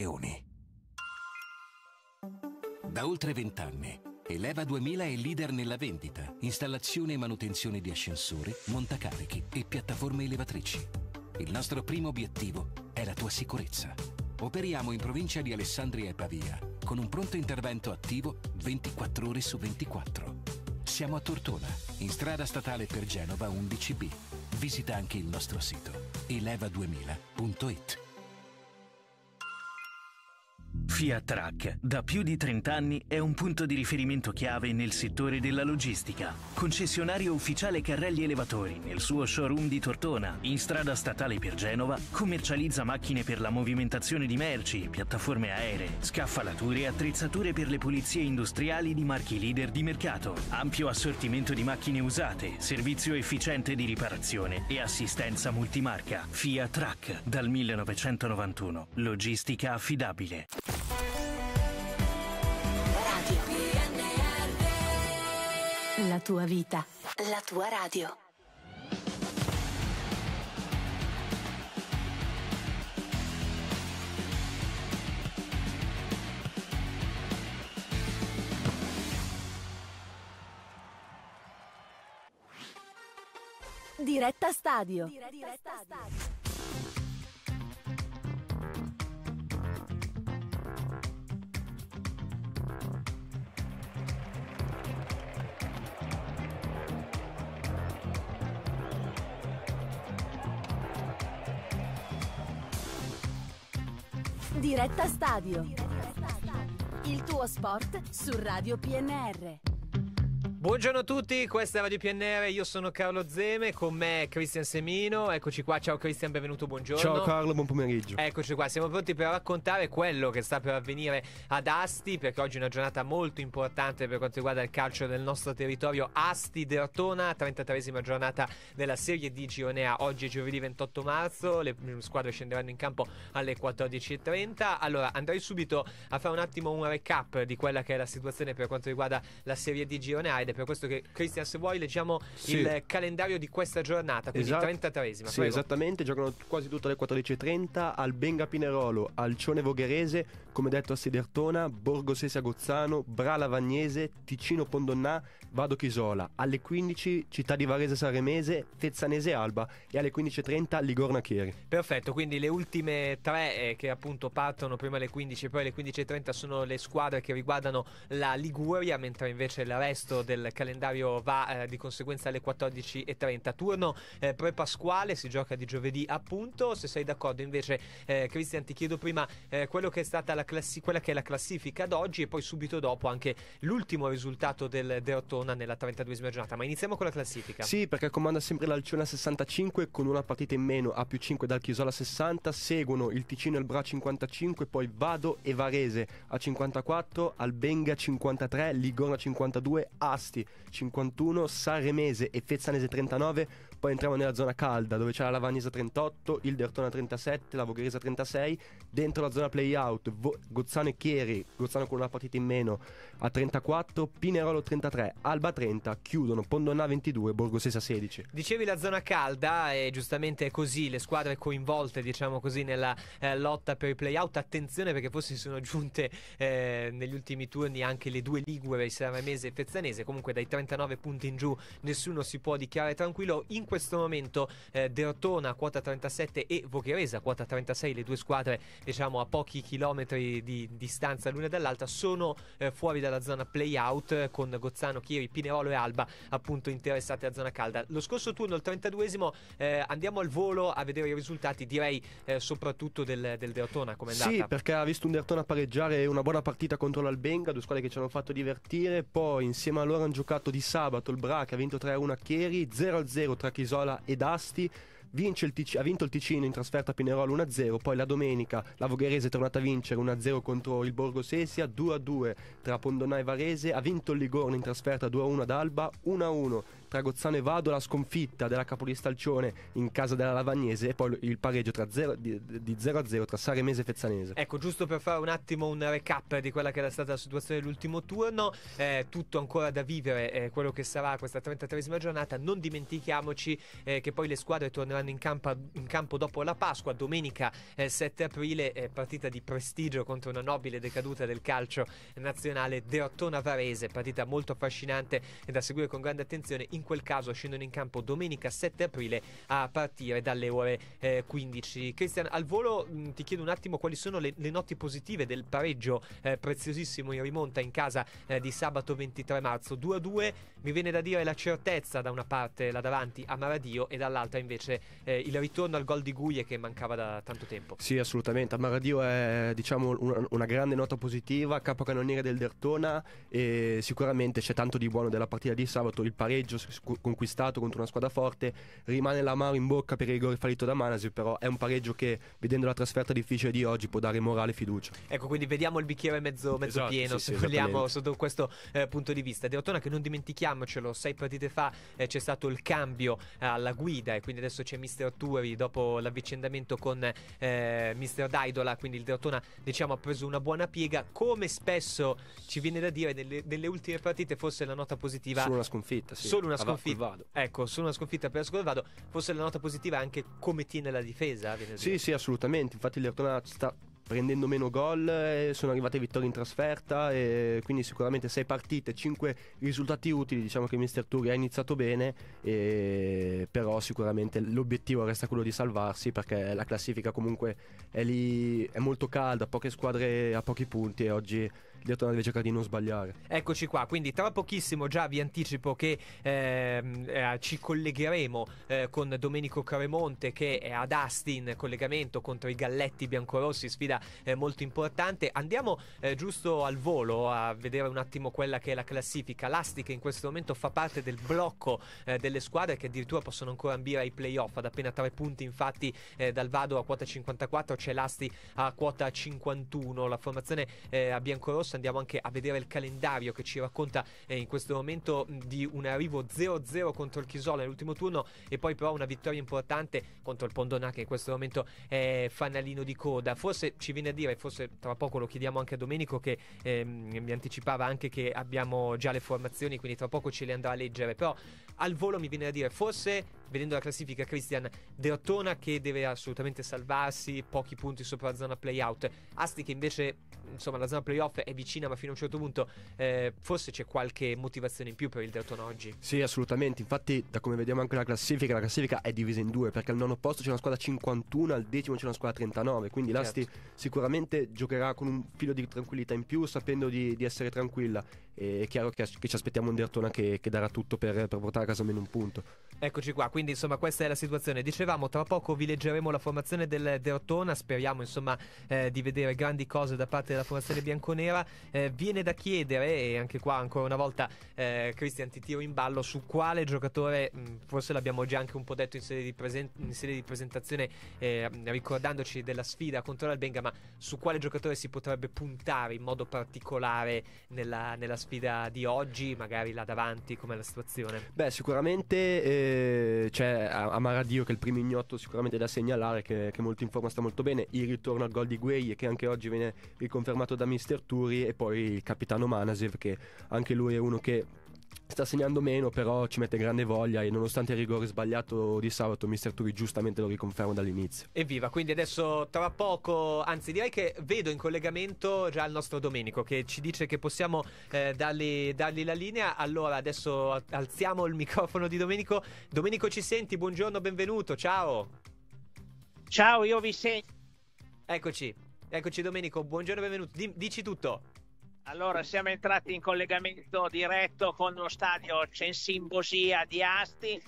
Leoni. Da oltre vent'anni, Eleva 2000 è leader nella vendita, installazione e manutenzione di ascensori, montacarichi e piattaforme elevatrici. Il nostro primo obiettivo è la tua sicurezza. Operiamo in provincia di Alessandria e Pavia, con un pronto intervento attivo 24 ore su 24. Siamo a Tortona, in strada statale per Genova 11B. Visita anche il nostro sito eleva2000.it. Fiat Track da più di 30 anni è un punto di riferimento chiave nel settore della logistica. Concessionario ufficiale carrelli elevatori nel suo showroom di Tortona, in strada statale per Genova, commercializza macchine per la movimentazione di merci, piattaforme aeree, scaffalature e attrezzature per le pulizie industriali di marchi leader di mercato. Ampio assortimento di macchine usate, servizio efficiente di riparazione e assistenza multimarca. Fiat Track dal 1991. Logistica affidabile. La tua vita. La tua radio. Diretta stadio. Diretta, Diretta stadio. stadio. Diretta Stadio. Il tuo sport su Radio PNR. Buongiorno a tutti, questa è Radio PNR, io sono Carlo Zeme, con me Cristian Semino, eccoci qua, ciao Cristian, benvenuto, buongiorno. Ciao Carlo, buon pomeriggio. Eccoci qua, siamo pronti per raccontare quello che sta per avvenire ad Asti, perché oggi è una giornata molto importante per quanto riguarda il calcio del nostro territorio, Asti Dertona, 33esima giornata della Serie di Gironea, oggi è giovedì 28 marzo, le squadre scenderanno in campo alle 14.30. Allora, andrei subito a fare un attimo un recap di quella che è la situazione per quanto riguarda la Serie di Gionea ed è per questo che Cristian se vuoi leggiamo sì. il calendario di questa giornata, quindi esatto. 33 Sì, prego. esattamente, giocano quasi tutte alle 14.30 al Benga Pinerolo, Alcione Vogherese, come detto a Sidertona, Borgo Sesi a Gozzano, Bra Lavagnese, Ticino Pondonnà, Vado Chisola, alle 15 Città di Varese Saremese, Tezzanese Alba e alle 15.30 Ligorna Chieri. Perfetto, quindi le ultime tre eh, che appunto partono prima alle 15 e poi alle 15.30 sono le squadre che riguardano la Liguria, mentre invece il resto del del calendario va eh, di conseguenza alle 14.30. Turno eh, pre-pasquale, si gioca di giovedì appunto. Se sei d'accordo invece, eh, Cristian, ti chiedo prima eh, che classi- quella che è la classifica ad oggi e poi subito dopo anche l'ultimo risultato del Dertona nella 32esima giornata. Ma iniziamo con la classifica. Sì, perché comanda sempre l'Alcione a 65 con una partita in meno a più 5 dal Chisola 60. Seguono il Ticino e il Bra 55, poi Vado e Varese a 54, Albenga 53, Ligorna 52, Asti Triesti 51, Saremese e Fezzanese 39, poi entriamo nella zona calda dove c'è la Lavanisa 38, il Dertona 37, la Vogheresa 36, dentro la zona playout Vo- Gozzano e Chieri, Gozzano con una partita in meno a 34, Pinerolo 33, Alba 30, chiudono Pondonna 22, Borgosesa 16. Dicevi la zona calda e giustamente è così, le squadre coinvolte diciamo così nella eh, lotta per i playout, attenzione perché forse sono giunte eh, negli ultimi turni anche le due Ligure, Saramese e Fezzanese, comunque dai 39 punti in giù nessuno si può dichiarare tranquillo. In questo momento eh, Dertona a quota 37 e Vogheresa a quota 36, le due squadre diciamo a pochi chilometri di distanza l'una dall'altra sono eh, fuori dalla zona play-out eh, con Gozzano, Chieri, Pinerolo e Alba appunto interessate a zona calda. Lo scorso turno, il 32esimo, eh, andiamo al volo a vedere i risultati, direi eh, soprattutto del, del Dertona come è andata. Sì, perché ha visto un Dertona pareggiare una buona partita contro l'Albenga, due squadre che ci hanno fatto divertire, poi insieme a loro hanno giocato di sabato il Bra che ha vinto 3-1 a Chieri, 0-0 tra Chieri Isola ed Asti. Il Tic- ha vinto il Ticino in trasferta a Pinerolo 1-0, poi la domenica la Vogherese è tornata a vincere 1-0 contro il Borgo Sesia, 2-2 tra Pondonà e Varese, ha vinto il Ligorno in trasferta 2-1 ad Alba, 1-1 Tragozzano e Vado la sconfitta della Capolistalcione in casa della Lavagnese e poi il pareggio zero, di, di 0-0 tra Saremese e Fezzanese. Ecco, giusto per fare un attimo un recap di quella che era stata la situazione dell'ultimo turno, eh, tutto ancora da vivere eh, quello che sarà questa 33esima giornata, non dimentichiamoci eh, che poi le squadre torneranno in campo, in campo dopo la Pasqua, domenica 7 eh, aprile, eh, partita di prestigio contro una nobile decaduta del calcio nazionale Deottona Varese, partita molto affascinante e da seguire con grande attenzione in in quel caso scendono in campo domenica 7 aprile a partire dalle ore eh, 15. Cristian, al volo mh, mm, ti chiedo un attimo quali sono le, le note positive del pareggio eh, preziosissimo in rimonta in casa eh, di sabato 23 marzo 2-2, mi viene da dire la certezza da una parte là davanti a Maradio e dall'altra invece eh, il ritorno al gol di Guglie che mancava da tanto tempo. Sì, assolutamente, A Maradio è diciamo una, una grande nota positiva, capocannoniere del Dertona e sicuramente c'è tanto di buono della partita di sabato, il pareggio conquistato contro una squadra forte, rimane l'amaro in bocca per il rigore fallito da Manasio, però è un pareggio che vedendo la trasferta difficile di oggi può dare morale e fiducia. Ecco, quindi vediamo il bicchiere mezzo, mezzo esatto, pieno, sì, se sì, vogliamo, sotto questo eh, punto di vista. Deotona che non dimentichiamocelo, sei partite fa eh, c'è stato il cambio eh, alla guida e quindi adesso c'è Mister Turi dopo l'avvicendamento con eh, Mister Daidola, quindi il Deotona diciamo ha preso una buona piega, come spesso ci viene da dire nelle, nelle ultime partite forse la nota positiva... Solo una sconfitta, sì. Solo una sconfitta, ecco, su una sconfitta per Ascolvado, forse la nota positiva è anche come tiene la difesa. Sì, sì, assolutamente. Infatti, l'Ertona sta prendendo meno gol, eh, sono arrivate vittorie in trasferta, quindi sicuramente sei partite, cinque risultati utili, diciamo che Mister Turi ha iniziato bene, e, però sicuramente l'obiettivo resta quello di salvarsi perché la classifica comunque è lì, è molto calda, poche squadre a pochi punti e oggi Liotard deve cercare di non sbagliare. Eccoci qua, quindi tra pochissimo già vi anticipo che ehm, eh, ci collegheremo eh, con Domenico Cremonte che è ad Asti in collegamento contro i Galletti Biancorossi, sfida eh, molto importante. Andiamo eh, giusto al volo a vedere un attimo quella che è la classifica. L'Asti che in questo momento fa parte del blocco eh, delle squadre che addirittura possono ancora ambire ai playoff ad appena tre punti infatti eh, dal Vado a quota 54 c'è l'Asti a quota 51. La formazione a Biancorossi corsa andiamo anche a vedere il calendario che ci racconta eh, in questo momento di un arrivo 0-0 contro il Chisola nell'ultimo turno e poi però una vittoria importante contro il Pondonà che in questo momento è fanalino di coda. Forse ci viene a dire, forse tra poco lo chiediamo anche a Domenico che eh, mi anticipava anche che abbiamo già le formazioni, quindi tra poco ce le andrà a leggere, però al volo mi viene da dire, forse vedendo la classifica Christian Dertona che deve assolutamente salvarsi, pochi punti sopra la zona playout, Asti che invece insomma la zona playoff è vicina ma fino a un certo punto eh, forse c'è qualche motivazione in più per il Dertona oggi. Sì assolutamente, infatti da come vediamo anche la classifica, la classifica è divisa in due perché al nono posto c'è una squadra 51, al decimo c'è una squadra 39, quindi certo. l'Asti sicuramente giocherà con un filo di tranquillità in più sapendo di, di essere tranquilla e è chiaro che, che, ci aspettiamo un Dertona che, che darà tutto per, per portare caso meno un punto. Eccoci qua, quindi insomma questa è la situazione. Dicevamo tra poco vi leggeremo la formazione del Dertona, speriamo insomma eh, di vedere grandi cose da parte della formazione bianconera. Eh, viene da chiedere, e anche qua ancora una volta eh, Cristian ti tiro in ballo, su quale giocatore, mh, mm, forse l'abbiamo già anche un po' detto in sede di, presen- in sede di presentazione eh, ricordandoci della sfida contro l'Albenga, ma su quale giocatore si potrebbe puntare in modo particolare nella, nella sfida di oggi, magari là davanti, com'è la situazione? Beh, sicuramente eh, c'è Amaradio che è il primo ignoto sicuramente da segnalare, che, che molto in forma sta molto bene, il ritorno al gol di Guay che anche oggi viene riconfermato da Mister Turi e poi il capitano Manasev che anche lui è uno che Sta segnando meno, però ci mette grande voglia e nonostante il rigore sbagliato di sabato, Mister Turi giustamente lo riconferma dall'inizio. Evviva, quindi adesso tra poco, anzi direi che vedo in collegamento già il nostro Domenico che ci dice che possiamo eh, dargli, dargli, la linea. Allora adesso alziamo il microfono di Domenico. Domenico ci senti? Buongiorno, benvenuto, ciao. Ciao, io vi sento. Eccoci, eccoci Domenico, buongiorno, benvenuto. Dici tutto. Allora, siamo entrati in collegamento diretto con lo stadio Censimbosia di Asti.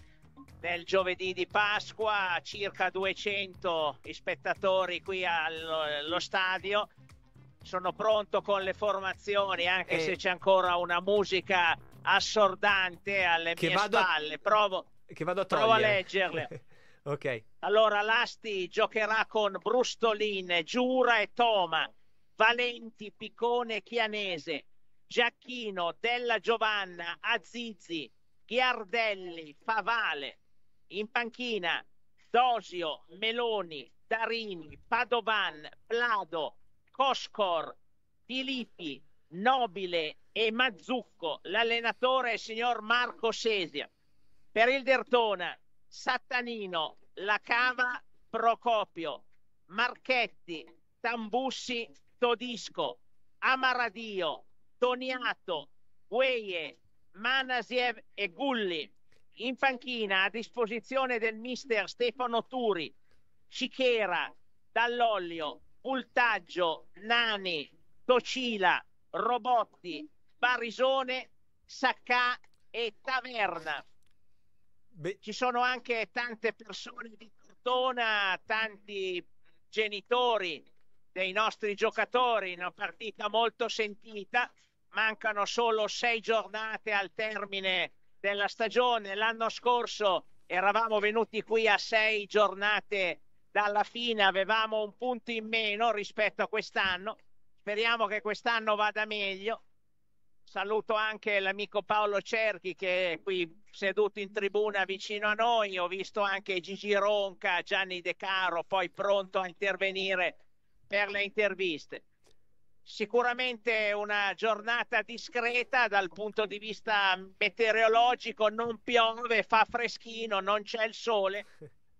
Nel giovedì di Pasqua, circa 200 spettatori qui allo stadio. Sono pronto con le formazioni, anche eh. se c'è ancora una musica assordante alle che mie spalle. A... Provo, che vado a Provo a leggerle. ok. Allora, l'Asti giocherà con Brustolin, Giura e Toma. Valenti, Piccone, Chianese, Giacchino, Della Giovanna, Azizzi, Ghiardelli, Favale. In panchina Dosio, Meloni, Darini, Padovan, Plado, Coscor, Filippi, Nobile e Mazzucco. L'allenatore è il signor Marco Sesia. Per il Dertona, Sattanino, La Cava, Procopio, Marchetti, Tambussi, Todisco, Amaradio, Toniato, Gueie, Manasiev e Gulli. In panchina a disposizione del mister Stefano Turi, Cichera, Dall'Ollio, Pultaggio, Nani, Tocila, Robotti, Barisone, Saccà e Taverna. Beh. Ci sono anche tante persone di Cortona, tanti genitori, dei nostri giocatori, una partita molto sentita, mancano solo sei giornate al termine della stagione, l'anno scorso eravamo venuti qui a sei giornate dalla fine, avevamo un punto in meno rispetto a quest'anno, speriamo che quest'anno vada meglio. Saluto anche l'amico Paolo Cerchi che è qui seduto in tribuna vicino a noi. Ho visto anche Gigi Ronca, Gianni De Caro, poi pronto a intervenire per le interviste. Sicuramente una giornata discreta dal punto di vista meteorologico, non piove, fa freschino, non c'è il sole,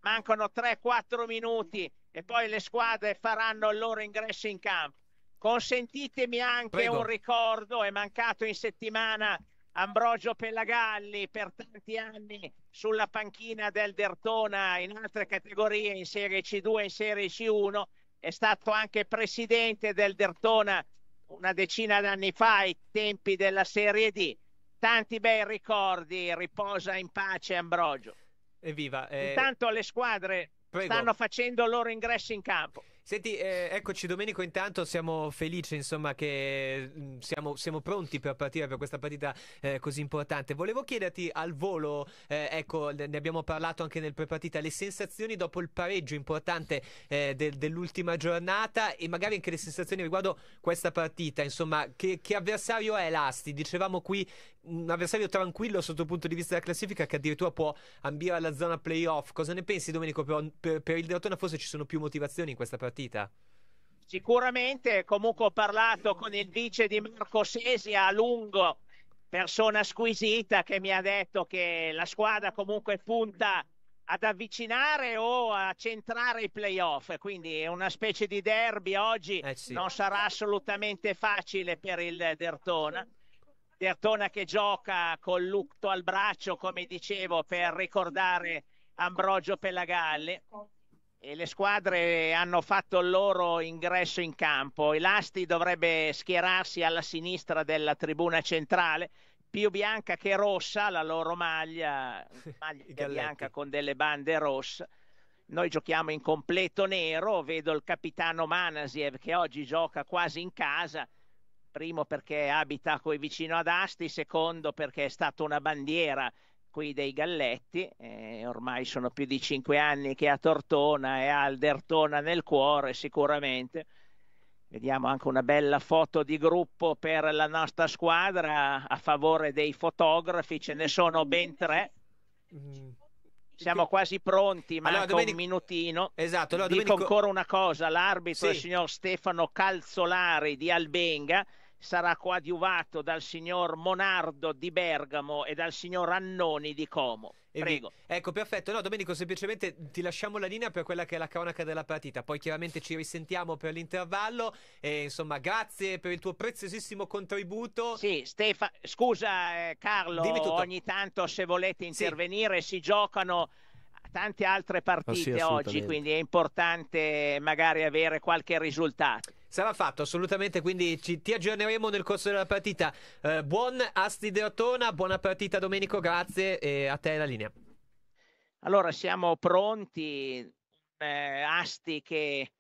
mancano 3-4 minuti e poi le squadre faranno il loro ingresso in campo. Consentitemi anche Prego. un ricordo, è mancato in settimana Ambrogio Pelagalli per tanti anni sulla panchina del Dertona in altre categorie, in Serie C2 in Serie C1 è stato anche presidente del Dertona una decina d'anni fa, ai tempi della Serie D. Tanti bei ricordi, riposa in pace Ambrogio. Evviva. Eh... Intanto le squadre Prego. stanno facendo il loro ingresso in campo. Senti, eh, eccoci Domenico, intanto siamo felici insomma, che mm, siamo, siamo, pronti per partire per questa partita eh, così importante. Volevo chiederti al volo, eh, ecco, ne abbiamo parlato anche nel prepartita, le sensazioni dopo il pareggio importante eh, de, dell'ultima giornata e magari anche le sensazioni riguardo questa partita, insomma, che, che avversario è l'Asti? Dicevamo qui mm, un avversario tranquillo sotto il punto di vista della classifica che addirittura può ambire alla zona playoff. Cosa ne pensi Domenico? Per, per, per il Derotona forse ci sono più motivazioni in questa partita? partita? Sicuramente, comunque ho parlato con il vice di Marco Sesi a lungo, persona squisita che mi ha detto che la squadra comunque punta ad avvicinare o a centrare i playoff, quindi è una specie di derby oggi, eh sì. non sarà assolutamente facile per il Dertona. Dertona che gioca col lutto al braccio, come dicevo, per ricordare Ambrogio Pelagalli e le squadre hanno fatto il loro ingresso in campo. Elasti dovrebbe schierarsi alla sinistra della tribuna centrale, più bianca che rossa la loro maglia, maglia bianca con delle bande rosse. Noi giochiamo in completo nero, vedo il capitano Manasiev che oggi gioca quasi in casa, primo perché abita qui vicino ad Asti, secondo perché è stata una bandiera qui dei Galletti, eh, ormai sono più di cinque anni che ha Tortona e al Dertona nel cuore sicuramente. Vediamo anche una bella foto di gruppo per la nostra squadra a favore dei fotografi, ce ne sono ben tre. Mm. siamo quasi pronti, ma allora, Domenico... un minutino. Esatto, allora, Dico ancora una cosa, l'arbitro sì. il signor Stefano Calzolari di Albenga sarà coadiuvato dal signor Monardo di Bergamo e dal signor Annoni di Como. Prego. Ecco, perfetto. No, Domenico, semplicemente ti lasciamo la linea per quella che è la cronaca della partita. Poi chiaramente ci risentiamo per l'intervallo. E, insomma, grazie per il tuo preziosissimo contributo. Sì, Stefano, scusa eh, Carlo, ogni tanto se volete intervenire sì. si giocano tante altre partite oh, sì, oggi, quindi è importante magari avere qualche risultato. Sarà fatto assolutamente, quindi ci, ti aggiorneremo nel corso della partita. Eh, buon Astide Ottona, buona partita Domenico, grazie e a te la linea. Allora siamo pronti, eh, Asti che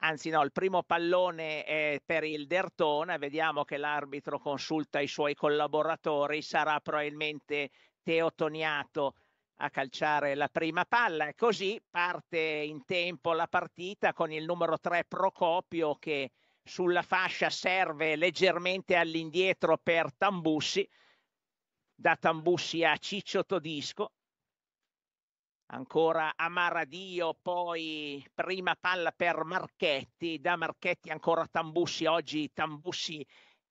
anzi no, il primo pallone è per il Dertona, vediamo che l'arbitro consulta i suoi collaboratori, sarà probabilmente Teo Toniato a calciare la prima palla. e Così parte in tempo la partita con il numero 3 Procopio che sulla fascia serve leggermente all'indietro per Tambussi, da Tambussi a Ciccio Todisco. Ancora a Maradio, poi prima palla per Marchetti, da Marchetti ancora Tambussi, oggi Tambussi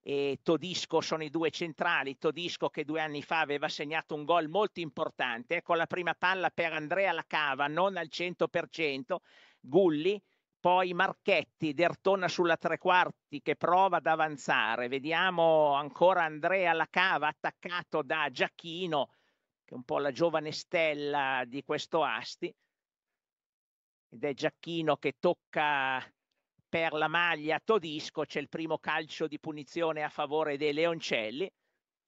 e Todisco sono i due centrali, Todisco che due anni fa aveva segnato un gol molto importante eh, con la prima palla per Andrea Lacava, non al 100%, Gulli, poi Marchetti, Dertona sulla tre quarti che prova ad avanzare, vediamo ancora Andrea Lacava attaccato da Giacchino, che è un po' la giovane stella di questo Asti, ed è Giacchino che tocca per la maglia Todisco c'è il primo calcio di punizione a favore dei Leoncelli,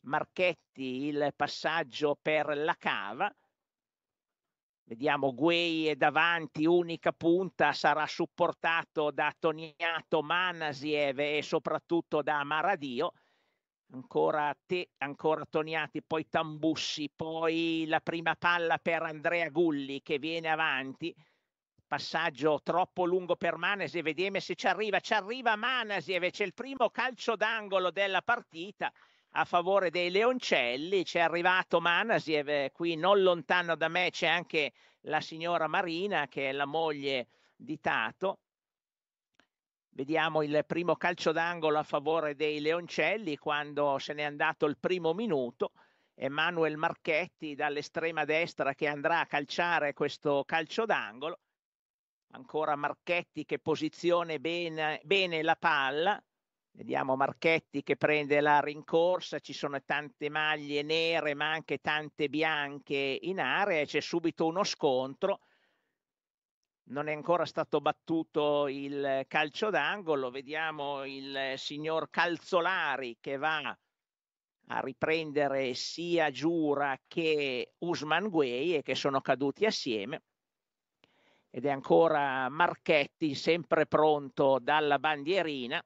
Marchetti il passaggio per la cava, vediamo Guei è davanti, unica punta, sarà supportato da Toniato Manasieve e soprattutto da Maradio. Ancora, te, ancora Toniati, poi Tambussi, poi la prima palla per Andrea Gulli che viene avanti, passaggio troppo lungo per Manasiev, vediamo se ci arriva, ci arriva Manasiev, c'è il primo calcio d'angolo della partita a favore dei Leoncelli, c'è arrivato Manasiev, eh, qui non lontano da me c'è anche la signora Marina che è la moglie di Tato, Vediamo il primo calcio d'angolo a favore dei Leoncelli quando se n'è andato il primo minuto. Emanuel Marchetti dall'estrema destra che andrà a calciare questo calcio d'angolo ancora Marchetti che posiziona bene, bene la palla, Vediamo Marchetti che prende la rincorsa, ci sono tante maglie nere ma anche tante bianche in area, c'è subito uno scontro. Non è ancora stato battuto il calcio d'angolo, vediamo il signor Calzolari che va a riprendere sia Giura che Usman Guei e che sono caduti assieme ed è ancora Marchetti sempre pronto dalla bandierina.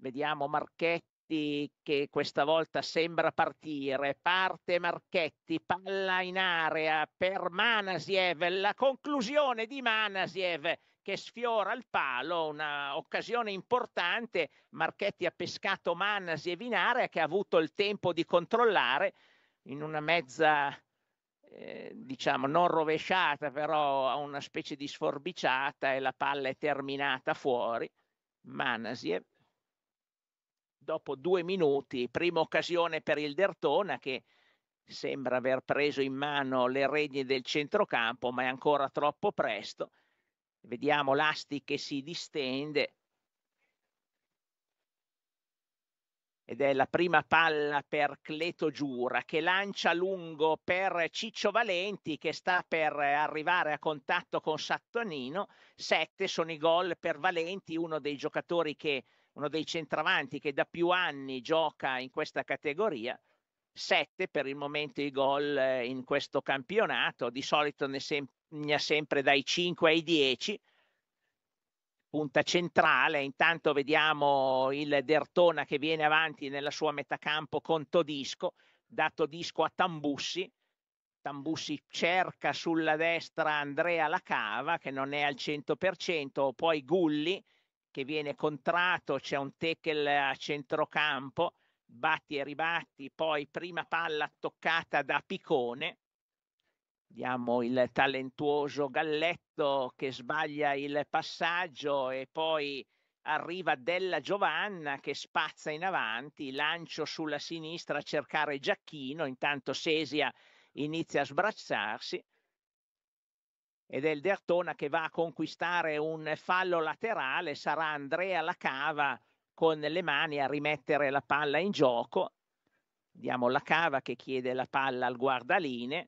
Vediamo Marchetti che questa volta sembra partire, parte Marchetti, palla in area per Manasiev, la conclusione di Manasiev che sfiora il palo, un'occasione importante, Marchetti ha pescato Manasiev in area che ha avuto il tempo di controllare in una mezza eh, diciamo non rovesciata però a una specie di sforbiciata e la palla è terminata fuori Manasiev dopo due minuti prima occasione per il Dertona che sembra aver preso in mano le regne del centrocampo ma è ancora troppo presto vediamo l'asti che si distende ed è la prima palla per Cleto Giura che lancia lungo per Ciccio Valenti che sta per arrivare a contatto con Sattonino. Sette sono i gol per Valenti, uno dei giocatori che, uno dei centravanti che da più anni gioca in questa categoria. Sette per il momento i gol eh, in questo campionato, di solito ne, segna sempre dai 5 ai 10 punta centrale. Intanto vediamo il Dertona che viene avanti nella sua metà campo con Todisco, da Todisco a Tambussi. Tambussi cerca sulla destra Andrea Lacava che non è al 100%, poi Gulli che viene contrato, c'è un tackle a centrocampo, batti e ribatti, poi prima palla toccata da Picone, Diamo il talentuoso Galletto che sbaglia il passaggio e poi arriva Della Giovanna che spazza in avanti, lancio sulla sinistra a cercare Giacchino, intanto Sesia inizia a sbrazzarsi ed è il Dertona che va a conquistare un fallo laterale, sarà Andrea Lacava con le mani a rimettere la palla in gioco. Vediamo Lacava che chiede la palla al guardaline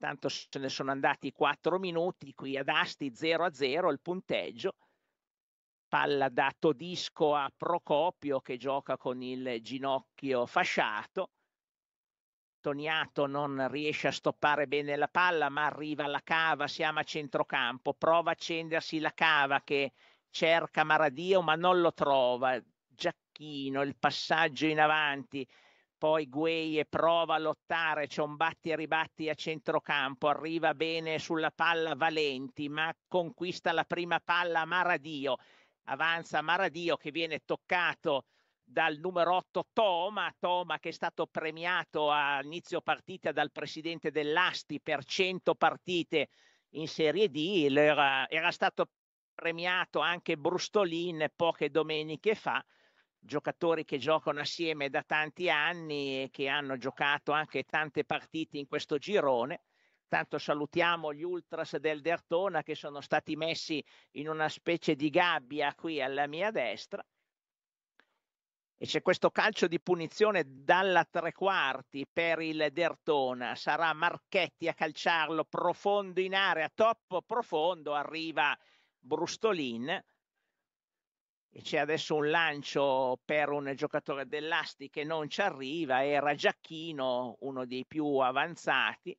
tanto se ne sono andati 4 minuti qui ad Asti 0 a 0 il punteggio palla da Todisco a Procopio che gioca con il ginocchio fasciato Toniato non riesce a stoppare bene la palla ma arriva alla cava siamo a centrocampo prova a accendersi la cava che cerca Maradio ma non lo trova Giacchino il passaggio in avanti poi Gueye prova a lottare, c'è un batti e ribatti a centrocampo, arriva bene sulla palla Valenti, ma conquista la prima palla Maradio, avanza Maradio che viene toccato dal numero 8 Toma, Toma che è stato premiato a inizio partita dal presidente dell'Asti per 100 partite in Serie D, era, era stato premiato anche Brustolin poche domeniche fa, giocatori che giocano assieme da tanti anni e che hanno giocato anche tante partite in questo girone. Tanto salutiamo gli ultras del Dertona che sono stati messi in una specie di gabbia qui alla mia destra. E c'è questo calcio di punizione dalla tre quarti per il Dertona sarà Marchetti a calciarlo profondo in area, top profondo, arriva Brustolin c'è adesso un lancio per un giocatore dell'Asti che non ci arriva, era Giacchino, uno dei più avanzati.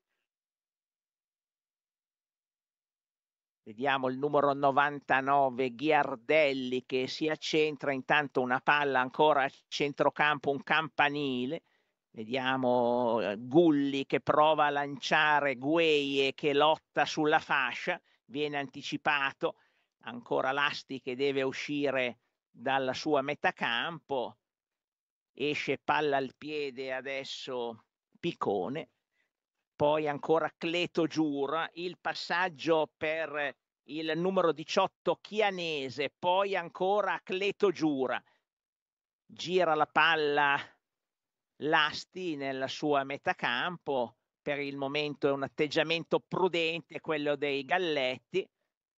Vediamo il numero 99 Ghiardelli che si accentra, intanto una palla ancora a centrocampo, un campanile. Vediamo eh, Gulli che prova a lanciare Gueye che lotta sulla fascia, viene anticipato ancora Lasti che deve uscire dalla sua metacampo, esce palla al piede adesso Picone, poi ancora Cleto Giura, il passaggio per il numero 18 Chianese, poi ancora Cleto Giura, gira la palla Lasti nella sua metacampo, per il momento è un atteggiamento prudente quello dei Galletti,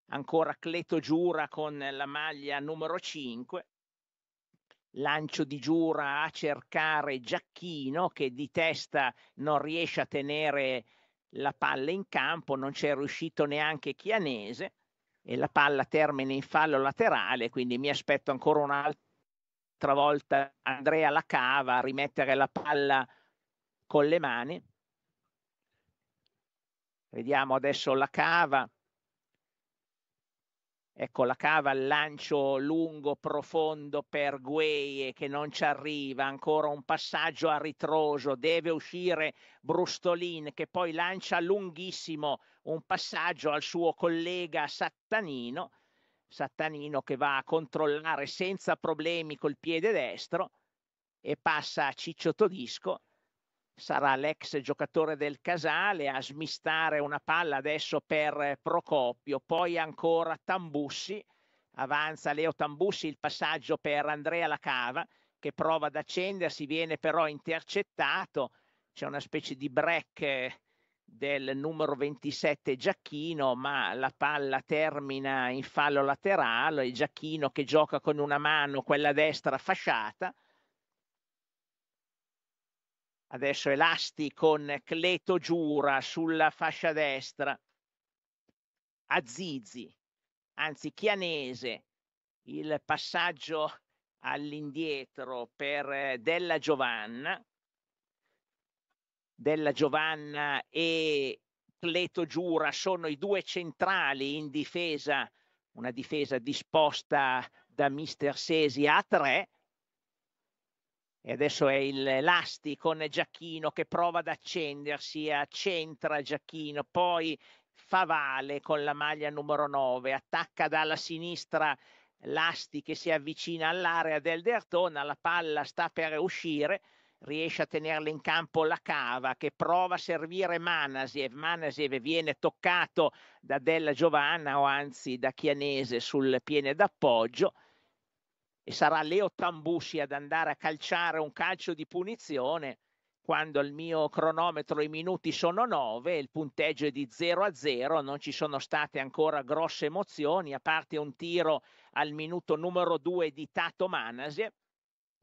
ancora Cleto Giura con la maglia numero 5. Lancio di Giura a cercare Giacchino che di testa non riesce a tenere la palla in campo, non c'è riuscito neanche Chianese e la palla termina in fallo laterale, quindi mi aspetto ancora un'altra volta Andrea Lacava a rimettere la palla con le mani. Vediamo adesso Lacava Ecco, la cava al lancio lungo, profondo per Gueie che non ci arriva, ancora un passaggio a ritroso, deve uscire Brustolin che poi lancia lunghissimo un passaggio al suo collega Sattanino, Sattanino che va a controllare senza problemi col piede destro e passa a Ciccio Todisco sarà l'ex giocatore del Casale a smistare una palla adesso per Procopio, poi ancora Tambussi, avanza Leo Tambussi il passaggio per Andrea Lacava che prova ad accendersi, viene però intercettato, c'è una specie di break eh, del numero 27 Giacchino, ma la palla termina in fallo laterale Giacchino che gioca con una mano, quella destra fasciata, adesso è l'asti con Cleto Giura sulla fascia destra, Azizi, anzi Chianese, il passaggio all'indietro per eh, Della Giovanna, Della Giovanna e Cleto Giura sono i due centrali in difesa, una difesa disposta da Mister Sesi a tre, e adesso è il Lasti con Giacchino che prova ad accendersi, accentra Giacchino, poi Favale con la maglia numero 9, attacca dalla sinistra Lasti che si avvicina all'area del Dertona, la palla sta per uscire, riesce a tenerla in campo la Cava che prova a servire Manasiev, Manasiev viene toccato da Della Giovanna o anzi da Chianese sul piene d'appoggio, e sarà Leo Tambusci ad andare a calciare un calcio di punizione quando al mio cronometro i minuti sono 9, il punteggio è di 0 a 0, non ci sono state ancora grosse emozioni, a parte un tiro al minuto numero 2 di Tato Manase,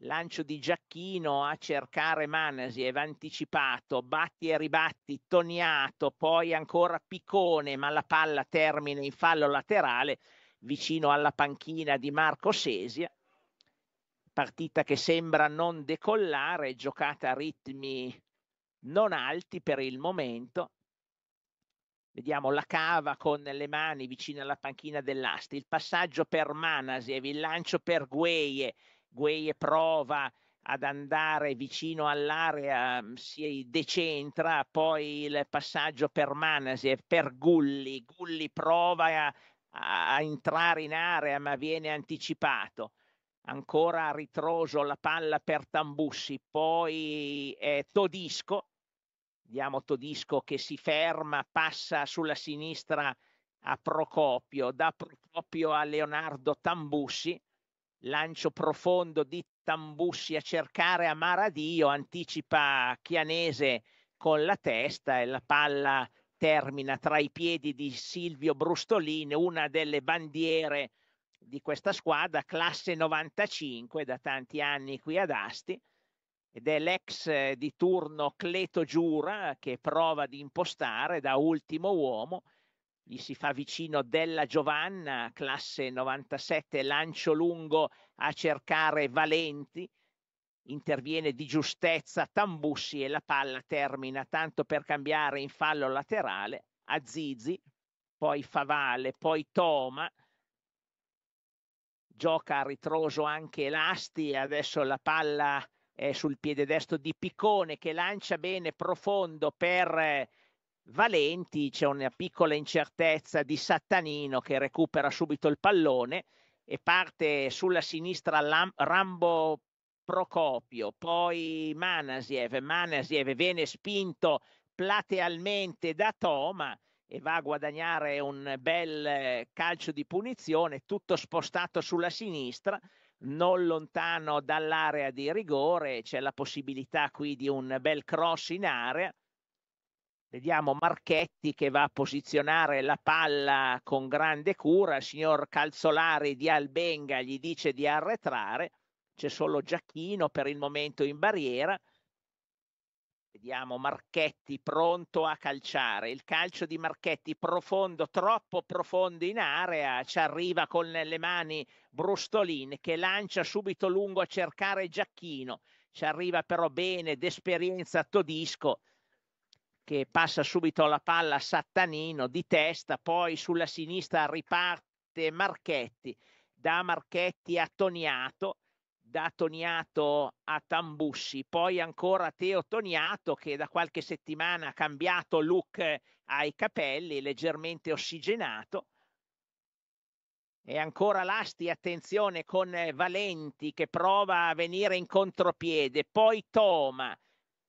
lancio di Giacchino a cercare Manasi, va anticipato, batti e ribatti, toniato, poi ancora piccone, ma la palla termina in fallo laterale vicino alla panchina di Marco Sesia partita che sembra non decollare, giocata a ritmi non alti per il momento. Vediamo la cava con le mani vicino alla panchina dell'Asti, il passaggio per Manasiev, il lancio per Gueye. Gueye prova ad andare vicino all'area, mm, si decentra, poi il passaggio per Manasiev, per Gulli, Gulli prova a, a entrare in area ma viene anticipato ancora a ritroso la palla per Tambussi, poi eh, Todisco, vediamo Todisco che si ferma, passa sulla sinistra a Procopio, da Procopio a Leonardo Tambussi, lancio profondo di Tambussi a cercare Amaradio, anticipa Chianese con la testa e la palla termina tra i piedi di Silvio Brustolin, una delle bandiere di questa squadra, classe 95 da tanti anni qui ad Asti, ed è l'ex eh, di turno Cleto Giura che prova ad impostare da ultimo uomo, gli si fa vicino Della Giovanna, classe 97, lancio lungo a cercare Valenti, interviene di giustezza Tambussi e la palla termina tanto per cambiare in fallo laterale a Zizi, poi Favale, poi Toma, gioca a ritroso anche Lasti adesso la palla è sul piede destro di Piccone che lancia bene profondo per eh, Valenti, c'è una piccola incertezza di Sattanino che recupera subito il pallone e parte sulla sinistra Lam- Rambo Procopio, poi Manasiev, Manasiev viene spinto platealmente da Toma e va a guadagnare un bel eh, calcio di punizione, tutto spostato sulla sinistra, non lontano dall'area di rigore, c'è la possibilità qui di un bel cross in area. Vediamo Marchetti che va a posizionare la palla con grande cura, il signor Calzolari di Albenga gli dice di arretrare, c'è solo Giacchino per il momento in barriera, Vediamo Marchetti pronto a calciare, il calcio di Marchetti profondo, troppo profondo in area, ci arriva con le mani Brustolin che lancia subito lungo a cercare Giacchino, ci arriva però bene d'esperienza Todisco che passa subito la palla a Sattanino di testa, poi sulla sinistra riparte Marchetti, da Marchetti a Toniato, da Toniato a Tambussi, poi ancora Teo Toniato che da qualche settimana ha cambiato look ai capelli, leggermente ossigenato. E ancora Lasti, attenzione con Valenti che prova a venire in contropiede, poi Toma,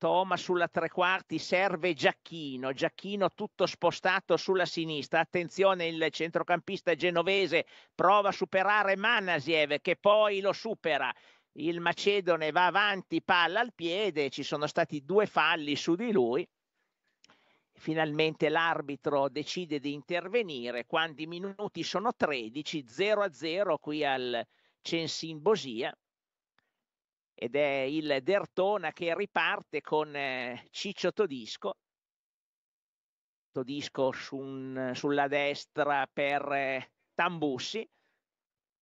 Toma sulla tre quarti, serve Giacchino, Giacchino tutto spostato sulla sinistra, attenzione il centrocampista genovese prova a superare Manasiev che poi lo supera, il Macedone va avanti, palla al piede, ci sono stati due falli su di lui, finalmente l'arbitro decide di intervenire, quando i minuti sono 13, 0 a 0 qui al Censin Bosia, ed è il Dertona che riparte con eh, Ciccio Todisco. Todisco su un, sulla destra per eh, Tambussi.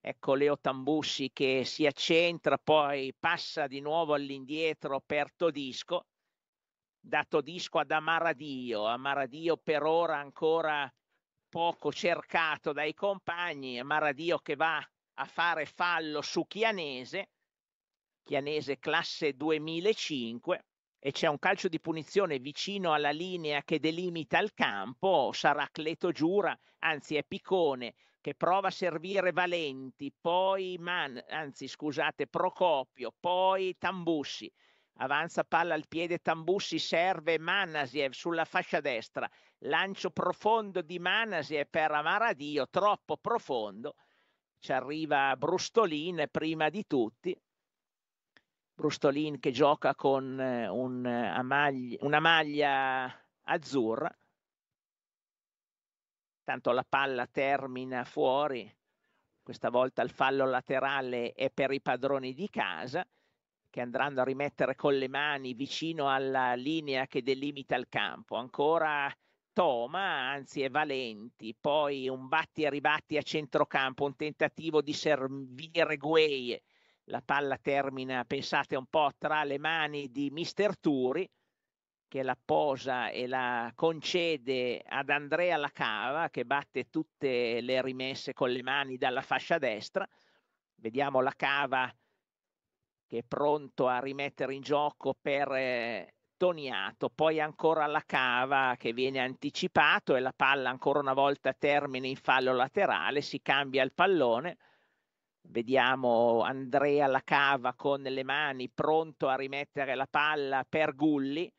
Ecco Leo Tambussi che si accentra, poi passa di nuovo all'indietro per Todisco. Da Todisco ad Amaradio. Amaradio per ora ancora poco cercato dai compagni. Amaradio che va a fare fallo su Chianese Chianese classe 2005 e c'è un calcio di punizione vicino alla linea che delimita il campo, sarà Cleto Giura, anzi è Picone che prova a servire Valenti, poi Man, anzi scusate, Procopio, poi Tambussi. Avanza palla al piede Tambussi, serve Manasiev sulla fascia destra. Lancio profondo di Manasiev per Amaradio, troppo profondo. Ci arriva Brustolin prima di tutti Brustolin che gioca con eh, un, eh, amagli, una maglia azzurra, tanto la palla termina fuori, questa volta il fallo laterale è per i padroni di casa che andranno a rimettere con le mani vicino alla linea che delimita il campo. Ancora Toma, anzi è Valenti, poi un batti e ribatti a centrocampo, un tentativo di servire Gueye la palla termina, pensate un po', tra le mani di Mister Turi, che la posa e la concede ad Andrea Lacava, che batte tutte le rimesse con le mani dalla fascia destra. Vediamo Lacava che è pronto a rimettere in gioco per eh, Toniato, poi ancora Lacava che viene anticipato e la palla ancora una volta termina in fallo laterale, si cambia il pallone, Vediamo Andrea la cava con le mani, pronto a rimettere la palla per Gulli.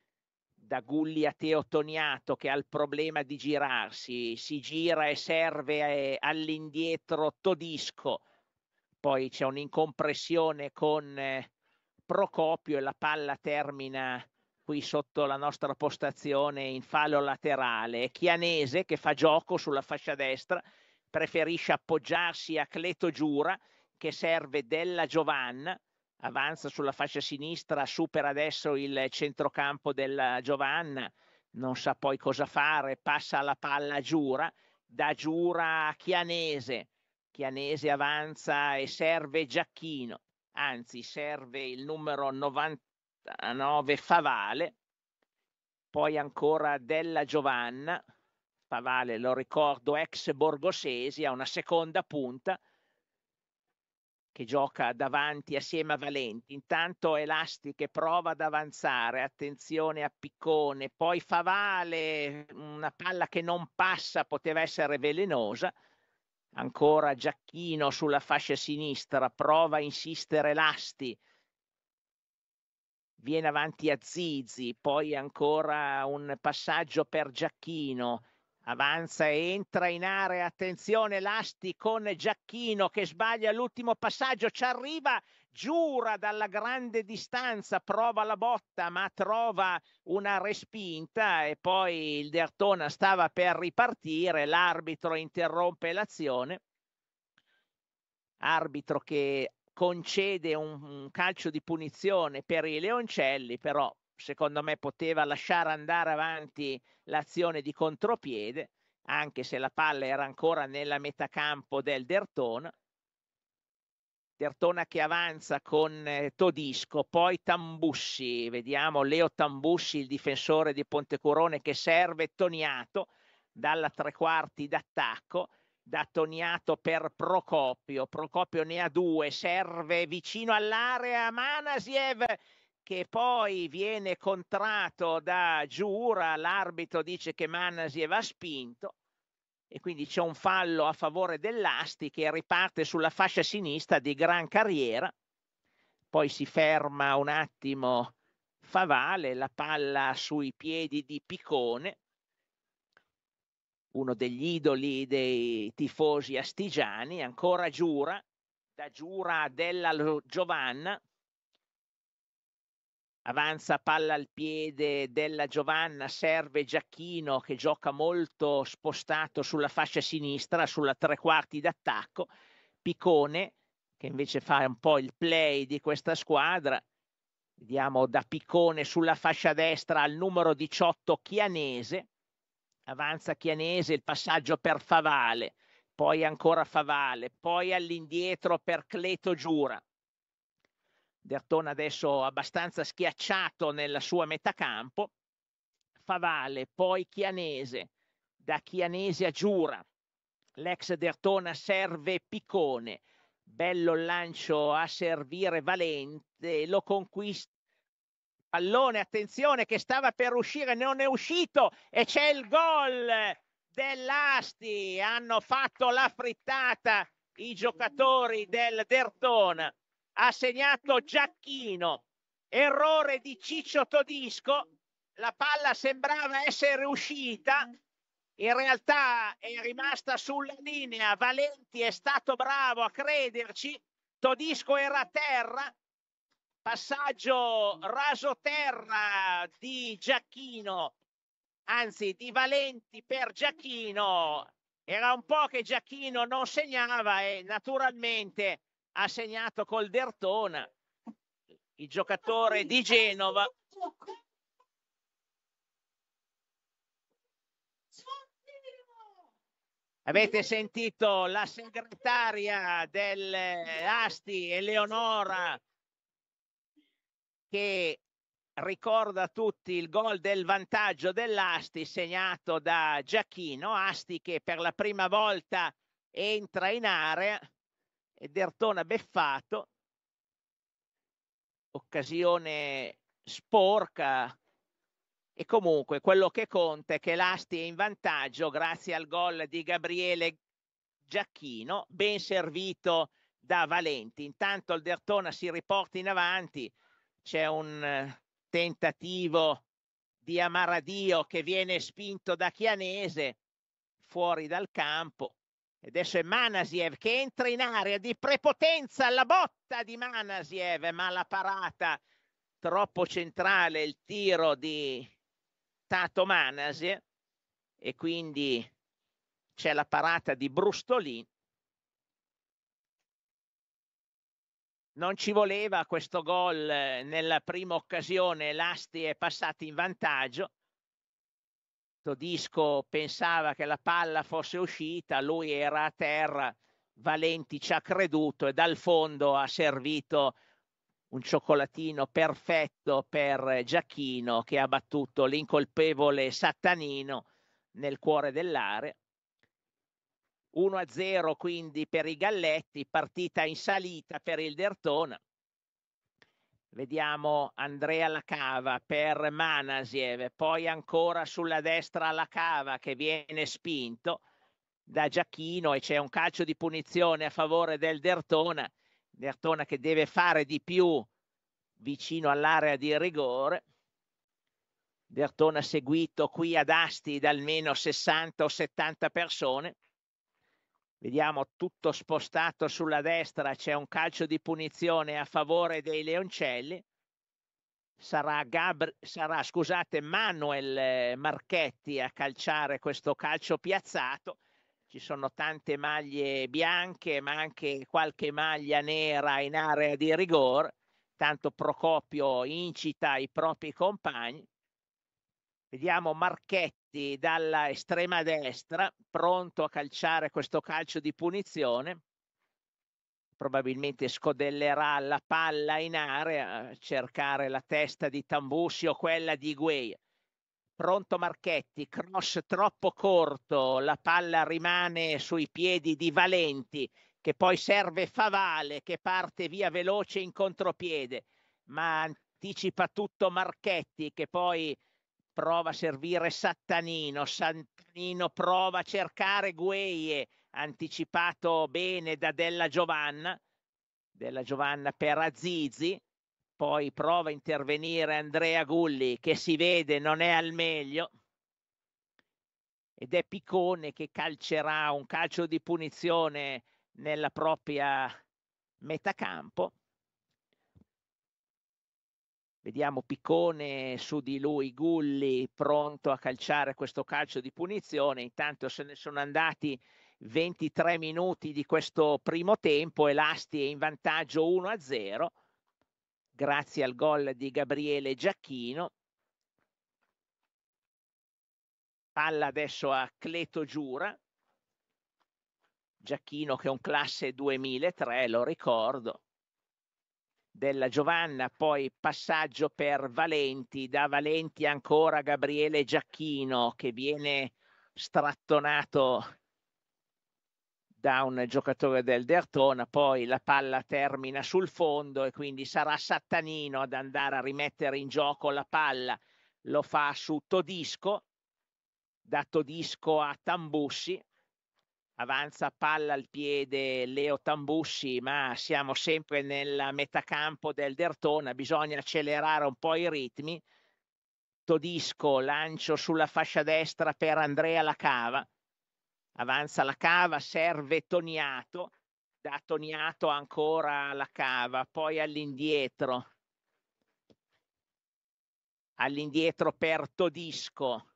Da Gulli a Teo Toniato che ha il problema di girarsi, si gira e serve eh, all'indietro Todisco. Poi c'è un'incompressione con eh, Procopio e la palla termina qui sotto la nostra postazione in fallo laterale. Chianese che fa gioco sulla fascia destra, preferisce appoggiarsi a Cleto Giura che serve della Giovanna, avanza sulla fascia sinistra, supera adesso il centrocampo della Giovanna, non sa poi cosa fare, passa la palla a Giura, da Giura a Chianese, Chianese avanza e serve Giacchino, anzi serve il numero 99 Favale, poi ancora della Giovanna, Favale lo ricordo ex Borgosesi, a una seconda punta, che gioca davanti assieme a Valenti. Intanto Elasti che prova ad avanzare, attenzione a Piccone, poi Favale, una palla che non passa, poteva essere velenosa. Ancora Giacchino sulla fascia sinistra, prova a insistere Elasti. Viene avanti a Zizi, poi ancora un passaggio per Giacchino Avanza e entra in area, attenzione Lasti con Giacchino che sbaglia l'ultimo passaggio, ci arriva, giura dalla grande distanza, prova la botta ma trova una respinta e poi il Dertona stava per ripartire, l'arbitro interrompe l'azione, arbitro che concede un, un calcio di punizione per i Leoncelli, però secondo me poteva lasciare andare avanti l'azione di contropiede, anche se la palla era ancora nella metacampo del Dertona. Dertona che avanza con eh, Todisco, poi Tambussi, vediamo Leo Tambussi, il difensore di Pontecorone che serve Toniato dalla tre quarti d'attacco, da Toniato per Procopio, Procopio ne ha due, serve vicino all'area Manasiev che poi viene contratto da Giura, l'arbitro dice che Manasi va spinto e quindi c'è un fallo a favore dell'Asti che riparte sulla fascia sinistra di gran carriera, poi si ferma un attimo Favale, la palla sui piedi di Piccone, uno degli idoli dei tifosi astigiani, ancora Giura, da Giura Della Giovanna, avanza palla al piede della Giovanna, serve Giacchino che gioca molto spostato sulla fascia sinistra, sulla tre quarti d'attacco, Piccone che invece fa un po' il play di questa squadra, vediamo da Piccone sulla fascia destra al numero 18 Chianese, avanza Chianese il passaggio per Favale, poi ancora Favale, poi all'indietro per Cleto Giura, Derton adesso abbastanza schiacciato nella sua metà metacampo, Favale, poi Chianese, da Chianese a Giura, l'ex Dertona serve Piccone, bello lancio a servire Valente, lo conquista pallone, attenzione che stava per uscire, non è uscito e c'è il gol dell'Asti, hanno fatto la frittata i giocatori del Dertona ha segnato Giacchino, errore di Ciccio Todisco, la palla sembrava essere uscita, in realtà è rimasta sulla linea, Valenti è stato bravo a crederci, Todisco era a terra, passaggio raso terra di Giacchino, anzi di Valenti per Giacchino, era un po' che Giacchino non segnava e naturalmente ha segnato col Dertona, il giocatore di Genova. Avete sentito la segretaria dell'Asti, eh, Eleonora, che ricorda a tutti il gol del vantaggio dell'Asti segnato da Giacchino, Asti che per la prima volta entra in area e Dertona beffato, occasione sporca e comunque quello che conta è che l'Asti è in vantaggio grazie al gol di Gabriele Giacchino, ben servito da Valenti. Intanto il Dertona si riporta in avanti, c'è un eh, tentativo di Amaradio che viene spinto da Chianese fuori dal campo Adesso è Manasiev che entra in area di prepotenza, alla botta di Manasiev, ma la parata troppo centrale, il tiro di Tato Manasiev e quindi c'è la parata di Brustolin. Non ci voleva questo gol eh, nella prima occasione, l'Asti è passato in vantaggio questo disco pensava che la palla fosse uscita, lui era a terra, Valenti ci ha creduto e dal fondo ha servito un cioccolatino perfetto per Giacchino che ha battuto l'incolpevole Sattanino nel cuore dell'area. 1-0 quindi per i Galletti, partita in salita per il Dertona. Vediamo Andrea Lacava per Manasiev, poi ancora sulla destra Lacava che viene spinto da Giacchino e c'è un calcio di punizione a favore del Dertona. Dertona che deve fare di più vicino all'area di rigore. Dertona seguito qui ad Asti da almeno 60 o 70 persone vediamo tutto spostato sulla destra, c'è un calcio di punizione a favore dei Leoncelli, sarà, Gabri- sarà scusate, Manuel eh, Marchetti a calciare questo calcio piazzato, ci sono tante maglie bianche ma anche qualche maglia nera in area di rigore, tanto Procopio incita i propri compagni, Vediamo Marchetti dalla estrema destra, pronto a calciare questo calcio di punizione. Probabilmente scodellerà la palla in area a cercare la testa di Tambussi o quella di Guei. Pronto Marchetti, cross troppo corto, la palla rimane sui piedi di Valenti che poi serve Favale che parte via veloce in contropiede, ma anticipa tutto Marchetti che poi prova a servire Sattanino, Sattanino prova a cercare Gueye, anticipato bene da Della Giovanna, Della Giovanna per Azizi, poi prova a intervenire Andrea Gulli che si vede non è al meglio ed è Piccone che calcerà un calcio di punizione nella propria metacampo Vediamo Piccone su di lui, Gulli pronto a calciare questo calcio di punizione. Intanto se ne sono andati 23 minuti di questo primo tempo e l'Asti è in vantaggio 1-0 grazie al gol di Gabriele Giacchino. Palla adesso a Cleto Giura. Giacchino che è un classe 2003, lo ricordo della Giovanna, poi passaggio per Valenti, da Valenti ancora Gabriele Giacchino che viene strattonato da un giocatore del Dertona, poi la palla termina sul fondo e quindi sarà Sattanino ad andare a rimettere in gioco la palla, lo fa su Todisco, da Todisco a Tambussi, avanza palla al piede Leo Tambussi, ma siamo sempre nel metacampo del Dertona, bisogna accelerare un po' i ritmi. Todisco, lancio sulla fascia destra per Andrea Lacava, avanza Lacava, serve Toniato, da Toniato ancora Lacava, poi all'indietro, all'indietro per Todisco,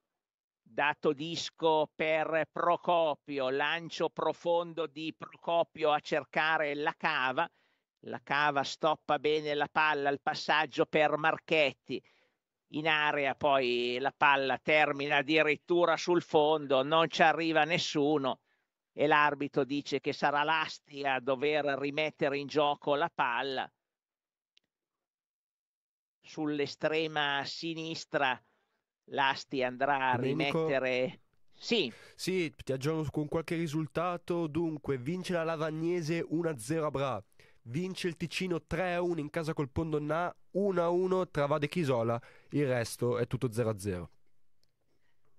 dato disco per Procopio, lancio profondo di Procopio a cercare la cava, la cava stoppa bene la palla al passaggio per Marchetti, in area poi la palla termina addirittura sul fondo, non ci arriva nessuno e l'arbitro dice che sarà l'asti a dover rimettere in gioco la palla. Sull'estrema sinistra l'Asti andrà a rimettere... Sì. sì, ti aggiorno con qualche risultato. Dunque, vince la Lavagnese 1-0 a Bra. Vince il Ticino 3-1 in casa col Pondonnà, 1-1 tra Vade e Chisola. Il resto è tutto 0-0.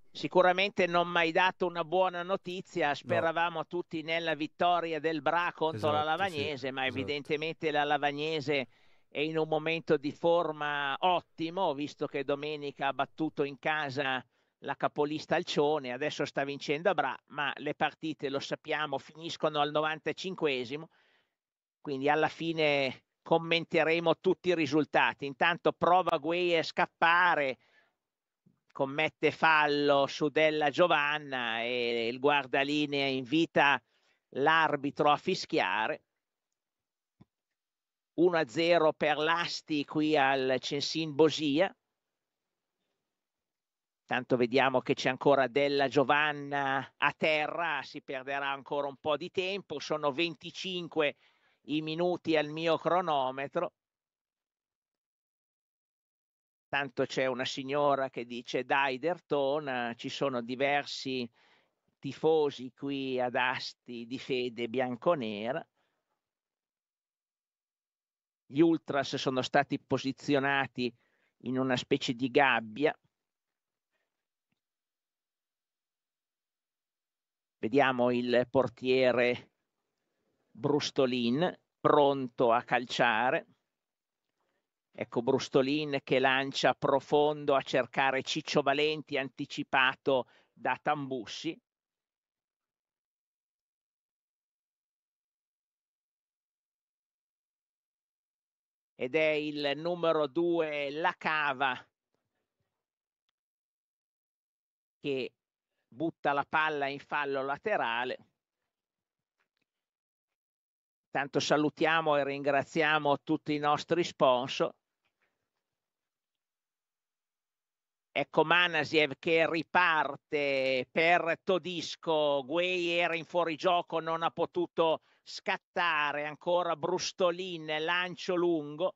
Sicuramente non mai dato una buona notizia, speravamo no. tutti nella vittoria del Bra contro esatto, la Lavagnese, sì, ma esatto. evidentemente la Lavagnese è in un momento di forma ottimo, visto che domenica ha battuto in casa la capolista Alcione, adesso sta vincendo a Bra, ma le partite, lo sappiamo, finiscono al 95 esimo quindi alla fine commenteremo tutti i risultati. Intanto prova Guei a scappare, commette fallo su Della Giovanna e il guardalinea invita l'arbitro a fischiare. 1-0 per l'Asti qui al Censin Bosia. Tanto vediamo che c'è ancora Della Giovanna a terra, si perderà ancora un po' di tempo, sono 25 i minuti al mio cronometro. Tanto c'è una signora che dice dai Dertona, ci sono diversi tifosi qui ad Asti di fede bianconera. Gli Ultras sono stati posizionati in una specie di gabbia. Vediamo il portiere Brustolin pronto a calciare. Ecco Brustolin che lancia profondo a cercare Ciccio Valenti anticipato da Tambussi. ed è il numero 2 La Cava che butta la palla in fallo laterale. Tanto salutiamo e ringraziamo tutti i nostri sponsor. Ecco Manasiev che riparte per Todisco, Guei era in fuorigioco, non ha potuto scattare ancora Brustolin, lancio lungo,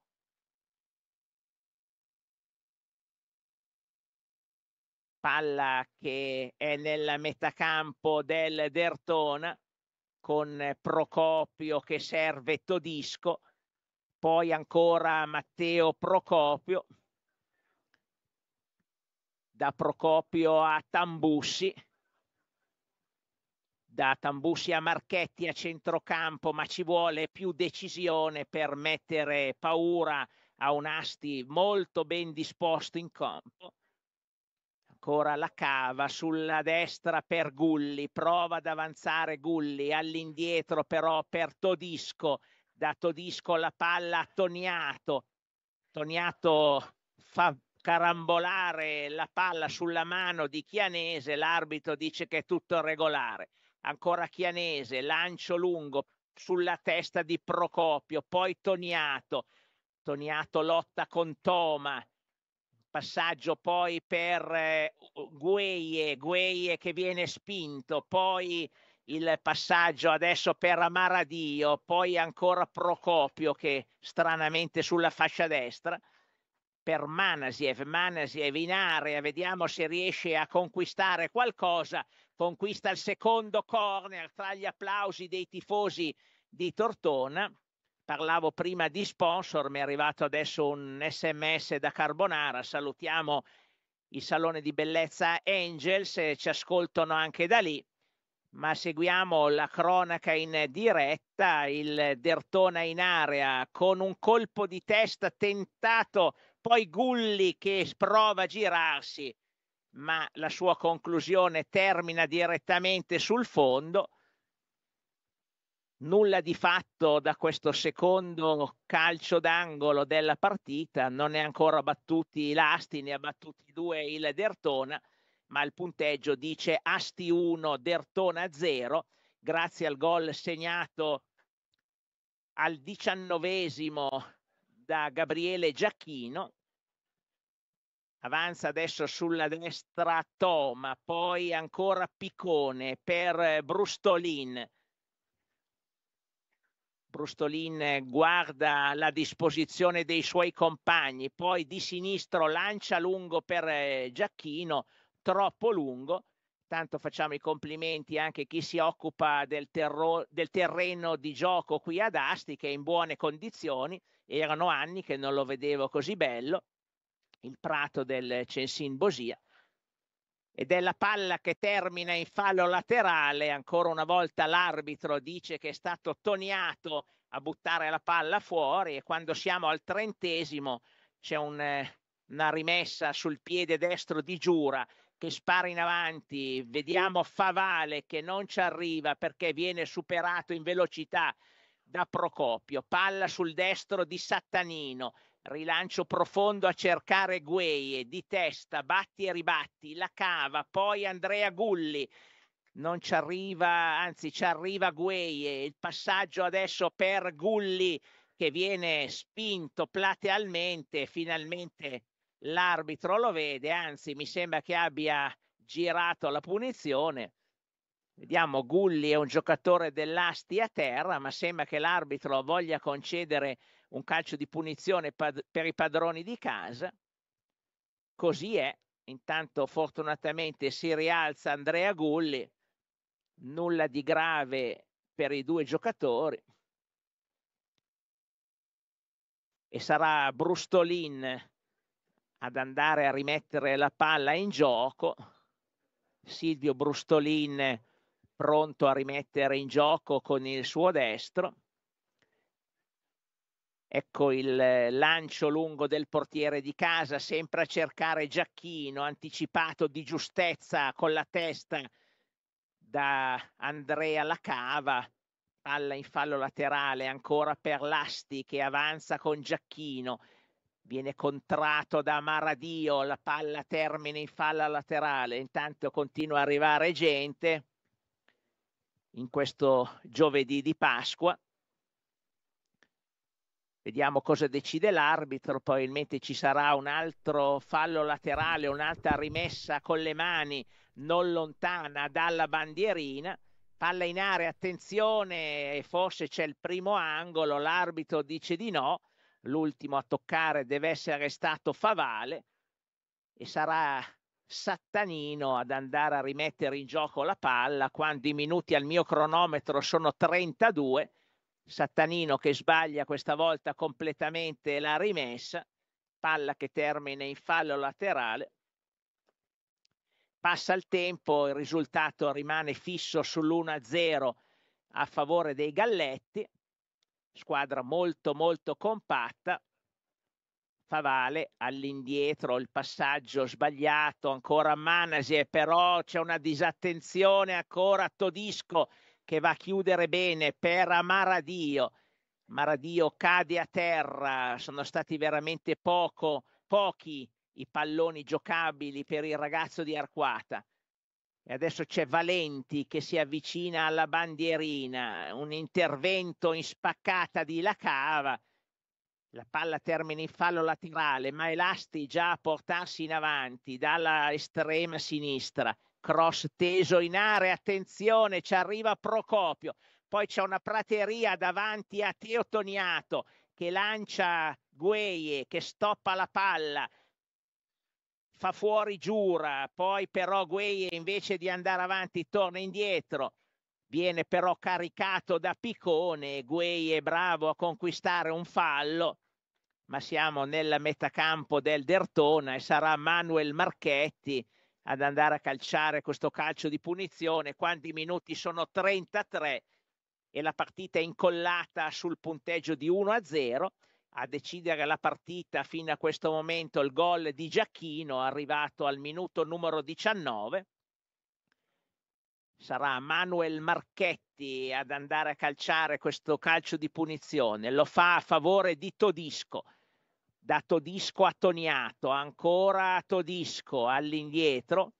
palla che è nel metacampo del Dertona con Procopio che serve Todisco, poi ancora Matteo Procopio, da Procopio a Tambussi, da Tambussi a Marchetti a centrocampo, ma ci vuole più decisione per mettere paura a un Asti molto ben disposto in campo. Ancora la cava sulla destra per Gulli, prova ad avanzare Gulli, all'indietro però per Todisco, da Todisco la palla a Toniato. Toniato fa carambolare la palla sulla mano di Chianese, l'arbitro dice che è tutto regolare ancora Chianese, lancio lungo sulla testa di Procopio, poi Toniato, Toniato lotta con Toma, passaggio poi per eh, Gueye, Gueye che viene spinto, poi il passaggio adesso per Amaradio, poi ancora Procopio che stranamente sulla fascia destra, per Manasiev, Manasiev in area, vediamo se riesce a conquistare qualcosa, conquista il secondo corner tra gli applausi dei tifosi di Tortona. Parlavo prima di sponsor, mi è arrivato adesso un sms da Carbonara, salutiamo il salone di bellezza Angels, eh, ci ascoltano anche da lì, ma seguiamo la cronaca in diretta, il Dertona in area con un colpo di testa tentato, poi Gulli che prova a girarsi, ma la sua conclusione termina direttamente sul fondo. Nulla di fatto da questo secondo calcio d'angolo della partita, non è ancora battuti lasti, ne ha battuti due il Dertona, ma il punteggio dice Asti 1, Dertona 0, grazie al gol segnato al diciannovesimo da Gabriele Giacchino, avanza adesso sulla destra Toma, poi ancora Piccone per eh, Brustolin. Brustolin eh, guarda la disposizione dei suoi compagni, poi di sinistro lancia lungo per eh, Giacchino, troppo lungo. Tanto facciamo i complimenti anche a chi si occupa del, del terreno di gioco qui ad Asti, che è in buone condizioni. Erano anni che non lo vedevo così bello il prato del Censin Bosia ed è la palla che termina in fallo laterale, ancora una volta l'arbitro dice che è stato toniato a buttare la palla fuori e quando siamo al trentesimo c'è un, una rimessa sul piede destro di Giura che spara in avanti, vediamo Favale che non ci arriva perché viene superato in velocità da Procopio, palla sul destro di Sattanino, rilancio profondo a cercare Gueye di testa, batti e ribatti, la cava, poi Andrea Gulli, non ci arriva, anzi ci arriva Gueye, il passaggio adesso per Gulli che viene spinto platealmente, finalmente l'arbitro lo vede, anzi mi sembra che abbia girato la punizione. Vediamo, Gulli è un giocatore dell'Asti a terra, ma sembra che l'arbitro voglia concedere un calcio di punizione per i padroni di casa. Così è. Intanto fortunatamente si rialza Andrea Gulli, nulla di grave per i due giocatori. E sarà Brustolin ad andare a rimettere la palla in gioco. Silvio Brustolin pronto a rimettere in gioco con il suo destro. Ecco il lancio lungo del portiere di casa, sempre a cercare Giacchino, anticipato di giustezza con la testa da Andrea Lacava. Palla in fallo laterale ancora per Lasti che avanza con Giacchino. Viene contratto da Maradio, la palla termina in falla laterale. Intanto continua a arrivare gente in questo giovedì di Pasqua Vediamo cosa decide l'arbitro, probabilmente ci sarà un altro fallo laterale, un'altra rimessa con le mani non lontana dalla bandierina. Palla in area, attenzione, forse c'è il primo angolo, l'arbitro dice di no, l'ultimo a toccare deve essere stato Favale e sarà Sattanino ad andare a rimettere in gioco la palla quando i minuti al mio cronometro sono 32 Sattanino che sbaglia questa volta completamente la rimessa, palla che termina in fallo laterale. Passa il tempo, il risultato rimane fisso sull'1-0 a favore dei Galletti, squadra molto molto compatta. Fa vale all'indietro il passaggio sbagliato ancora a Manasi, eh, però c'è una disattenzione ancora a Todisco che va a chiudere bene per Amaradio. Amaradio cade a terra, sono stati veramente poco, pochi i palloni giocabili per il ragazzo di Arquata. E adesso c'è Valenti che si avvicina alla bandierina, un intervento in spaccata di Lacava. La palla termina in fallo laterale, ma Elasti già a portarsi in avanti dalla estrema sinistra cross teso in area, attenzione, ci arriva Procopio, poi c'è una prateria davanti a Teotoniato che lancia Gueye, che stoppa la palla, fa fuori Giura, poi però Gueye invece di andare avanti torna indietro, viene però caricato da Picone, Gueye bravo a conquistare un fallo, ma siamo nel metacampo del Dertona e sarà Manuel Marchetti ad andare a calciare questo calcio di punizione, quando i minuti sono 33 e la partita è incollata sul punteggio di 1 a 0. A decidere la partita fino a questo momento il gol di Giacchino, arrivato al minuto numero 19. Sarà Manuel Marchetti ad andare a calciare questo calcio di punizione. Lo fa a favore di Todisco da Todisco a Toniato, ancora a Todisco all'indietro,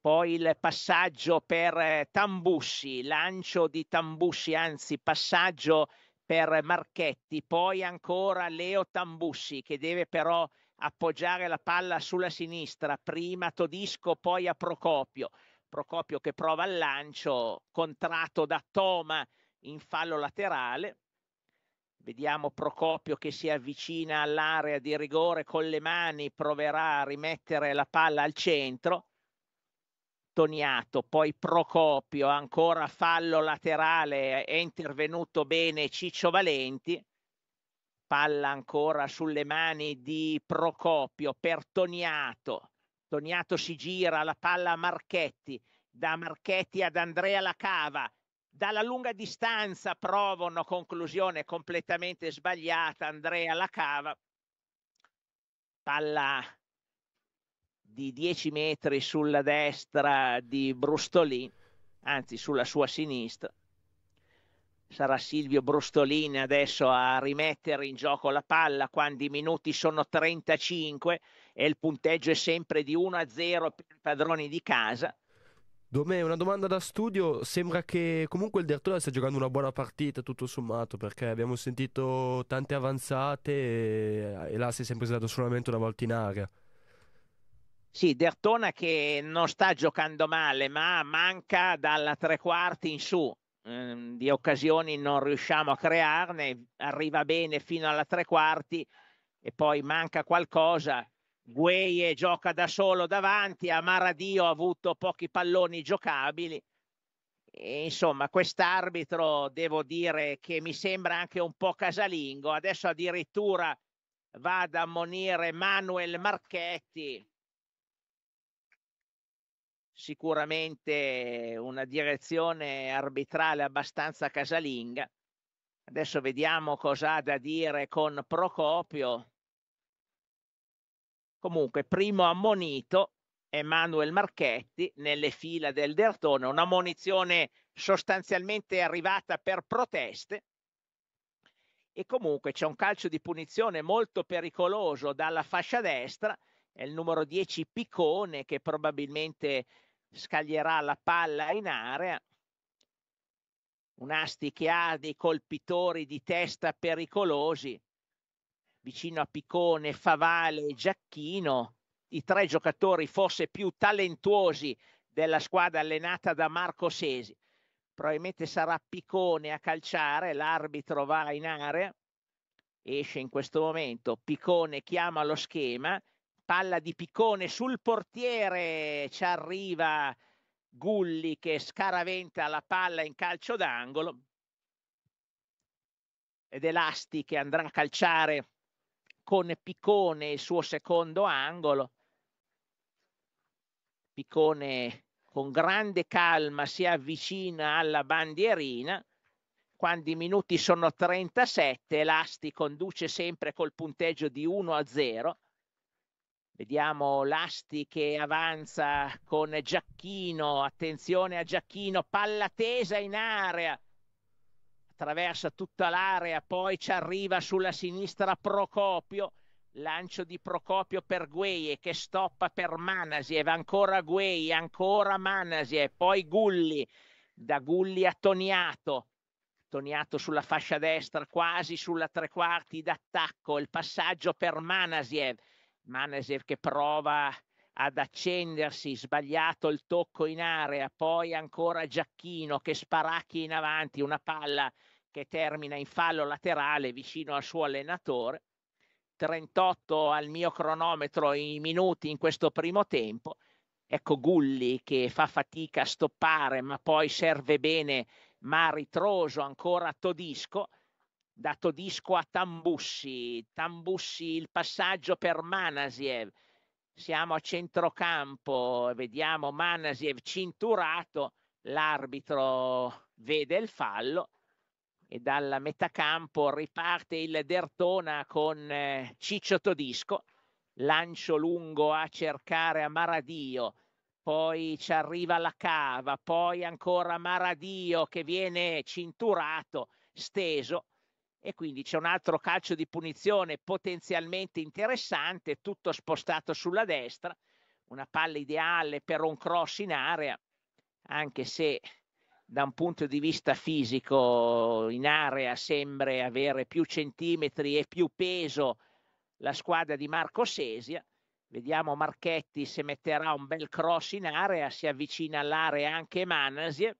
poi il passaggio per eh, Tambussi, lancio di Tambussi, anzi passaggio per Marchetti, poi ancora Leo Tambussi che deve però appoggiare la palla sulla sinistra, prima a Todisco, poi a Procopio. Procopio che prova il lancio, contratto da Toma in fallo laterale, Vediamo Procopio che si avvicina all'area di rigore con le mani, proverà a rimettere la palla al centro. Toniato, poi Procopio, ancora fallo laterale, è intervenuto bene Ciccio Valenti. Palla ancora sulle mani di Procopio per Toniato. Toniato si gira, la palla a Marchetti, da Marchetti ad Andrea Lacava dalla lunga distanza provo una conclusione completamente sbagliata, Andrea Lacava, palla di 10 metri sulla destra di Brustolin, anzi sulla sua sinistra. Sarà Silvio Brustolin adesso a rimettere in gioco la palla quando i minuti sono 35 e il punteggio è sempre di 1 0 per i padroni di casa. Domè, una domanda da studio. Sembra che comunque il Dertola stia giocando una buona partita, tutto sommato, perché abbiamo sentito tante avanzate e, e là si è sempre stato solamente una volta in area. Sì, Dertona che non sta giocando male, ma manca dalla tre quarti in su. Ehm, di occasioni non riusciamo a crearne, arriva bene fino alla tre quarti e poi manca qualcosa Gueye gioca da solo davanti, Amaradio ha avuto pochi palloni giocabili. E insomma, quest'arbitro devo dire che mi sembra anche un po' casalingo. Adesso addirittura va ad ammonire Manuel Marchetti. Sicuramente una direzione arbitrale abbastanza casalinga. Adesso vediamo cosa ha da dire con Procopio. Comunque, primo ammonito Emanuel Marchetti nelle fila del Dertone, una munizione sostanzialmente arrivata per proteste. E comunque c'è un calcio di punizione molto pericoloso dalla fascia destra, è il numero 10 Picone che probabilmente scaglierà la palla in area. Un Asti che ha dei colpitori di testa pericolosi, vicino a Piccone, Favale e Giacchino, i tre giocatori forse più talentuosi della squadra allenata da Marco Sesi. Probabilmente sarà Piccone a calciare, l'arbitro va in area, esce in questo momento, Piccone chiama lo schema, palla di Piccone sul portiere, ci arriva Gulli che scaraventa la palla in calcio d'angolo ed Elasti che andrà a calciare con Piccone il suo secondo angolo. Piccone con grande calma si avvicina alla bandierina. Quando i minuti sono 37, Lasti conduce sempre col punteggio di 1 a 0. Vediamo Lasti che avanza con Giacchino, attenzione a Giacchino, palla tesa in area, attraversa tutta l'area, poi ci arriva sulla sinistra Procopio, lancio di Procopio per Gueie che stoppa per Manasiev, ancora Gueie, ancora Manasiev, poi Gulli, da Gulli a Toniato, Toniato sulla fascia destra, quasi sulla tre quarti d'attacco, il passaggio per Manasiev, Manasiev che prova ad accendersi, sbagliato il tocco in area, poi ancora Giacchino che sparacchi in avanti una palla che termina in fallo laterale vicino al suo allenatore, 38 al mio cronometro i minuti in questo primo tempo, ecco Gulli che fa fatica a stoppare ma poi serve bene ma ritroso ancora a Todisco, da Todisco a Tambussi, Tambussi il passaggio per Manasiev, siamo a centrocampo, vediamo Manasiev cinturato, l'arbitro vede il fallo e dalla metacampo riparte il Dertona con eh, Ciccio Todisco, lancio lungo a cercare a Maradio, poi ci arriva la cava, poi ancora Maradio che viene cinturato, steso e quindi c'è un altro calcio di punizione potenzialmente interessante, tutto spostato sulla destra, una palla ideale per un cross in area, anche se da un punto di vista fisico in area sembra avere più centimetri e più peso la squadra di Marco Sesia. Vediamo Marchetti se metterà un bel cross in area, si avvicina all'area anche Manasie.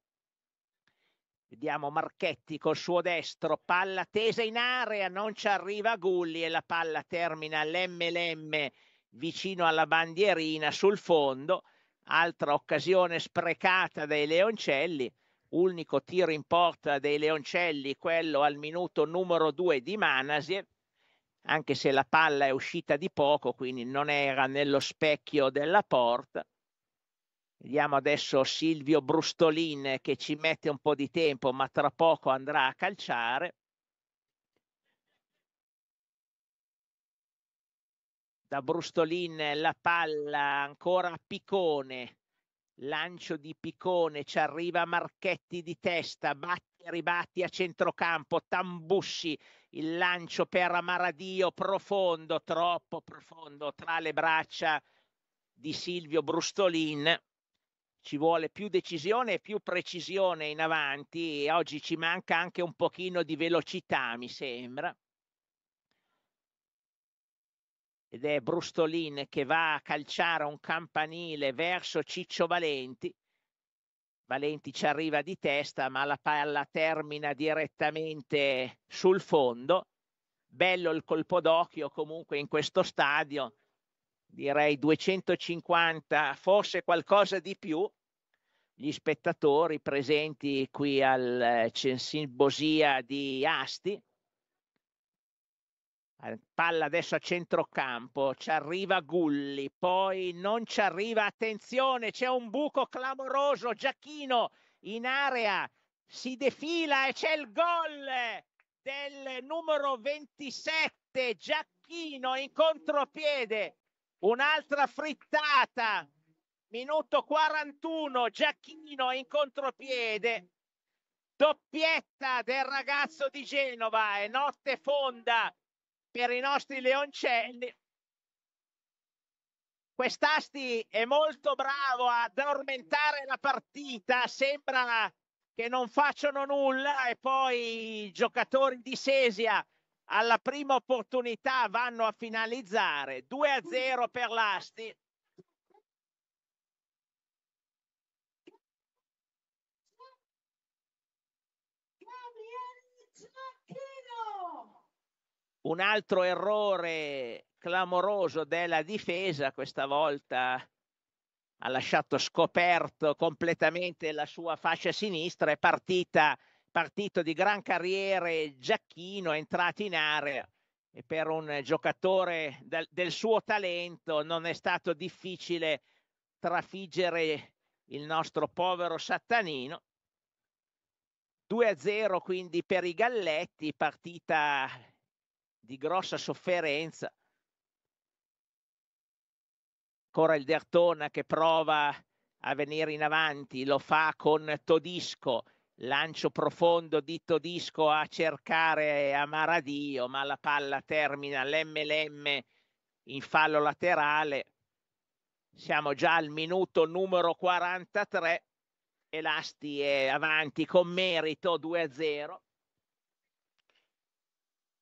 Vediamo Marchetti col suo destro, palla tesa in area, non ci arriva Gulli e la palla termina all'MLM vicino alla bandierina sul fondo. Altra occasione sprecata dai Leoncelli unico tiro in porta dei Leoncelli, quello al minuto numero 2 di Manasie, anche se la palla è uscita di poco, quindi non era nello specchio della porta. Vediamo adesso Silvio Brustolin che ci mette un po' di tempo, ma tra poco andrà a calciare. Da Brustolin la palla ancora a piccone lancio di Piccone, ci arriva Marchetti di testa, batti e ribatti a centrocampo, Tambusci, il lancio per Amaradio profondo, troppo profondo, tra le braccia di Silvio Brustolin. Ci vuole più decisione e più precisione in avanti e oggi ci manca anche un pochino di velocità, mi sembra ed è Brustolin che va a calciare un campanile verso Ciccio Valenti. Valenti ci arriva di testa, ma la palla termina direttamente sul fondo. Bello il colpo d'occhio comunque in questo stadio, direi 250, forse qualcosa di più. Gli spettatori presenti qui al eh, Censin di Asti eh, palla adesso a centrocampo, ci arriva Gulli, poi non ci arriva, attenzione, c'è un buco clamoroso, Giacchino in area, si defila e c'è il gol del numero 27, Giacchino in contropiede, un'altra frittata, minuto 41, Giacchino in contropiede, doppietta del ragazzo di Genova e notte fonda per i nostri leoncelli. Quest'asti è molto bravo a addormentare la partita, sembra che non facciano nulla e poi i giocatori di Sesia alla prima opportunità vanno a finalizzare 2 a 0 per l'Asti. Un altro errore clamoroso della difesa, questa volta ha lasciato scoperto completamente la sua fascia sinistra, è partita, partito di gran carriere Giacchino, è entrato in area e per un giocatore del, del suo talento non è stato difficile trafiggere il nostro povero Sattanino. 2-0 quindi per i Galletti, partita di grossa sofferenza. Ancora il Dertona che prova a venire in avanti, lo fa con Todisco, lancio profondo di Todisco a cercare Amaradio, ma la palla termina l'MLM in fallo laterale. Siamo già al minuto numero 43 Elasti è avanti con merito 2-0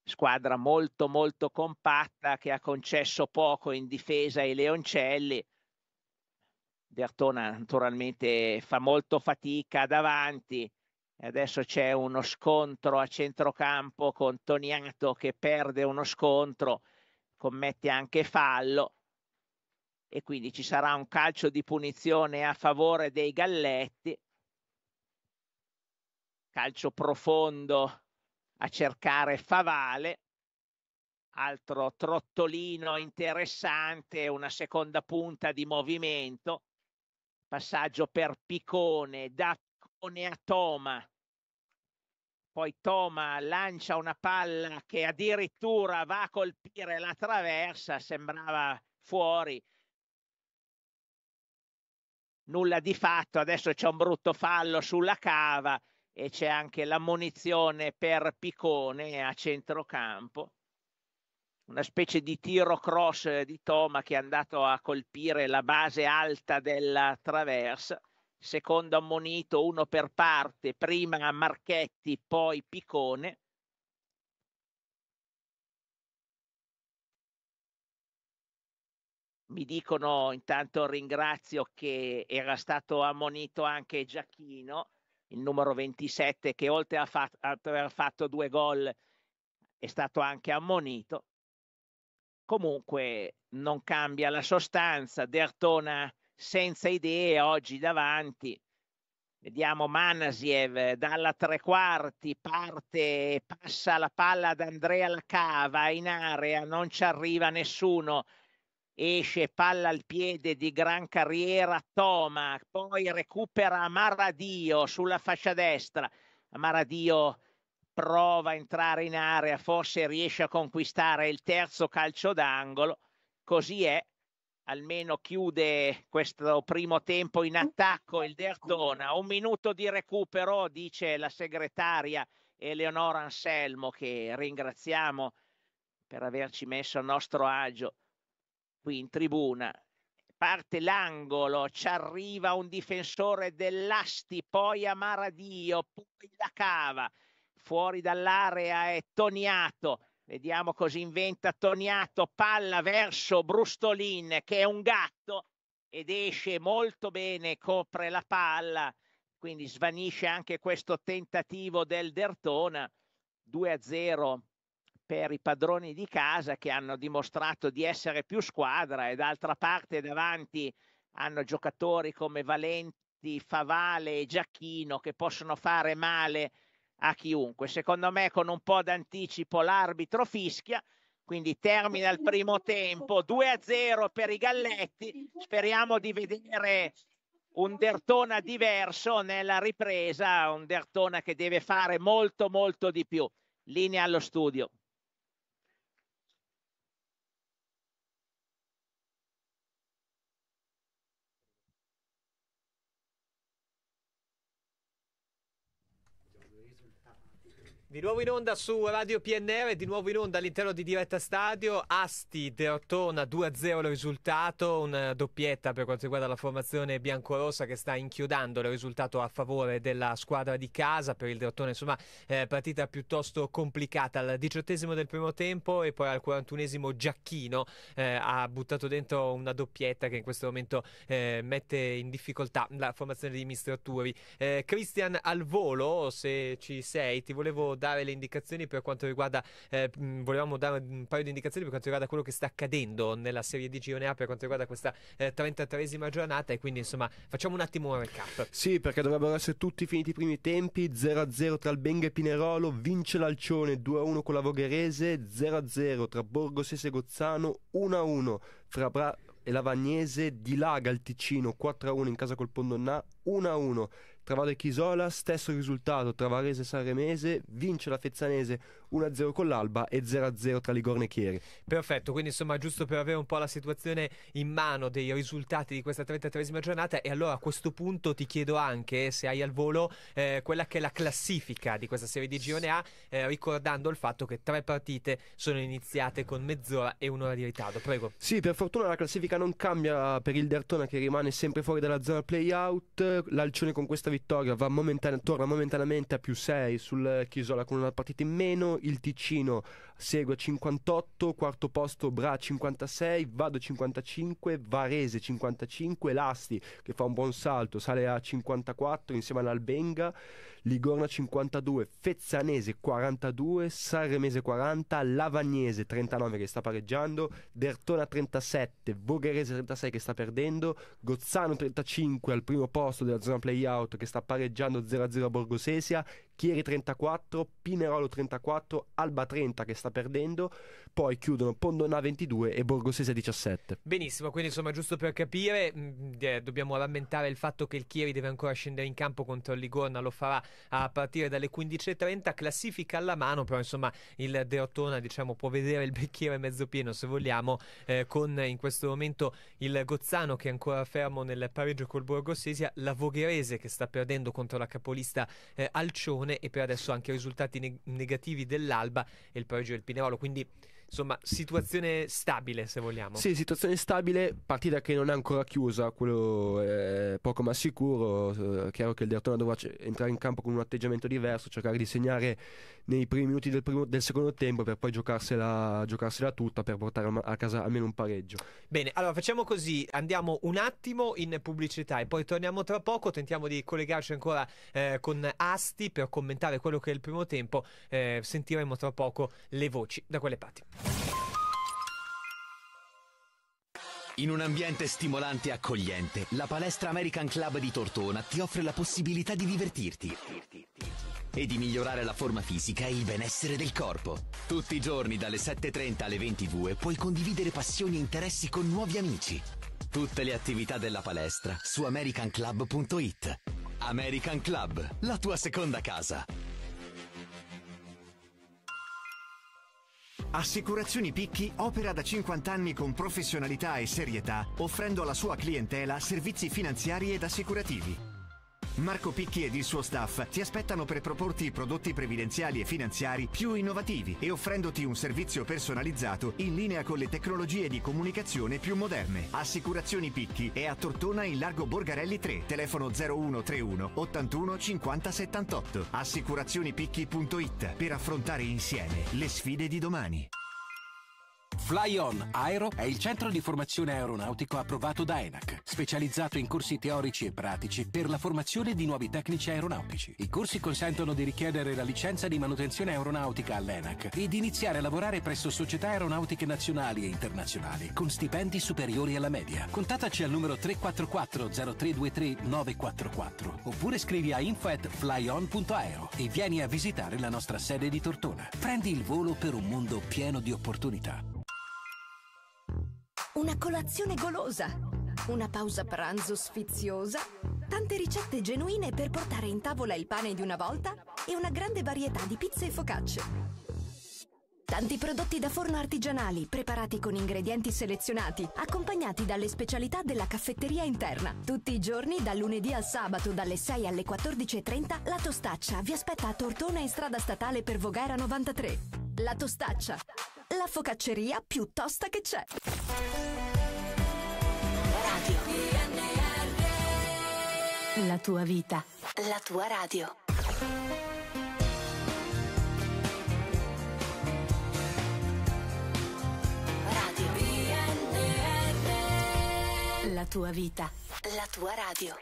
squadra molto molto compatta che ha concesso poco in difesa ai Leoncelli. Bertona naturalmente fa molto fatica davanti. e Adesso c'è uno scontro a centrocampo con Toniato che perde uno scontro, commette anche fallo e quindi ci sarà un calcio di punizione a favore dei Galletti. Calcio profondo a cercare Favale, altro trottolino interessante, una seconda punta di movimento, passaggio per Picone, da Cone a Toma, poi Toma lancia una palla che addirittura va a colpire la traversa, sembrava fuori. Nulla di fatto, adesso c'è un brutto fallo sulla cava, e c'è anche l'ammonizione per Piccone a centrocampo, una specie di tiro cross di Toma che è andato a colpire la base alta della traversa, secondo ammonito uno per parte, prima Marchetti, poi Piccone. mi dicono intanto ringrazio che era stato ammonito anche Giacchino il numero 27 che oltre a, fa- a aver fatto due gol è stato anche ammonito. Comunque non cambia la sostanza, Dertona senza idee oggi davanti. Vediamo Manasiev dalla tre quarti, parte, passa la palla ad Andrea Lacava in area, non ci arriva nessuno, esce palla al piede di gran carriera Toma, poi recupera Maradio sulla fascia destra. Maradio prova a entrare in area, forse riesce a conquistare il terzo calcio d'angolo, così è, almeno chiude questo primo tempo in attacco il Dertona. Un minuto di recupero, dice la segretaria Eleonora Anselmo, che ringraziamo per averci messo a nostro agio qui in tribuna, parte l'angolo, ci arriva un difensore dell'Asti, poi Amaradio, poi la cava, fuori dall'area è Toniato, vediamo cosa inventa Toniato, palla verso Brustolin che è un gatto ed esce molto bene, copre la palla, quindi svanisce anche questo tentativo del Dertona, 2 a 0 per i padroni di casa che hanno dimostrato di essere più squadra e d'altra parte davanti hanno giocatori come Valenti, Favale e Giacchino che possono fare male a chiunque. Secondo me con un po' d'anticipo l'arbitro fischia, quindi termina il primo tempo 2 0 per i Galletti. Speriamo di vedere un Dertona diverso nella ripresa, un Dertona che deve fare molto molto di più. Linea allo studio. Di nuovo in onda su Radio PNR, di nuovo in onda all'interno di Diretta Stadio, Asti Dertona 2-0 il risultato, una eh, doppietta per quanto riguarda la formazione biancorossa che sta inchiodando il risultato a favore della squadra di casa per il Dertona, insomma eh, partita piuttosto complicata al diciottesimo del primo tempo e poi al quarantunesimo Giacchino eh, ha buttato dentro una doppietta che in questo momento eh, mette in difficoltà la formazione di Mister Turi. Eh, Cristian al volo, se ci sei, ti volevo dare le indicazioni per quanto riguarda, eh, volevamo dare un paio di indicazioni per quanto riguarda quello che sta accadendo nella serie di Girone A per quanto riguarda questa eh, 33esima giornata e quindi insomma facciamo un attimo un recap. Sì, perché dovrebbero essere tutti finiti i primi tempi, 0-0 tra Albenga e Pinerolo, vince l'Alcione 2-1 con la Vogherese, 0-0 tra Borgo Sese e Gozzano, 1-1 fra Bra e Lavagnese, dilaga il Ticino 4-1 in casa col Pondonà 1-1 Travare Chisola, stesso risultato, Travarese Sanremese, vince la Fezzanese 1-0 con l'Alba e 0-0 tra Ligorne e Chieri. Perfetto, quindi insomma giusto per avere un po' la situazione in mano dei risultati di questa 33esima giornata e allora a questo punto ti chiedo anche se hai al volo eh, quella che è la classifica di questa serie di girone A, eh, ricordando il fatto che tre partite sono iniziate con mezz'ora e un'ora di ritardo. Prego. Sì, per fortuna la classifica non cambia per il Dertona che rimane sempre fuori dalla zona playout L'Alcione con questa vittoria va momentan- torna momentaneamente a più 6 sul Chisola con una partita in meno il Ticino segue a 58, quarto posto Bra 56, Vado 55, Varese 55, Lasti che fa un buon salto sale a 54 insieme all'Albenga Ligorna 52, Fezzanese 42, Sanremese 40, Lavagnese 39 che sta pareggiando, Dertona 37, Vogherese 36 che sta perdendo, Gozzano 35 al primo posto della zona playout che sta pareggiando 0-0 a Borgosesia, Chieri 34, Pinerolo 34, Alba 30 che sta perdendo, poi chiudono Pondona 22 e Borgosesia 17. Benissimo, quindi insomma giusto per capire, mm, eh, dobbiamo lamentare il fatto che il Chieri deve ancora scendere in campo contro il Ligorna, lo farà a partire dalle 15.30, classifica alla mano, però insomma il Deottona diciamo, può vedere il bicchiere mezzo pieno se vogliamo, eh, con in questo momento il Gozzano che è ancora fermo nel pareggio col Borgo Sesia, la Vogherese che sta perdendo contro la capolista eh, Alcione e per adesso anche risultati neg- negativi dell'Alba e il pareggio del Pinerolo, quindi Insomma, situazione stabile, se vogliamo. Sì, situazione stabile, partita che non è ancora chiusa, quello è poco ma sicuro. È eh, chiaro che il Dertona dovrà entrare in campo con un atteggiamento diverso, cercare di segnare nei primi minuti del, primo, del secondo tempo per poi giocarsela, giocarsela, tutta per portare a casa almeno un pareggio. Bene, allora facciamo così, andiamo un attimo in pubblicità e poi torniamo tra poco, tentiamo di collegarci ancora eh, con Asti per commentare quello che è il primo tempo, eh, sentiremo tra poco le voci da quelle parti. In un ambiente stimolante e accogliente, la Palestra American Club di Tortona ti offre la possibilità di divertirti e di migliorare la forma fisica e il benessere del corpo. Tutti i giorni dalle 7.30 alle 22 puoi condividere passioni e interessi con nuovi amici. Tutte le attività della palestra su americanclub.it. American Club, la tua seconda casa. Assicurazioni Picchi opera da 50 anni con professionalità e serietà, offrendo alla sua clientela servizi finanziari ed assicurativi Marco Picchi ed il suo staff ti aspettano per proporti i prodotti previdenziali e finanziari più innovativi e offrendoti un servizio personalizzato in linea con le tecnologie di comunicazione più moderne. Assicurazioni Picchi è a Tortona in largo Borgarelli 3, telefono 0131 81 50 78. Assicurazioni per affrontare insieme le sfide di domani. Flyon Aero è il centro di formazione aeronautico approvato da ENAC, specializzato in corsi teorici e pratici per la formazione di nuovi tecnici aeronautici. I corsi consentono di richiedere la licenza di manutenzione aeronautica all'ENAC e di iniziare a lavorare presso società aeronautiche nazionali e internazionali con stipendi superiori alla media. Contattaci al numero 344 0323 944 oppure scrivi a info at flyon.aero e vieni a visitare la nostra sede di Tortona. Prendi il volo per un mondo pieno di opportunità una colazione golosa, una pausa pranzo sfiziosa, tante ricette genuine per portare in tavola il pane di una volta e una grande varietà di pizze e focacce. Tanti prodotti da forno artigianali, preparati con ingredienti selezionati, accompagnati dalle specialità della caffetteria interna. Tutti i giorni, dal lunedì al sabato, dalle 6 alle 14.30, la Tostaccia vi aspetta a Tortona in strada statale per Voghera 93. La Tostaccia, la focacceria più tosta che c'è. La tua vita. La tua radio. Radio. BNR. La tua vita. La tua radio.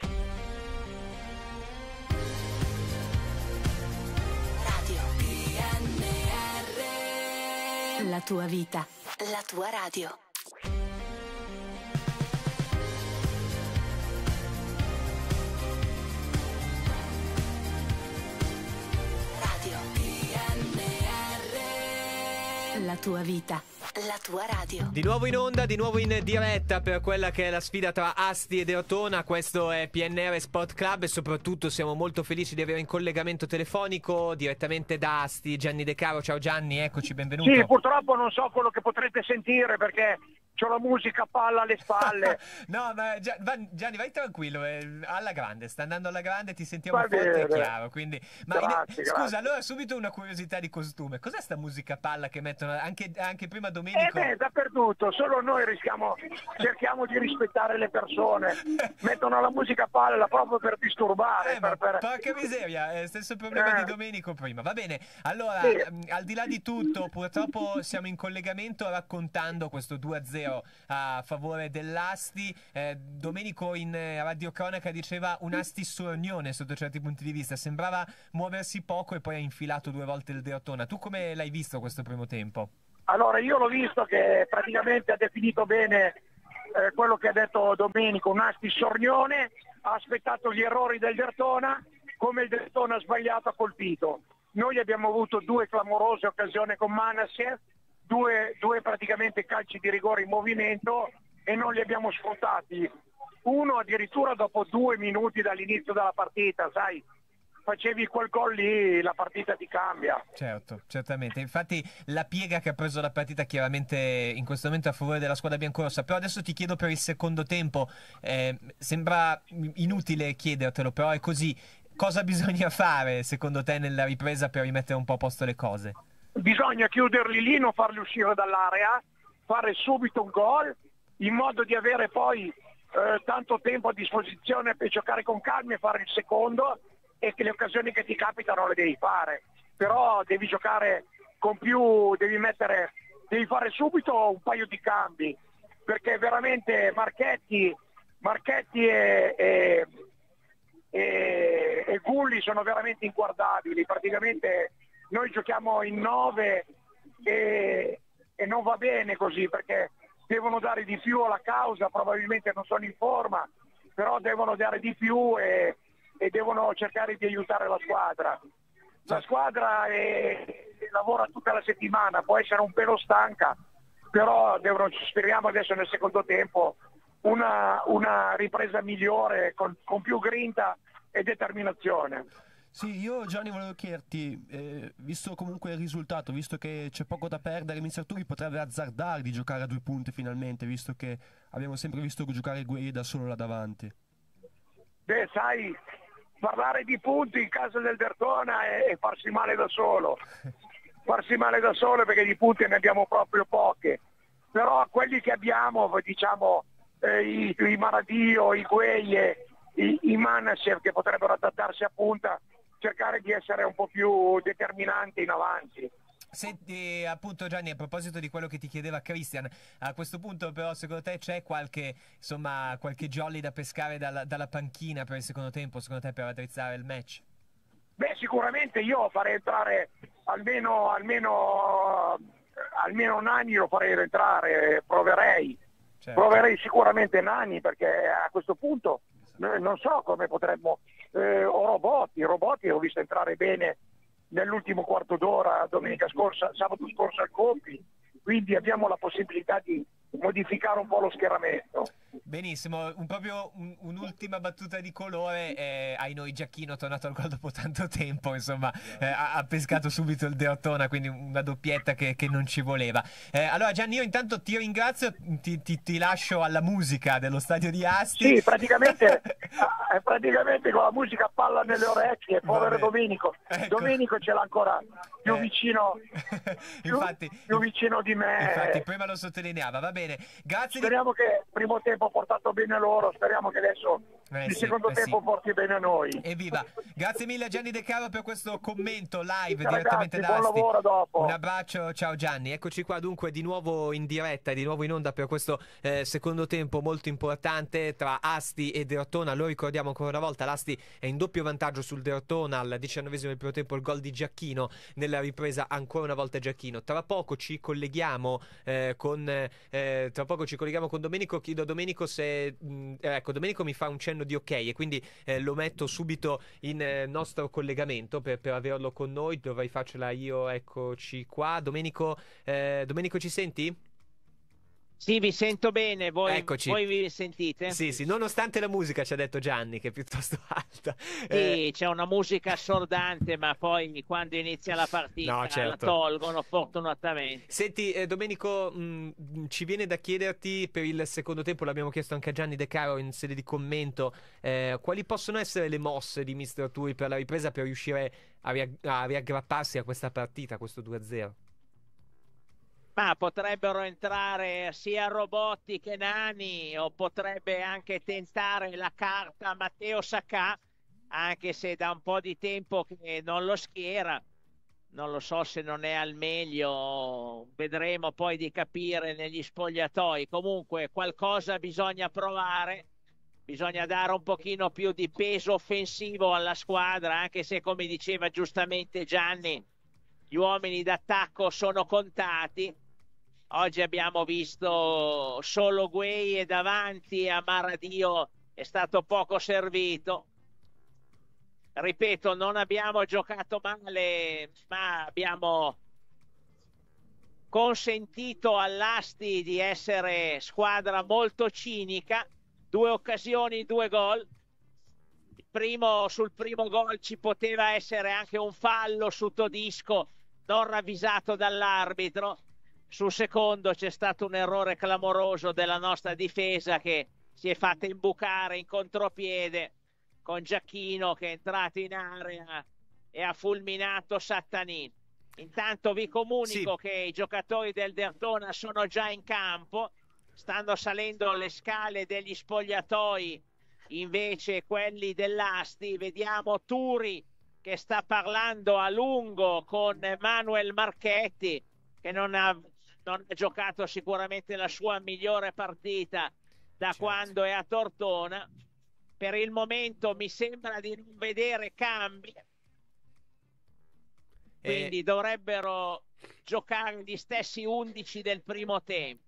La tua vita. La tua radio. tua vita. La tua radio. Di nuovo in onda, di nuovo in diretta per quella che è la sfida tra Asti ed Ertona. Questo è PNR Sport Club e soprattutto siamo molto felici di avere in collegamento telefonico direttamente da Asti Gianni De Caro. Ciao Gianni, eccoci, benvenuto. Sì, purtroppo non so quello che potrete sentire perché ho la musica palla alle spalle. no, ma Gianni, vai tranquillo, eh, alla grande, sta andando alla grande, ti sentiamo Va forte e chiaro. Quindi... Ma grazie, in... Scusa, allora subito una curiosità di costume. Cos'è sta musica palla che mettono anche, anche prima domenica? Eh beh, dappertutto, solo noi rischiamo, cerchiamo di rispettare le persone. mettono la musica palla proprio per disturbare. Eh, per, per... Porca miseria, eh, stesso problema di eh. Domenico prima. Va bene, allora, sì. Mm, al di là di tutto, purtroppo siamo in collegamento raccontando questo 2-0 0 a favore dell'Asti. Eh, Domenico in eh, Radio Cronaca diceva un mm. Asti sornione eh, sotto certi punti di vista. Sembrava muoversi poco e poi ha infilato due volte il Dertona. Tu come l'hai visto questo primo tempo? Allora, io l'ho visto che praticamente ha definito bene eh, quello che ha detto Domenico, un Asti sornione, ha aspettato gli errori del Dertona, come il Dertona ha sbagliato ha colpito. Noi abbiamo avuto due clamorose occasioni con Manasseh, due, due calci di rigore in movimento e non li abbiamo sfruttati. Uno addirittura dopo due minuti dall'inizio della partita, sai, facevi quel gol lì la partita ti cambia. Certo, certamente. Infatti la piega che ha preso la partita chiaramente in questo momento è a favore della squadra biancorossa, però adesso ti chiedo per il secondo tempo, eh, sembra inutile chiedertelo, però è così. Cosa bisogna fare secondo te nella ripresa per rimettere un po' a posto le cose? bisogna chiuderli lì, non farli uscire dall'area, fare subito un gol in modo di avere poi eh, tanto tempo a disposizione per giocare con calma e fare il secondo e che le occasioni che ti capitano le devi fare, però devi giocare con più, devi, mettere, devi fare subito un paio di cambi, perché veramente Marchetti, Marchetti e, e, e, e Gulli sono veramente inguardabili, praticamente noi giochiamo in nove e, e non va bene così perché devono dare di più alla causa, probabilmente non sono in forma, però devono dare di più e, e devono cercare di aiutare la squadra. La squadra è, lavora tutta la settimana, può essere un pelo stanca, però devono, speriamo adesso nel secondo tempo una, una ripresa migliore, con, con più grinta e determinazione. Sì, io Gianni volevo chiederti, eh, visto comunque il risultato, visto che c'è poco da perdere, Mr. Turi potrebbe azzardare di giocare a due punti finalmente, visto che abbiamo sempre visto giocare da solo là davanti. Beh, sai, parlare di punti in casa del Dertona è, è farsi male da solo. farsi male da solo perché di punti ne abbiamo proprio poche. Però quelli che abbiamo, diciamo, eh, i, i Maradio, i Gueglie, i, i Manassef che potrebbero adattarsi a punta, cercare di essere un po' più determinante in avanti. Senti appunto Gianni a proposito di quello che ti chiedeva Christian, a questo punto però secondo te c'è qualche, insomma, qualche jolly da pescare dalla, dalla panchina per il secondo tempo, secondo te per attrezzare il match? Beh sicuramente io farei entrare almeno, almeno, almeno Nani lo farei entrare, proverei, certo. proverei sicuramente Nani perché a questo punto non so come potremmo, eh, o robot, i ho visto entrare bene nell'ultimo quarto d'ora domenica scorsa, sabato scorso al Compi, quindi abbiamo la possibilità di, modificare un po' lo schieramento. Benissimo, un, proprio un, un'ultima battuta di colore, eh, ai noi Giacchino tornato al gol dopo tanto tempo, insomma eh, ha, ha, pescato subito il Deottona, quindi una doppietta che, che non ci voleva. Eh, allora Gianni, io intanto ti ringrazio, ti, ti, ti, lascio alla musica dello stadio di Asti. Sì, praticamente ah, praticamente con la musica a palla nelle orecchie, povero Domenico. Ecco. Domenico ce l'ha ancora più eh. vicino, infatti, più, più vicino di me. Infatti, prima lo sottolineava, va bene. Grazie speriamo di... che il primo tempo ha portato bene loro, speriamo che adesso eh, sì, secondo eh tempo sì. porti bene a noi. Evviva! Grazie mille a Gianni De Caro per questo commento live sì, direttamente ragazzi, da Asti. Buon lavoro dopo. Un abbraccio, ciao Gianni. Eccoci qua dunque di nuovo in diretta e di nuovo in onda per questo eh, secondo tempo molto importante tra Asti e Dertona. Lo ricordiamo ancora una volta, l'Asti è in doppio vantaggio sul Dertona al diciannovesimo del primo tempo il gol di Giacchino nella ripresa ancora una volta Giacchino. Tra poco ci colleghiamo eh, con eh, tra poco ci colleghiamo con Domenico. Chiedo a Domenico se mh, mm, ecco Domenico mi fa un cenno cenno di ok e quindi eh, lo metto subito in eh, nostro collegamento per, per, averlo con noi, dovrei farcela io, eccoci qua. Domenico, eh, Domenico ci senti? Sì, vi sento bene, voi, voi, vi sentite? Sì, sì, nonostante la musica ci ha detto Gianni che è piuttosto alta. Sì, eh... c'è una musica assordante, ma poi quando inizia la partita no, certo. la tolgono fortunatamente. Senti, eh, Domenico, mh, mm, ci viene da chiederti per il secondo tempo, l'abbiamo chiesto anche a Gianni De Caro in sede di commento, eh, quali possono essere le mosse di Mister Tui per la ripresa per riuscire a, riag- a riaggrapparsi a questa partita, a questo 2-0? Ma potrebbero entrare sia Robotti che Nani o potrebbe anche tentare la carta Matteo Sacca, anche se da un po' di tempo che non lo schiera. Non lo so se non è al meglio, vedremo poi di capire negli spogliatoi. Comunque qualcosa bisogna provare, bisogna dare un pochino più di peso offensivo alla squadra, anche se come diceva giustamente Gianni, gli uomini d'attacco sono contati Oggi abbiamo visto solo Guei e davanti a Maradio è stato poco servito. Ripeto, non abbiamo giocato male, ma abbiamo consentito all'Asti di essere squadra molto cinica. Due occasioni, due gol. Primo, sul primo gol ci poteva essere anche un fallo su Todisco non ravvisato dall'arbitro sul secondo c'è stato un errore clamoroso della nostra difesa che si è fatta imbucare in contropiede con Giacchino che è entrato in area e ha fulminato Sattanin. Intanto vi comunico sì. che i giocatori del Dertona sono già in campo, stanno salendo le scale degli spogliatoi, invece quelli dell'Asti. Vediamo Turi che sta parlando a lungo con Manuel Marchetti che non ha non ha giocato sicuramente la sua migliore partita da certo. quando è a Tortona. Per il momento mi sembra di non vedere cambi, eh. quindi e... dovrebbero giocare gli stessi 11 del primo tempo.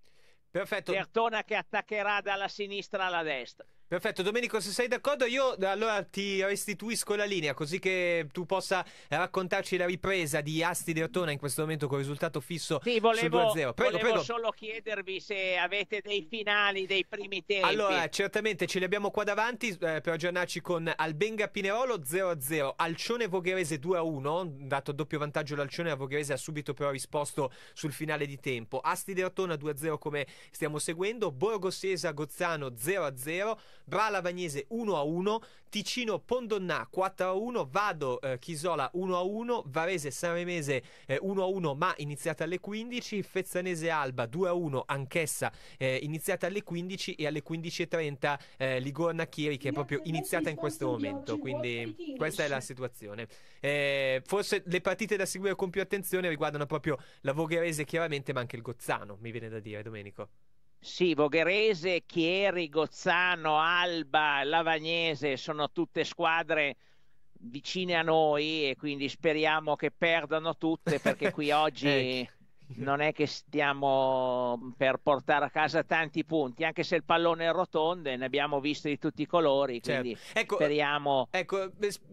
Perfetto. Tortona che attaccherà dalla sinistra alla destra. Perfetto, Domenico, se sei d'accordo, io allora ti restituisco la linea così che tu possa raccontarci la ripresa di Asti Dertona in questo momento con risultato fisso sì, volevo, sul 2-0. Prego, volevo prego. solo chiedervi se avete dei finali dei primi tempi. Allora, certamente ce li abbiamo qua davanti eh, per aggiornarci con Albenga Pinerolo 0-0, Alcione Vogherese 2-1, dato doppio vantaggio l'Alcione, la Vogherese ha subito però risposto sul finale di tempo. Asti Dertona 2-0 come stiamo seguendo, Borgo Sesa Gozzano 0-0. Brala Vagnese 1-1, a Ticino Pondonnà 4-1, a Vado eh, Chisola 1-1, a Varese Sanremese eh, 1-1 ma iniziata alle 15, Fezzanese Alba 2-1 a anch'essa eh, iniziata alle 15 e alle 15.30 eh, Ligorna Chiri che è proprio iniziata in questo momento, quindi questa è la situazione. Eh, forse le partite da seguire con più attenzione riguardano proprio la Vogherese chiaramente ma anche il Gozzano, mi viene da dire Domenico. Sì, Vogherese, Chieri, Gozzano, Alba, Lavagnese sono tutte squadre vicine a noi e quindi speriamo che perdano tutte perché qui oggi ecco. non è che stiamo per portare a casa tanti punti, anche se il pallone è rotondo e ne abbiamo visto di tutti i colori, certo. quindi ecco, speriamo ecco, eh,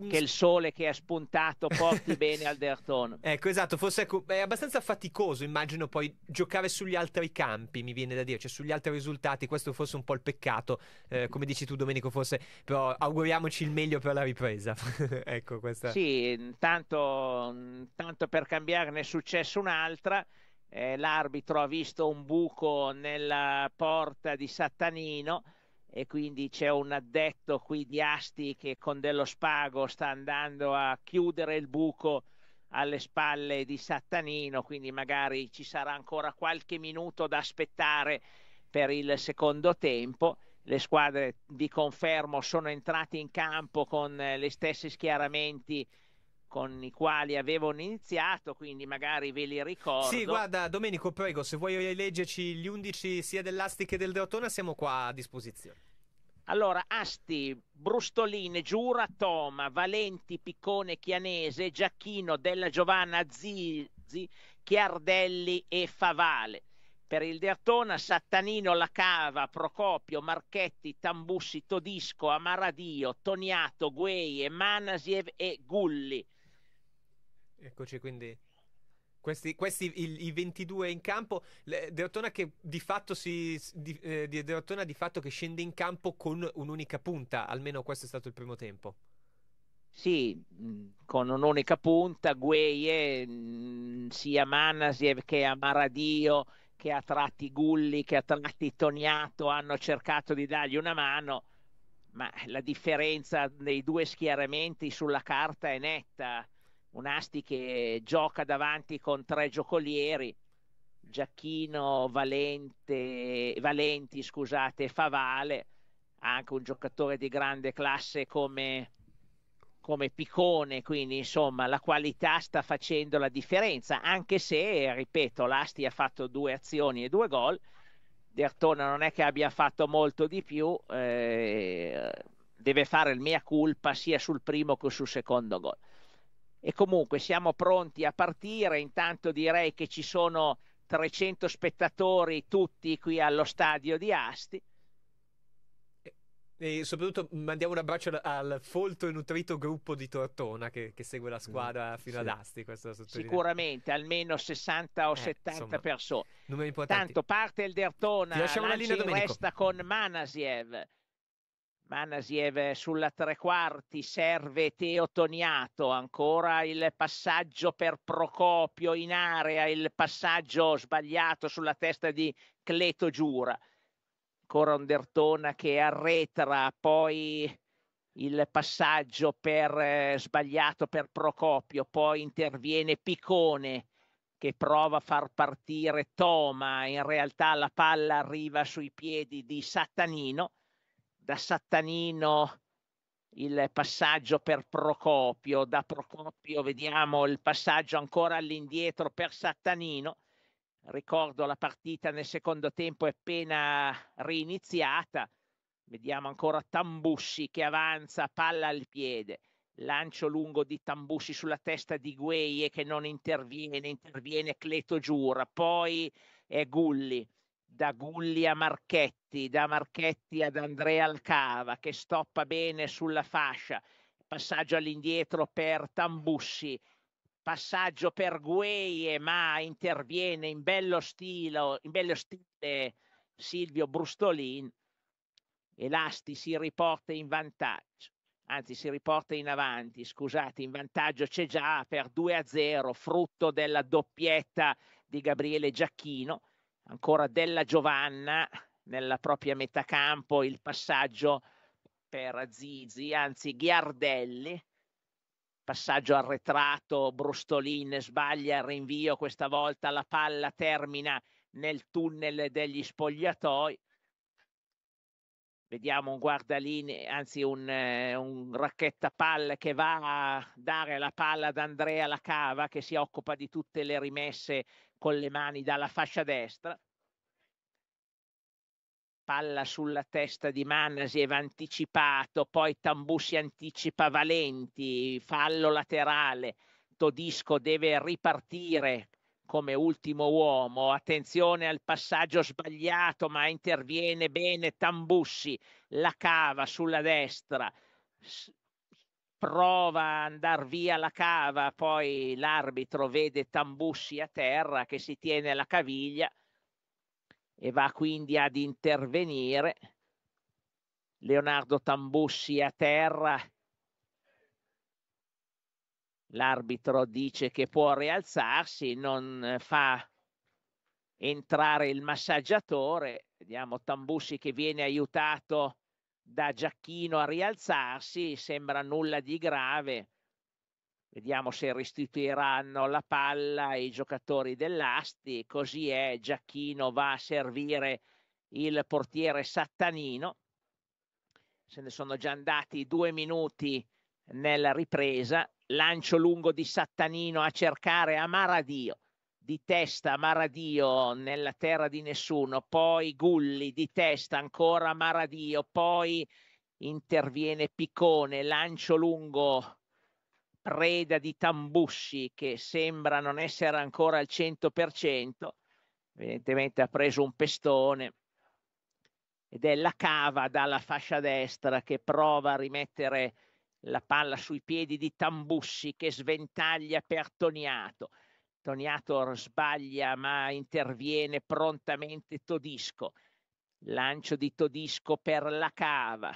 che il sole che è spuntato porti bene al Derton. Ecco, esatto, forse ecco, è abbastanza faticoso, immagino poi giocare sugli altri campi, mi viene da dire, cioè sugli altri risultati, questo fosse un po' il peccato, eh, mm. come dici tu Domenico, forse, però auguriamoci il meglio per la ripresa. ecco, questa... Sì, intanto, tanto per ne è successo un'altra eh, l'arbitro ha visto un buco nella porta di Sattanino e quindi c'è un addetto qui di Asti che con dello spago sta andando a chiudere il buco alle spalle di Sattanino, quindi magari ci sarà ancora qualche minuto da aspettare per il secondo tempo. Le squadre, vi confermo, sono entrate in campo con eh, le stesse schieramenti con i quali avevano iniziato, quindi magari ve li ricordo. Sì, guarda, Domenico, prego, se vuoi leggerci gli undici sia dell'Asti che del Deotona, siamo qua a disposizione. Allora, Asti, Brustoline, Giura, Toma, Valenti, Piccone, Chianese, Giacchino, Della Giovanna, Zizi, Chiardelli e Favale. Per il Deatona, Sattanino, La Cava, Procopio, Marchetti, Tambussi, Todisco, Amaradio, Toniato, Guei, Manasiev e Gulli Eccoci quindi. Questi, questi il, i 22 in campo, Deottona che di fatto, si, di, eh, di fatto che scende in campo con un'unica punta, almeno questo è stato il primo tempo. Sì, mm, con un'unica punta, Gueye, mm, sia Manasiev che Amaradio, che a tratti Gulli, che a tratti Toniato hanno cercato di dargli una mano, ma la differenza dei due schieramenti sulla carta è netta un Asti che gioca davanti con tre giocolieri, Giacchino, Valente, Valenti scusate, e Favale, anche un giocatore di grande classe come, come Piccone, quindi insomma la qualità sta facendo la differenza, anche se, ripeto, l'Asti ha fatto due azioni e due gol, D'Artona non è che abbia fatto molto di più, eh, deve fare il mea culpa sia sul primo che sul secondo gol e comunque siamo pronti a partire. Intanto direi che ci sono 300 spettatori tutti qui allo stadio di Asti. E soprattutto mandiamo un abbraccio al folto e nutrito gruppo di Tortona che, che segue la mm, squadra fino sì. ad Asti. Sicuramente, almeno 60 o eh, 70 insomma, persone. Tanto parte il Dertona, Lanci resta con Manasiev. Manasiev sulla tre quarti, serve Teotoniato, ancora il passaggio per Procopio in area, il passaggio sbagliato sulla testa di Cleto Giura. Ancora Ondertona che arretra, poi il passaggio per, eh, sbagliato per Procopio, poi interviene Piccone che prova a far partire Toma, in realtà la palla arriva sui piedi di Satanino da Sattanino il passaggio per Procopio, da Procopio vediamo il passaggio ancora all'indietro per Sattanino. Ricordo la partita nel secondo tempo è appena riniziata. Vediamo ancora Tambussi che avanza, palla al piede, lancio lungo di Tambussi sulla testa di Gueye che non interviene, interviene Cleto Giura, poi è Gulli da Gulli a Marchetti, da Marchetti ad Andrea Alcava che stoppa bene sulla fascia, passaggio all'indietro per Tambussi, passaggio per Gueie ma interviene in bello, stilo, in bello stile Silvio Brustolin e l'Asti si riporta in vantaggio anzi si riporta in avanti, scusate, in vantaggio c'è già per 2 a 0, frutto della doppietta di Gabriele Giacchino ancora della Giovanna nella propria metà campo il passaggio per Zizi, anzi Ghiardelli, passaggio arretrato, Brustolin sbaglia il rinvio, questa volta la palla termina nel tunnel degli spogliatoi. Vediamo un guardalini, anzi un, eh, un racchetta palla che va a dare la palla ad Andrea Lacava che si occupa di tutte le rimesse con le mani dalla fascia destra, palla sulla testa di Manasiev anticipato, poi Tambù si anticipa Valenti, fallo laterale, Todisco deve ripartire come ultimo uomo, attenzione al passaggio sbagliato ma interviene bene Tambussi, la cava sulla destra, prova a andare via la cava, poi l'arbitro vede Tambussi a terra che si tiene la caviglia e va quindi ad intervenire. Leonardo Tambussi a terra. L'arbitro dice che può rialzarsi, non fa entrare il massaggiatore. Vediamo Tambussi che viene aiutato da Giacchino a rialzarsi sembra nulla di grave. Vediamo se restituiranno la palla i giocatori dell'Asti. Così è, Giacchino va a servire il portiere Sattanino. Se ne sono già andati due minuti nella ripresa. Lancio lungo di Sattanino a cercare Amaradio di testa Maradio nella terra di nessuno, poi Gulli di testa ancora Maradio, poi interviene Piccone, lancio lungo, preda di Tambussi che sembra non essere ancora al 100%, evidentemente ha preso un pestone ed è la cava dalla fascia destra che prova a rimettere la palla sui piedi di Tambussi che sventaglia per Toniato Toniator sbaglia ma interviene prontamente Todisco. Lancio di Todisco per la cava.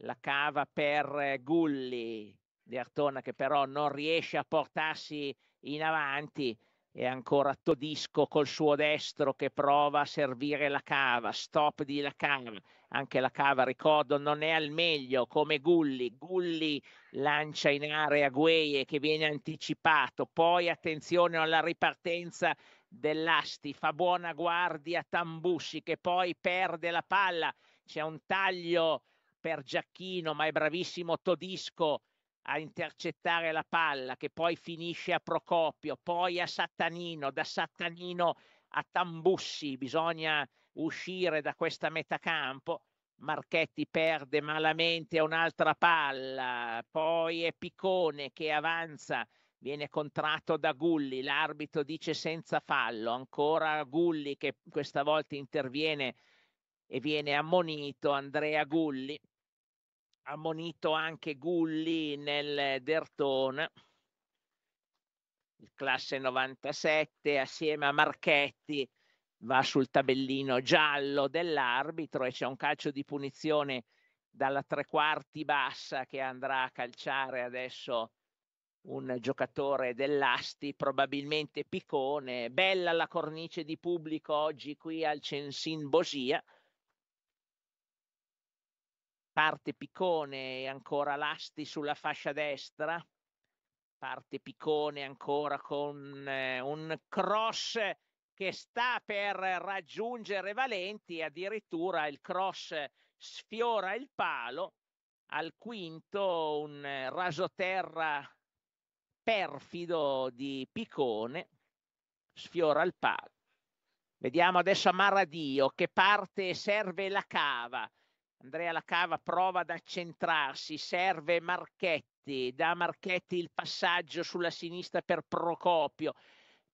La cava per eh, Gulli di Artona che però non riesce a portarsi in avanti e ancora Todisco col suo destro che prova a servire la cava. Stop di la cava anche la cava, ricordo, non è al meglio come Gulli. Gulli lancia in area Gueye che viene anticipato, poi attenzione alla ripartenza dell'Asti, fa buona guardia Tambusci che poi perde la palla, c'è un taglio per Giacchino, ma è bravissimo Todisco a intercettare la palla che poi finisce a Procopio, poi a Sattanino, da Sattanino a Tambussi, bisogna uscire da questa metacampo. Marchetti perde malamente un'altra palla, poi è Piccone che avanza, viene contratto da Gulli, l'arbitro dice senza fallo, ancora Gulli che questa volta interviene e viene ammonito Andrea Gulli, ammonito anche Gulli nel Dertone, il classe 97 assieme a Marchetti va sul tabellino giallo dell'arbitro e c'è un calcio di punizione dalla tre quarti bassa che andrà a calciare adesso un giocatore dell'Asti, probabilmente Piccone. Bella la cornice di pubblico oggi qui al Censin Bosia. Parte Piccone e ancora l'Asti sulla fascia destra. Parte Piccone ancora con eh, un cross che sta per raggiungere Valenti, addirittura il cross sfiora il palo, al quinto un rasoterra perfido di Picone sfiora il palo. Vediamo adesso a Maradio che parte serve la cava. Andrea la cava prova ad accentrarsi, serve Marchetti, da Marchetti il passaggio sulla sinistra per Procopio.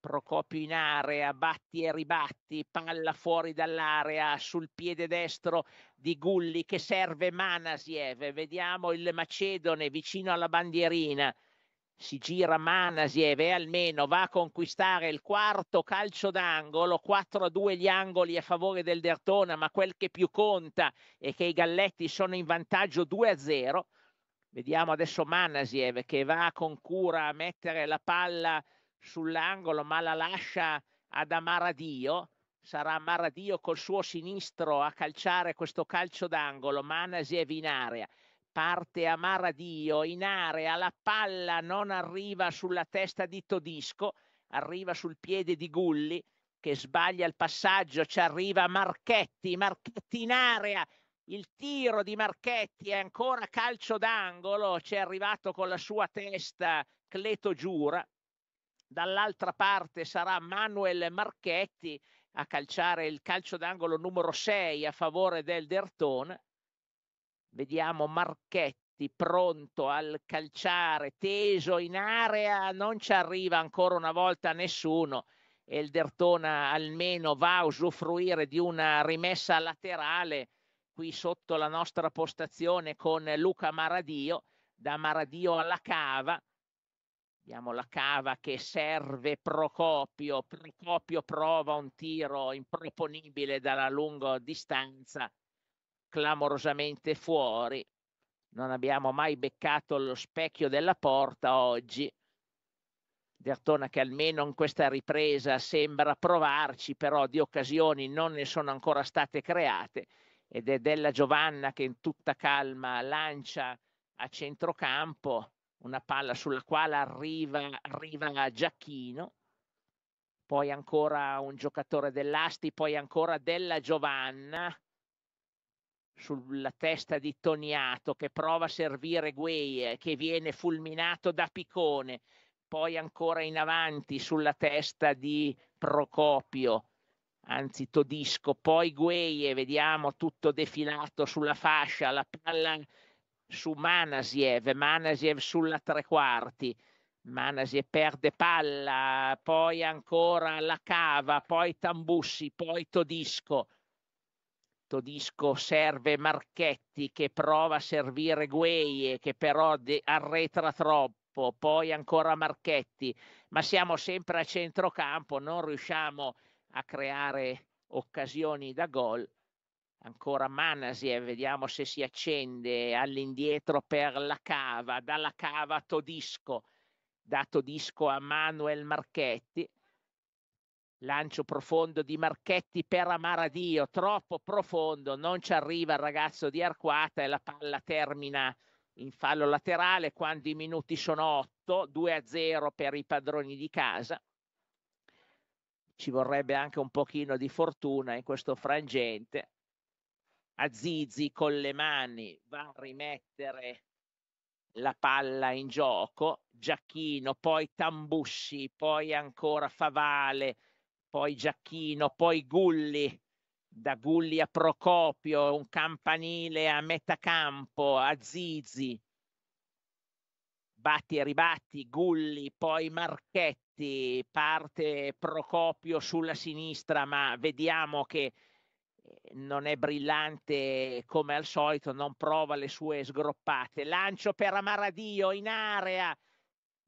Procopio in area, batti e ribatti, palla fuori dall'area sul piede destro di Gulli che serve Manasiev. Vediamo il Macedone vicino alla bandierina. Si gira Manasiev e almeno va a conquistare il quarto calcio d'angolo, 4-2 a gli angoli a favore del Dertona, ma quel che più conta è che i Galletti sono in vantaggio 2-0. a Vediamo adesso Manasiev che va con cura a mettere la palla sull'angolo ma la lascia ad Amaradio, sarà Amaradio col suo sinistro a calciare questo calcio d'angolo, Manasev in area. Parte Amaradio in area, la palla non arriva sulla testa di Todisco, arriva sul piede di Gulli che sbaglia il passaggio, ci arriva Marchetti, Marchetti in area, il tiro di Marchetti è ancora calcio d'angolo, c'è arrivato con la sua testa Cleto Giura, dall'altra parte sarà Manuel Marchetti a calciare il calcio d'angolo numero 6 a favore del Derton. Vediamo Marchetti pronto al calciare, teso in area, non ci arriva ancora una volta nessuno e il Dertona almeno va a usufruire di una rimessa laterale qui sotto la nostra postazione con Luca Maradio, da Maradio alla cava, Abbiamo la cava che serve Procopio, Procopio prova un tiro improponibile dalla lunga distanza, clamorosamente fuori. Non abbiamo mai beccato lo specchio della porta oggi. Dertona che almeno in questa ripresa sembra provarci, però di occasioni non ne sono ancora state create ed è della Giovanna che in tutta calma lancia a centrocampo una palla sulla quale arriva, arriva Giacchino, poi ancora un giocatore dell'Asti, poi ancora della Giovanna sulla testa di Toniato che prova a servire Guei che viene fulminato da Piccone, poi ancora in avanti sulla testa di Procopio, anzi Todisco, poi Guei, vediamo tutto defilato sulla fascia, la palla su Manasiev, Manasiev sulla tre quarti, Manasiev perde palla, poi ancora la cava, poi Tambussi, poi Todisco. Todisco serve Marchetti che prova a servire Gueie che però de- arretra troppo, poi ancora Marchetti, ma siamo sempre a centrocampo, non riusciamo a creare occasioni da gol ancora Manasiev, vediamo se si accende all'indietro per la cava, dalla cava a Todisco, da Todisco a Manuel Marchetti, lancio profondo di Marchetti per Amaradio, troppo profondo, non ci arriva il ragazzo di Arquata e la palla termina in fallo laterale quando i minuti sono 8, 2 a 0 per i padroni di casa. Ci vorrebbe anche un pochino di fortuna in questo frangente Azizi con le mani va a rimettere la palla in gioco, Giacchino, poi Tambusci, poi ancora Favale, poi Giacchino, poi Gulli, da Gulli a Procopio, un campanile a metà campo, a batti e ribatti, Gulli, poi Marchetti, parte Procopio sulla sinistra, ma vediamo che non è brillante come al solito, non prova le sue sgroppate. Lancio per Amaradio in area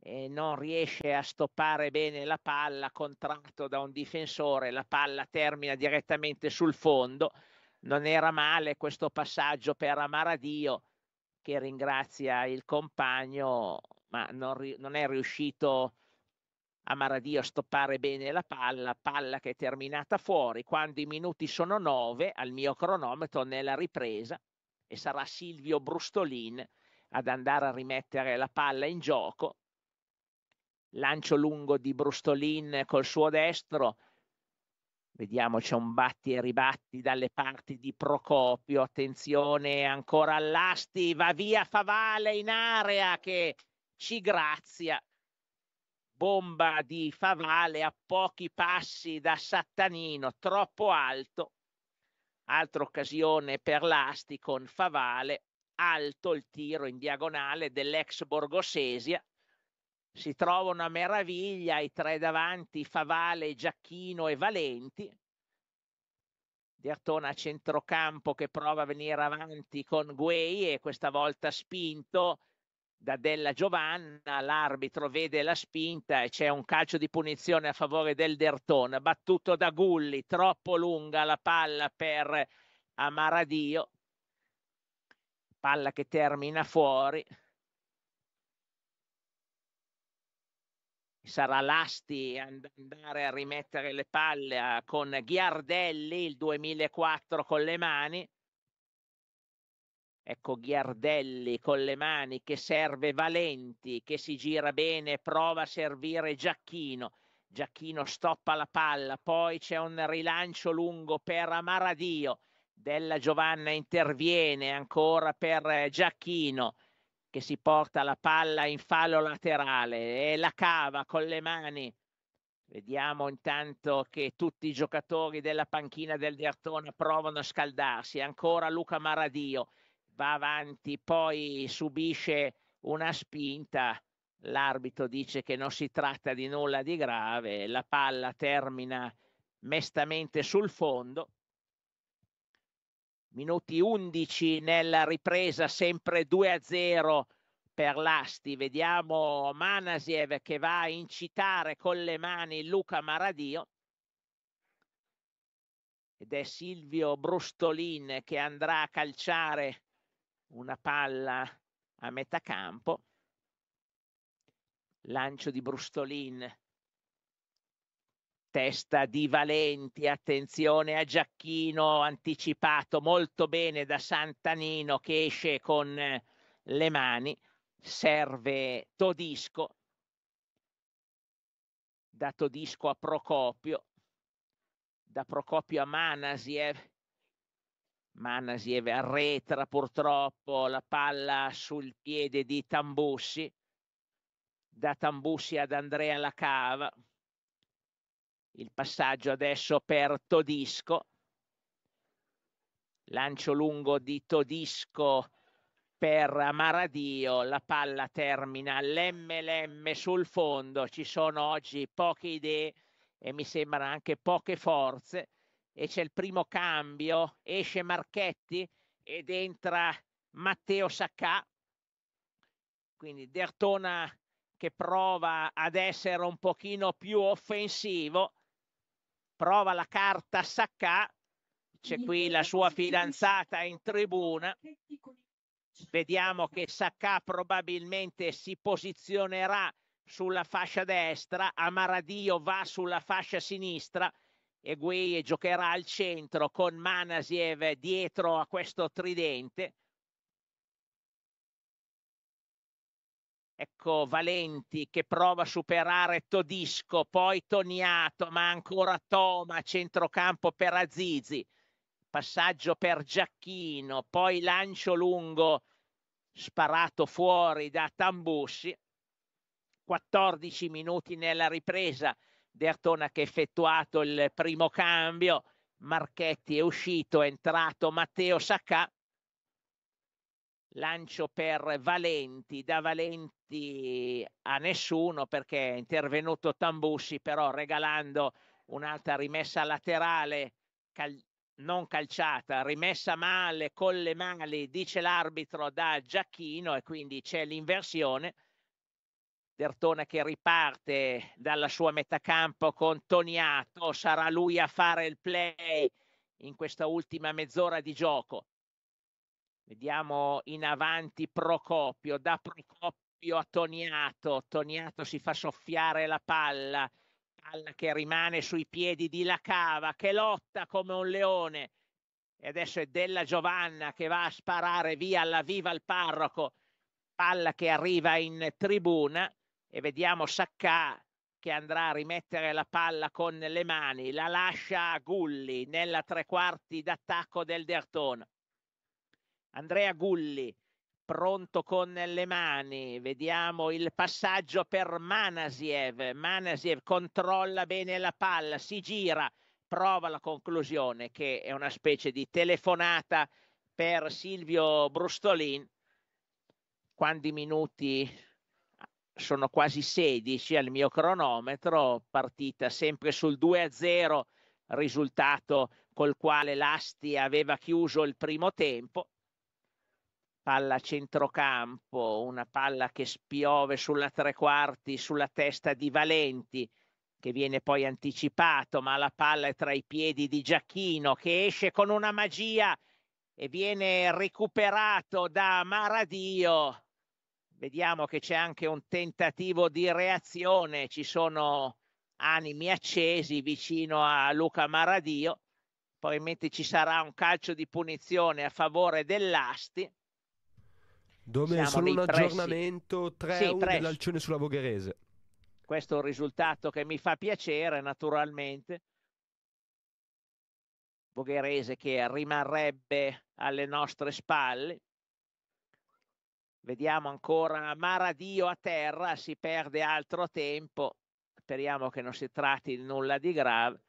e non riesce a stoppare bene la palla, contratto da un difensore, la palla termina direttamente sul fondo. Non era male questo passaggio per Amaradio che ringrazia il compagno, ma non, non è riuscito a a Maradio a stoppare bene la palla, palla che è terminata fuori, quando i minuti sono nove al mio cronometro nella ripresa e sarà Silvio Brustolin ad andare a rimettere la palla in gioco. Lancio lungo di Brustolin col suo destro, Vediamo, c'è un batti e ribatti dalle parti di Procopio. Attenzione ancora all'Asti, va via Favale in area che ci grazia bomba di Favale a pochi passi da Sattanino, troppo alto, altra occasione per l'Asti con Favale, alto il tiro in diagonale dell'ex Borgosesia, si trova una meraviglia, i tre davanti, Favale, Giacchino e Valenti, Dertona a centrocampo che prova a venire avanti con Guei e questa volta spinto da Della Giovanna, l'arbitro vede la spinta e c'è un calcio di punizione a favore del Dertone, battuto da Gulli, troppo lunga la palla per Amaradio, palla che termina fuori. Sarà Lasti andare a rimettere le palle con Ghiardelli, il 2004 con le mani ecco Ghiardelli con le mani che serve Valenti, che si gira bene, prova a servire Giacchino. Giacchino stoppa la palla, poi c'è un rilancio lungo per Amaradio. Della Giovanna interviene ancora per eh, Giacchino che si porta la palla in fallo laterale e la cava con le mani. Vediamo intanto che tutti i giocatori della panchina del Dertona provano a scaldarsi. Ancora Luca Maradio va avanti, poi subisce una spinta, l'arbitro dice che non si tratta di nulla di grave, la palla termina mestamente sul fondo. Minuti 11 nella ripresa, sempre 2 0 per l'Asti. Vediamo Manasiev che va a incitare con le mani Luca Maradio. Ed è Silvio Brustolin che andrà a calciare una palla a metà campo, lancio di Brustolin, testa di Valenti, attenzione a Giacchino, anticipato molto bene da Santanino che esce con eh, le mani, serve Todisco, da Todisco a Procopio, da Procopio a Manasiev, Manasiev arretra purtroppo la palla sul piede di Tambussi, da Tambussi ad Andrea Lacava, il passaggio adesso per Todisco, lancio lungo di Todisco per Maradio, la palla termina l'MLM sul fondo, ci sono oggi poche idee e mi sembra anche poche forze e c'è il primo cambio, esce Marchetti ed entra Matteo Sacca, quindi Dertona che prova ad essere un pochino più offensivo, prova la carta Sacca, c'è qui la sua fidanzata in tribuna, vediamo che Sacca probabilmente si posizionerà sulla fascia destra, Amaradio va sulla fascia sinistra, Egui giocherà al centro con Manasiev dietro a questo tridente. Ecco Valenti che prova a superare Todisco, poi Toniato, ma ancora Toma, centrocampo per Azizi, passaggio per Giacchino, poi lancio lungo sparato fuori da Tambussi. 14 minuti nella ripresa, D'Artona che ha effettuato il primo cambio, Marchetti è uscito, è entrato Matteo Sacca, lancio per Valenti, da Valenti a nessuno perché è intervenuto Tambussi, però regalando un'altra rimessa laterale, cal- non calciata, rimessa male con le mani, dice l'arbitro da Giacchino e quindi c'è l'inversione. Dertone che riparte dalla sua metà campo con Toniato, sarà lui a fare il play in questa ultima mezz'ora di gioco. Vediamo in avanti Procopio, da Procopio a Toniato, Toniato si fa soffiare la palla, palla che rimane sui piedi di Lacava, che lotta come un leone. E adesso è Della Giovanna che va a sparare via alla viva il parroco, palla che arriva in tribuna, e vediamo Sacca che andrà a rimettere la palla con le mani, la lascia a Gulli nella tre quarti d'attacco del Dertone. Andrea Gulli pronto con le mani, vediamo il passaggio per Manasiev, Manasiev controlla bene la palla, si gira, prova la conclusione che è una specie di telefonata per Silvio Brustolin. Quanti minuti sono quasi 16 al mio cronometro, partita sempre sul 2-0, risultato col quale l'Asti aveva chiuso il primo tempo. Palla a centrocampo, una palla che spiove sulla tre quarti, sulla testa di Valenti, che viene poi anticipato, ma la palla è tra i piedi di Giacchino, che esce con una magia e viene recuperato da Maradio Vediamo che c'è anche un tentativo di reazione, ci sono animi accesi vicino a Luca Maradio, probabilmente ci sarà un calcio di punizione a favore dell'Asti. Dove solo un pressi. aggiornamento 3 sì, 1 dell'Alcione sulla Vogherese. Questo è un risultato che mi fa piacere naturalmente. Vogherese che rimarrebbe alle nostre spalle. Vediamo ancora Maradio a terra, si perde altro tempo, speriamo che non si tratti di nulla di grave,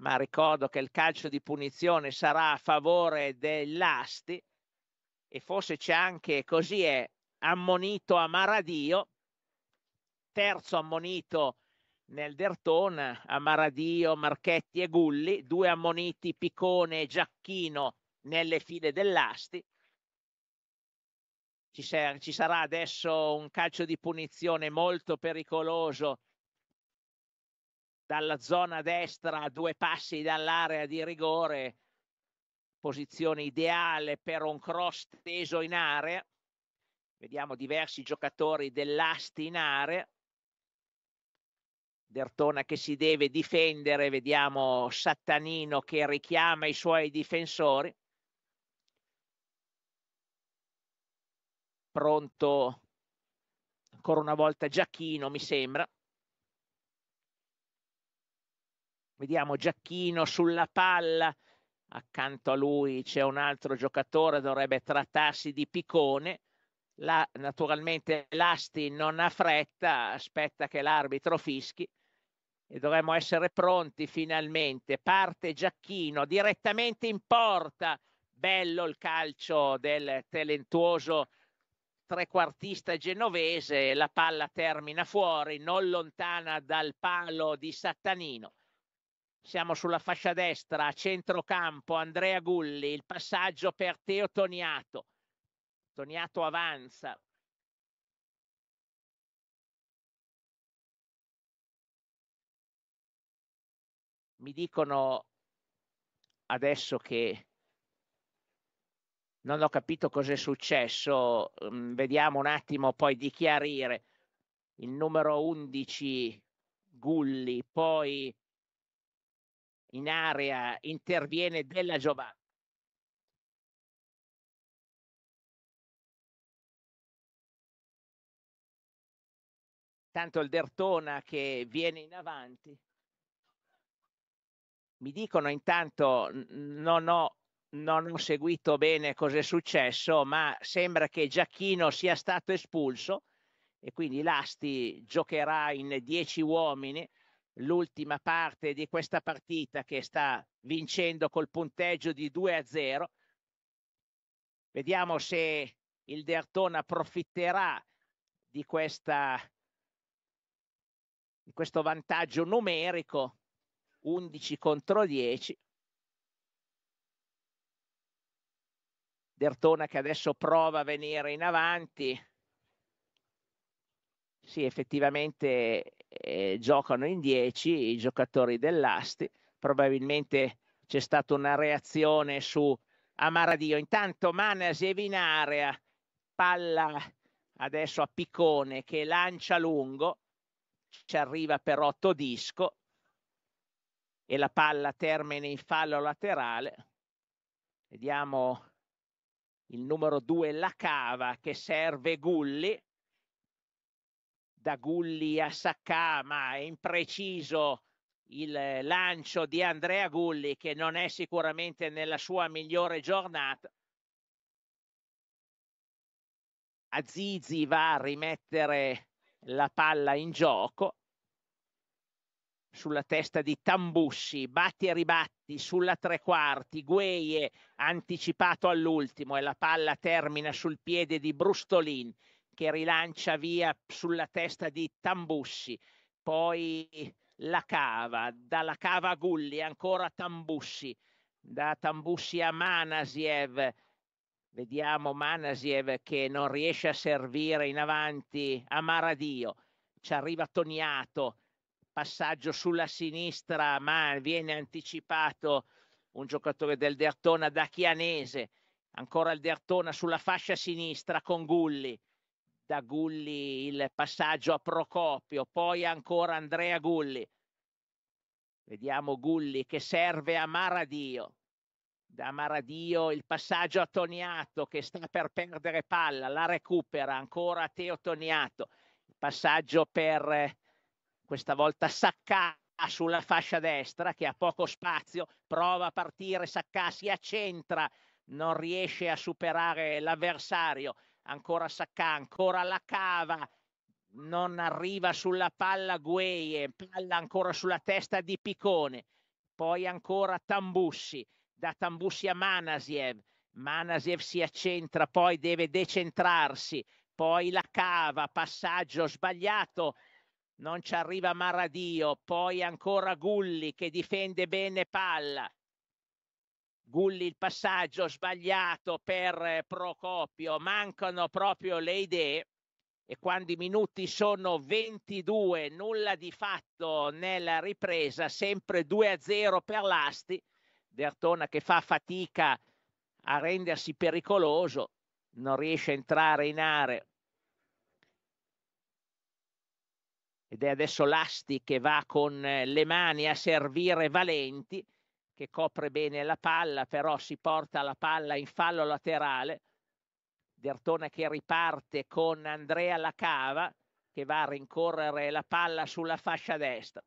ma ricordo che il calcio di punizione sarà a favore dell'Asti e forse c'è anche, così è, ammonito a Maradio, terzo ammonito nel Dertona, Amaradio, Marchetti e Gulli, due ammoniti Picone e Giacchino nelle file dell'Asti ci, ser- ci sarà adesso un calcio di punizione molto pericoloso dalla zona destra a due passi dall'area di rigore, posizione ideale per un cross teso in area. Vediamo diversi giocatori dell'Asti in area. Dertona che si deve difendere, vediamo Sattanino che richiama i suoi difensori. pronto ancora una volta Giacchino, mi sembra. Vediamo Giacchino sulla palla, accanto a lui c'è un altro giocatore, dovrebbe trattarsi di Picone. La, naturalmente l'Asti non ha fretta, aspetta che l'arbitro fischi e dovremmo essere pronti finalmente. Parte Giacchino direttamente in porta. Bello il calcio del talentuoso trequartista genovese, la palla termina fuori, non lontana dal palo di Sattanino. Siamo sulla fascia destra, a centrocampo, Andrea Gulli, il passaggio per Teo Toniato. Toniato avanza. Mi dicono adesso che non ho capito cosa è successo, mm, vediamo un attimo poi di chiarire. Il numero 11 Gulli, poi in area interviene della Giovanni. Tanto il Dertona che viene in avanti. Mi dicono intanto non ho non ho seguito bene cosa è successo, ma sembra che Giacchino sia stato espulso e quindi l'Asti giocherà in 10 uomini l'ultima parte di questa partita che sta vincendo col punteggio di 2 a 0. Vediamo se il Dertona approfitterà di, questa, di questo vantaggio numerico 11 contro 10 Dertona che adesso prova a venire in avanti. Sì, effettivamente eh, giocano in 10 i giocatori dell'Asti. Probabilmente c'è stata una reazione su Amaradio. Intanto Manasiev in area, palla adesso a Piccone che lancia lungo, ci arriva per otto disco e la palla termina in fallo laterale. Vediamo il numero due La Cava che serve Gulli, da Gulli a Saccama, è impreciso il lancio di Andrea Gulli che non è sicuramente nella sua migliore giornata. Azizi va a rimettere la palla in gioco sulla testa di Tambussi, batti e ribatti sulla tre quarti, Gueye anticipato all'ultimo e la palla termina sul piede di Brustolin che rilancia via sulla testa di Tambussi, poi la cava, dalla cava a Gulli, ancora Tambussi, da Tambussi a Manasiev, vediamo Manasiev che non riesce a servire in avanti a Maradio, ci arriva Toniato, passaggio sulla sinistra, ma viene anticipato un giocatore del Dertona da Chianese, ancora il Dertona sulla fascia sinistra con Gulli, da Gulli il passaggio a Procopio, poi ancora Andrea Gulli. Vediamo Gulli che serve a Maradio. Da Maradio il passaggio a Toniato che sta per perdere palla, la recupera ancora Teo Toniato. passaggio per questa volta Sacca sulla fascia destra che ha poco spazio, prova a partire, Sacca si accentra, non riesce a superare l'avversario, ancora Sacca, ancora la cava, non arriva sulla palla Gueie, palla ancora sulla testa di Picone, poi ancora Tambussi, da Tambussi a Manasiev, Manasiev si accentra, poi deve decentrarsi, poi la cava, passaggio sbagliato non ci arriva Maradio, poi ancora Gulli che difende bene palla. Gulli il passaggio sbagliato per Procopio, mancano proprio le idee e quando i minuti sono 22, nulla di fatto nella ripresa, sempre 2 0 per l'Asti, Dertona che fa fatica a rendersi pericoloso, non riesce a entrare in area, ed è adesso Lasti che va con eh, le mani a servire Valenti che copre bene la palla, però si porta la palla in fallo laterale. Dertona che riparte con Andrea Lacava che va a rincorrere la palla sulla fascia destra.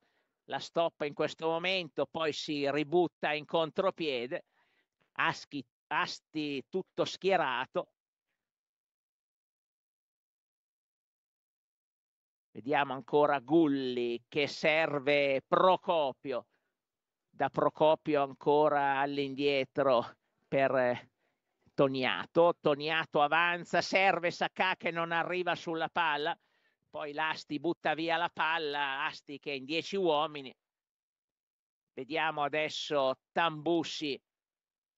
La stoppa in questo momento, poi si ributta in contropiede. Aschi, Asti tutto schierato, Vediamo ancora Gulli che serve Procopio. Da Procopio ancora all'indietro per eh, Toniato. Toniato avanza, serve Sacca che non arriva sulla palla. Poi l'Asti butta via la palla, Asti che è in 10 uomini. Vediamo adesso Tambussi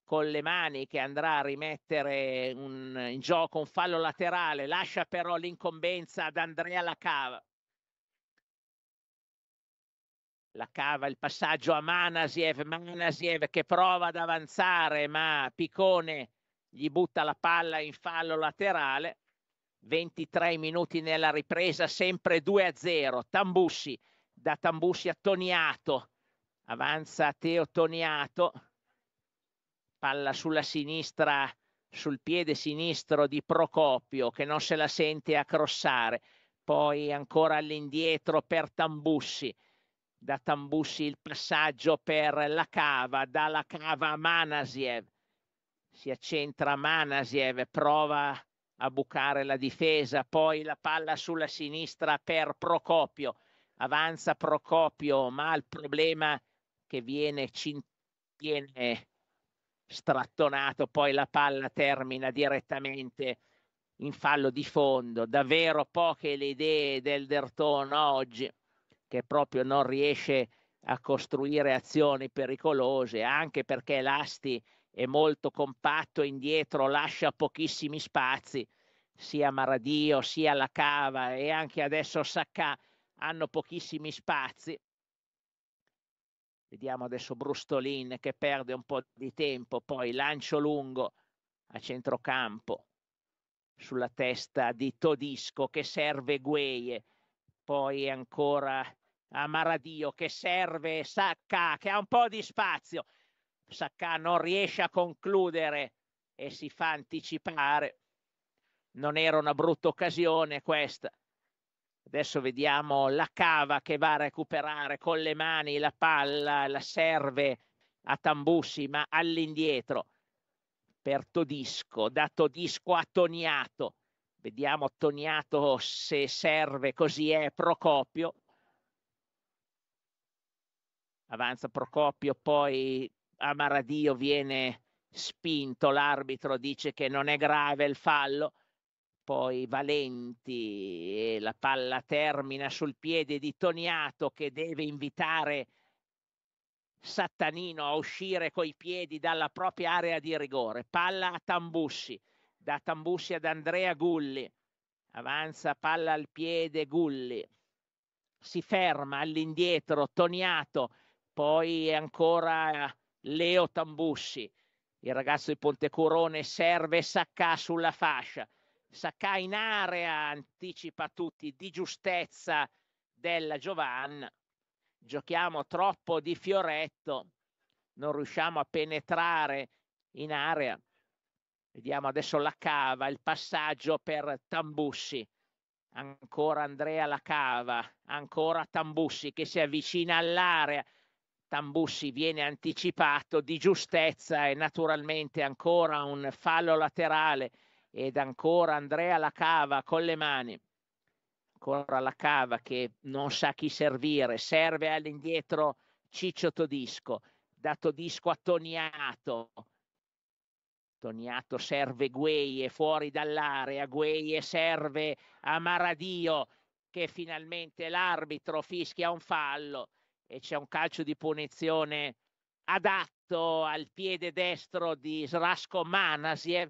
con le mani che andrà a rimettere un, in gioco un fallo laterale, lascia però l'incombenza ad Andrea Lacava. Lacava il passaggio a Manasiev, Manasiev che prova ad avanzare ma Piccone gli butta la palla in fallo laterale. 23 minuti nella ripresa, sempre 2 0. Tambussi, da Tambussi a Toniato, avanza Teo Toniato, palla sulla sinistra, sul piede sinistro di Procopio che non se la sente a crossare, poi ancora all'indietro per Tambussi, da Tambussi il passaggio per la cava, dalla cava a Manasiev, si accentra Manasiev, prova a bucare la difesa, poi la palla sulla sinistra per Procopio, avanza Procopio, ma il problema che viene, viene strattonato, poi la palla termina direttamente in fallo di fondo. Davvero poche le idee del Derton oggi, che proprio non riesce a costruire azioni pericolose, anche perché l'Asti è molto compatto indietro, lascia pochissimi spazi, sia Maradio sia la Cava e anche adesso Sacca hanno pochissimi spazi Vediamo adesso Brustolin che perde un po' di tempo, poi lancio lungo a centrocampo sulla testa di Todisco che serve Gueye, poi ancora a Maradio che serve Sacca che ha un po' di spazio. Sacca non riesce a concludere e si fa anticipare. Non era una brutta occasione questa. Adesso vediamo la cava che va a recuperare con le mani la palla, la serve a Tambussi, ma all'indietro per Todisco, da Todisco a Toniato. Vediamo Toniato se serve, così è Procopio. Avanza Procopio, poi Amaradio viene spinto, l'arbitro dice che non è grave il fallo poi Valenti e eh, la palla termina sul piede di Toniato che deve invitare Sattanino a uscire coi piedi dalla propria area di rigore. Palla a Tambussi, da Tambussi ad Andrea Gulli. Avanza palla al piede Gulli. Si ferma all'indietro Toniato, poi ancora Leo Tambussi. Il ragazzo di Pontecurone serve Sacca sulla fascia. Sacca in area anticipa tutti di giustezza della Giovanna. Giochiamo troppo di fioretto, non riusciamo a penetrare in area. Vediamo adesso la cava, il passaggio per Tambussi. Ancora Andrea la cava, ancora Tambussi che si avvicina all'area. Tambussi viene anticipato di giustezza e naturalmente ancora un fallo laterale ed ancora Andrea la cava con le mani, ancora la cava che non sa chi servire, serve all'indietro Ciccio Todisco, da Todisco a Toniato, Toniato serve Gueye fuori dall'area, Gueye serve a Maradio che finalmente l'arbitro fischia un fallo e c'è un calcio di punizione adatto al piede destro di Srasco Manasiev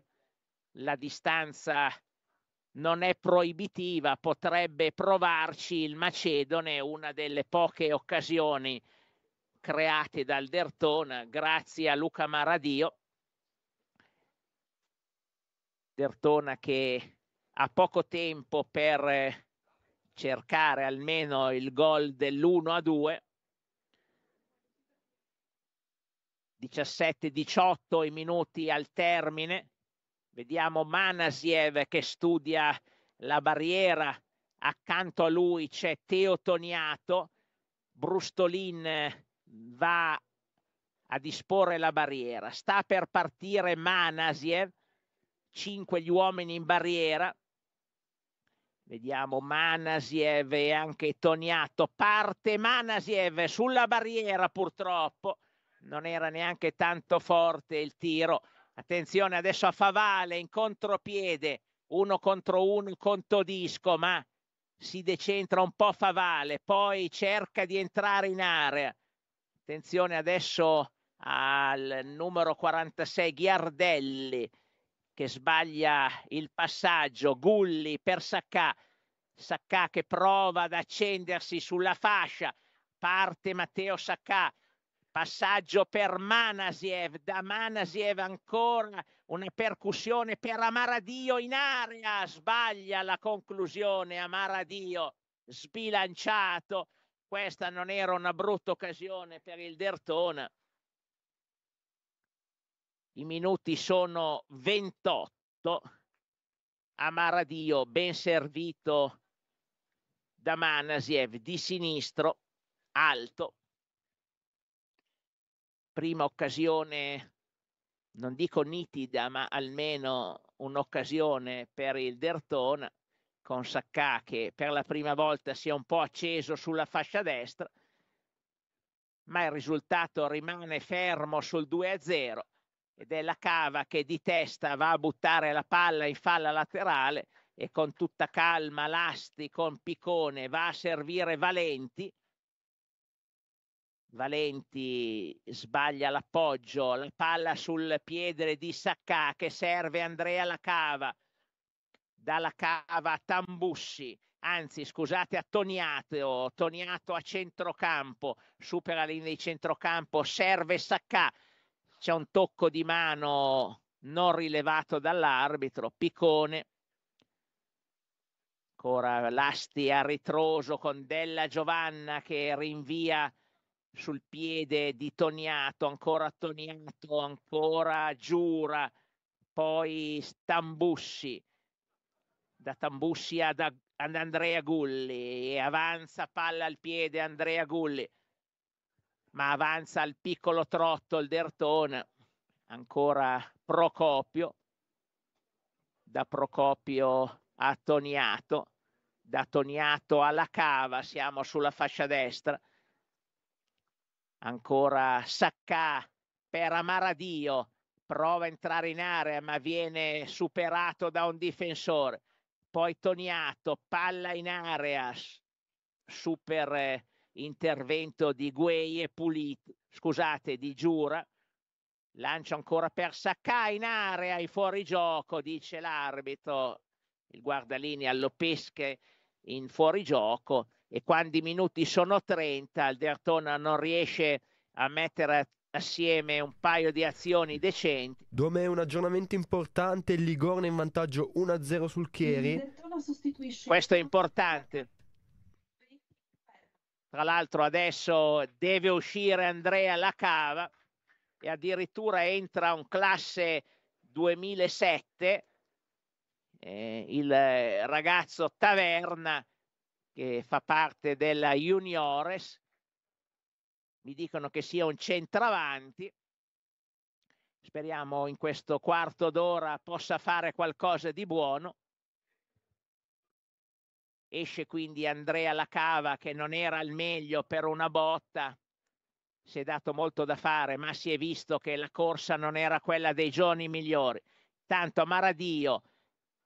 la distanza non è proibitiva, potrebbe provarci il Macedone, una delle poche occasioni create dal Dertona, grazie a Luca Maradio. Dertona che ha poco tempo per cercare almeno il gol dell'1 a 2. 17-18 i minuti al termine Vediamo Manasiev che studia la barriera, accanto a lui c'è Teotoniato, Brustolin eh, va a disporre la barriera, sta per partire Manasiev, cinque gli uomini in barriera, vediamo Manasiev e anche Toniato, parte Manasiev sulla barriera purtroppo, non era neanche tanto forte il tiro, Attenzione adesso a Favale in contropiede, uno contro uno, conto disco, ma si decentra un po' Favale, poi cerca di entrare in area. Attenzione adesso al numero 46 Ghiardelli che sbaglia il passaggio, Gulli per Sacca, Sacca che prova ad accendersi sulla fascia, parte Matteo Sacca, passaggio per Manasiev, da Manasiev ancora una percussione per Amaradio in area, sbaglia la conclusione, Amaradio sbilanciato, questa non era una brutta occasione per il Dertona. I minuti sono 28, Amaradio ben servito da Manasiev di sinistro, alto, prima occasione, non dico nitida, ma almeno un'occasione per il Derton con Sacca che per la prima volta si è un po' acceso sulla fascia destra, ma il risultato rimane fermo sul 2-0 ed è la cava che di testa va a buttare la palla in falla laterale e con tutta calma Lasti con Picone va a servire Valenti Valenti sbaglia l'appoggio, la palla sul piede di Sacca che serve Andrea La Cava, dalla Cava a Tambussi, anzi scusate a Toniato, Toniato a centrocampo, supera la linea di centrocampo, serve Sacca, c'è un tocco di mano non rilevato dall'arbitro, Picone, ancora Lasti a ritroso con Della Giovanna che rinvia sul piede di Toniato, ancora Toniato, ancora Giura, poi Tambussi, da Tambussi ad, ad Andrea Gulli, e avanza palla al piede Andrea Gulli, ma avanza al piccolo trotto il Dertona, ancora Procopio, da Procopio a Toniato, da Toniato alla cava, siamo sulla fascia destra, ancora Sacca per amara Dio prova a entrare in area ma viene superato da un difensore poi Toniato palla in area super eh, intervento di Guei e Pulito scusate di Giura lancia ancora per Sacca in area in fuorigioco dice l'arbitro il guardalini allo pesche in fuorigioco e quando i minuti sono 30 il Dertona non riesce a mettere assieme un paio di azioni decenti. Dome un aggiornamento importante, il Ligorna in vantaggio 1-0 sul Chieri. Questo è importante. Tra l'altro adesso deve uscire Andrea Lacava e addirittura entra un classe 2007, eh, il ragazzo Taverna che fa parte della Juniores, mi dicono che sia un centravanti. Speriamo in questo quarto d'ora possa fare qualcosa di buono. Esce quindi Andrea Lacava che non era al meglio per una botta, si è dato molto da fare, ma si è visto che la corsa non era quella dei giorni migliori. Tanto Maradio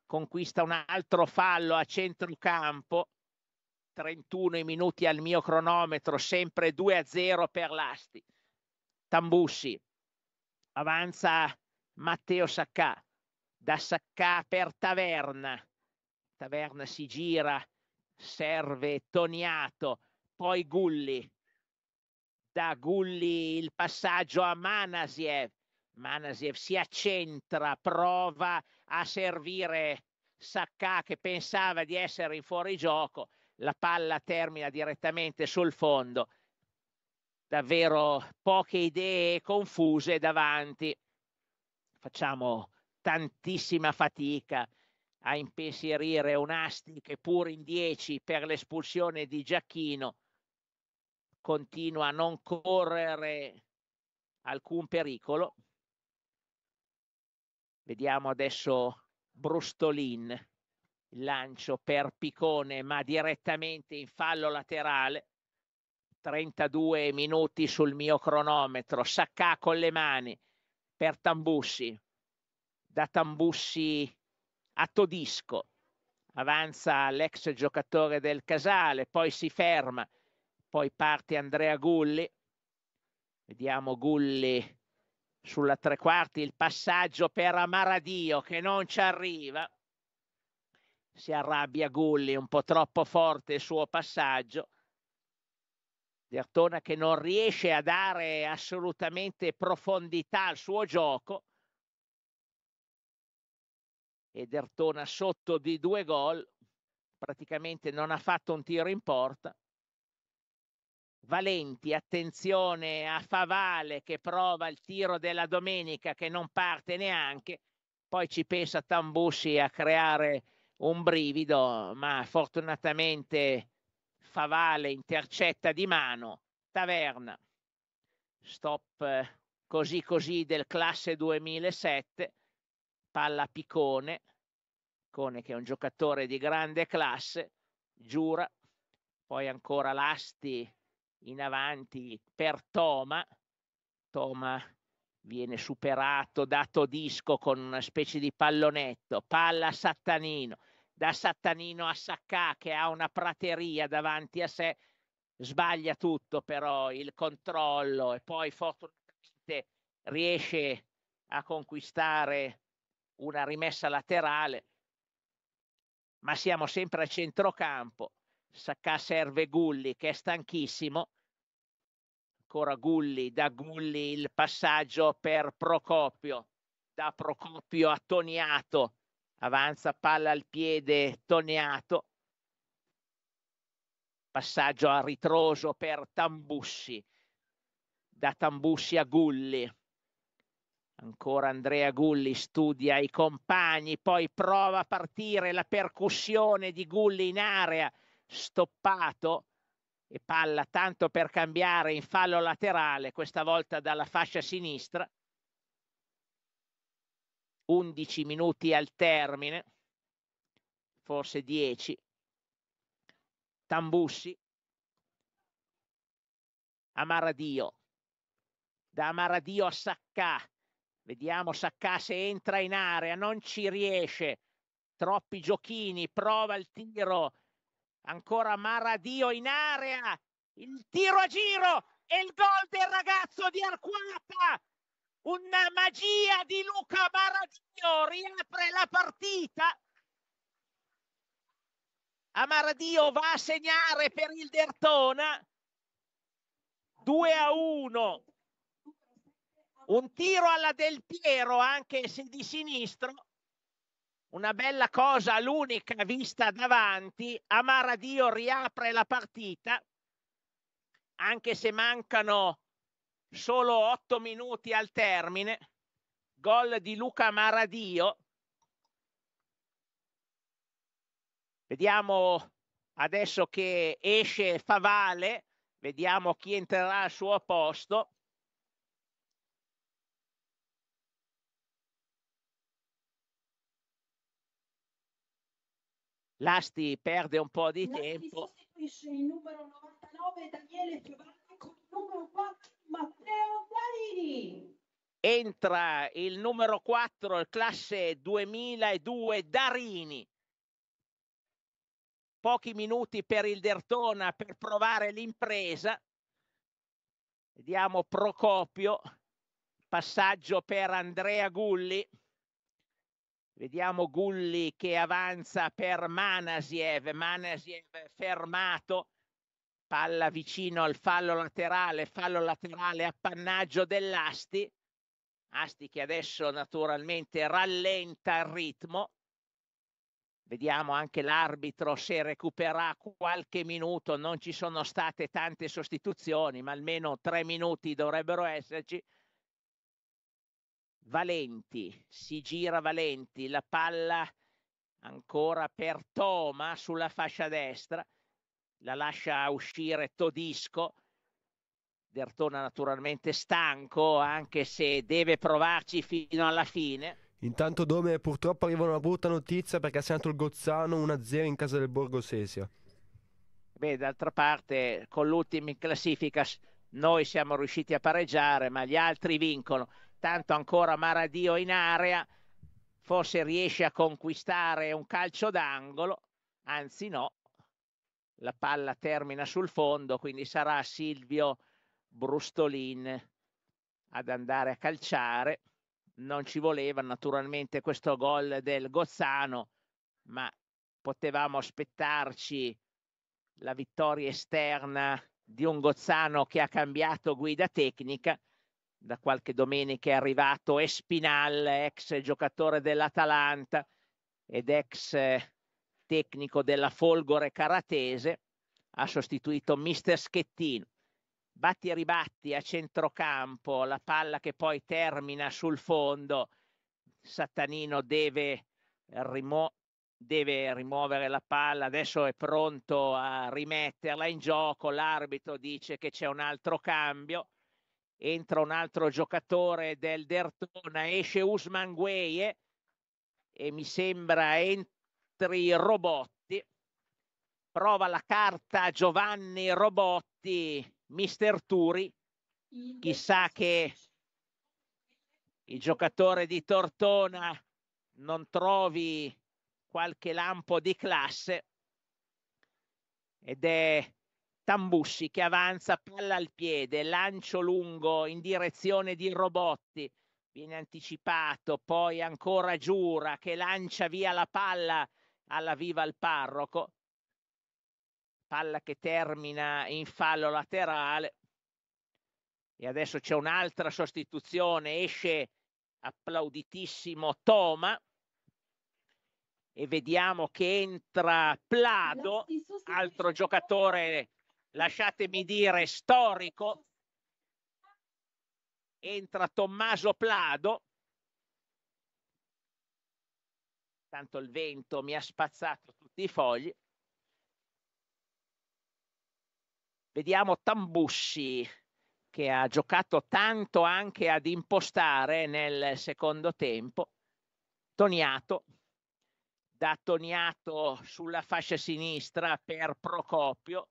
conquista un altro fallo a centrocampo 31 i minuti al mio cronometro, sempre 2 a 0 per l'Asti. Tambussi, avanza Matteo Sacca, da Sacca per Taverna. Taverna si gira, serve Toniato, poi Gulli. Da Gulli il passaggio a Manasiev. Manasiev si accentra, prova a servire Sacca che pensava di essere in fuorigioco, la palla termina direttamente sul fondo. Davvero poche idee confuse davanti. Facciamo tantissima fatica a impensierire un Asti che pur in 10 per l'espulsione di Giacchino continua a non correre alcun pericolo. Vediamo adesso Brustolin il lancio per picone ma direttamente in fallo laterale 32 minuti sul mio cronometro Sacca con le mani per Tambussi da Tambussi a Todisco avanza l'ex giocatore del Casale poi si ferma poi parte Andrea Gulli vediamo Gulli sulla tre quarti il passaggio per Amaradio che non ci arriva si arrabbia Gulli un po' troppo forte il suo passaggio. Dertona che non riesce a dare assolutamente profondità al suo gioco. E Dertona sotto di due gol, praticamente non ha fatto un tiro in porta. Valenti, attenzione a Favale che prova il tiro della domenica che non parte neanche, poi ci pensa Tambussi a creare un brivido, ma fortunatamente Favale intercetta di mano. Taverna, stop eh, così così del classe 2007, palla Piccone, Piccone che è un giocatore di grande classe, Giura, poi ancora Lasti in avanti per Toma, Toma viene superato da Todisco con una specie di pallonetto, palla Sattanino, da Sattanino a Sacca che ha una prateria davanti a sé, sbaglia tutto però il controllo e poi fortunatamente riesce a conquistare una rimessa laterale, ma siamo sempre a centrocampo, Sacca serve Gulli che è stanchissimo, ancora Gulli, da Gulli il passaggio per Procopio, da Procopio a Toniato, avanza palla al piede Toneato, passaggio a ritroso per Tambussi, da Tambussi a Gulli. Ancora Andrea Gulli studia i compagni, poi prova a partire la percussione di Gulli in area, stoppato e palla tanto per cambiare in fallo laterale, questa volta dalla fascia sinistra. 11 minuti al termine, forse 10. Tambussi, Amaradio, da Amaradio a Sacca, vediamo Sacca se entra in area, non ci riesce, troppi giochini, prova il tiro, ancora Amaradio in area, il tiro a giro e il gol del ragazzo di Arquata, una magia di Luca Maradio riapre la partita. Amaradio va a segnare per il Dertona 2 a 1. Un tiro alla Del Piero anche se di sinistro. Una bella cosa, l'unica vista davanti. Amaradio riapre la partita anche se mancano solo 8 minuti al termine, gol di Luca Maradio. Vediamo adesso che esce Favale, vediamo chi entrerà al suo posto. L'Asti perde un po' di L'Asti tempo. Si il numero 99 Daniele Giovanni con il numero 4 Matteo Darini. Entra il numero 4, il classe 2002 Darini. Pochi minuti per il Dertona per provare l'impresa. Vediamo Procopio, passaggio per Andrea Gulli. Vediamo Gulli che avanza per Manasiev, Manasiev fermato palla vicino al fallo laterale, fallo laterale appannaggio dell'Asti, Asti che adesso naturalmente rallenta il ritmo, vediamo anche l'arbitro se recupererà qualche minuto, non ci sono state tante sostituzioni, ma almeno tre minuti dovrebbero esserci. Valenti, si gira Valenti, la palla ancora per Toma sulla fascia destra la lascia uscire Todisco. Dertona naturalmente stanco, anche se deve provarci fino alla fine. Intanto Dome purtroppo arriva una brutta notizia perché ha segnato il Gozzano 1-0 in casa del Borgo Sesia. Beh, d'altra parte con l'ultimo in classifica noi siamo riusciti a pareggiare, ma gli altri vincono. Tanto ancora Maradio in area, forse riesce a conquistare un calcio d'angolo, anzi no, la palla termina sul fondo, quindi sarà Silvio Brustolin ad andare a calciare. Non ci voleva naturalmente questo gol del Gozzano, ma potevamo aspettarci la vittoria esterna di un Gozzano che ha cambiato guida tecnica. Da qualche domenica è arrivato Espinal, ex giocatore dell'Atalanta ed ex tecnico della Folgore Caratese, ha sostituito Mister Schettino. Batti e ribatti a centrocampo, la palla che poi termina sul fondo. Sattanino deve, rimu- deve rimuovere la palla, adesso è pronto a rimetterla in gioco. L'arbitro dice che c'è un altro cambio. Entra un altro giocatore del Dertona, esce Usman Gueye e mi sembra entra nostri robotti. Prova la carta Giovanni Robotti, Mister Turi. Chissà che il giocatore di Tortona non trovi qualche lampo di classe ed è Tambussi che avanza palla al piede, lancio lungo in direzione di Robotti, viene anticipato, poi ancora Giura che lancia via la palla alla viva il parroco, palla che termina in fallo laterale e adesso c'è un'altra sostituzione, esce applauditissimo Toma e vediamo che entra Plado, altro giocatore, lasciatemi dire, storico. Entra Tommaso Plado tanto il vento mi ha spazzato tutti i fogli. Vediamo Tambussi che ha giocato tanto anche ad impostare nel secondo tempo. Toniato, da Toniato sulla fascia sinistra per Procopio.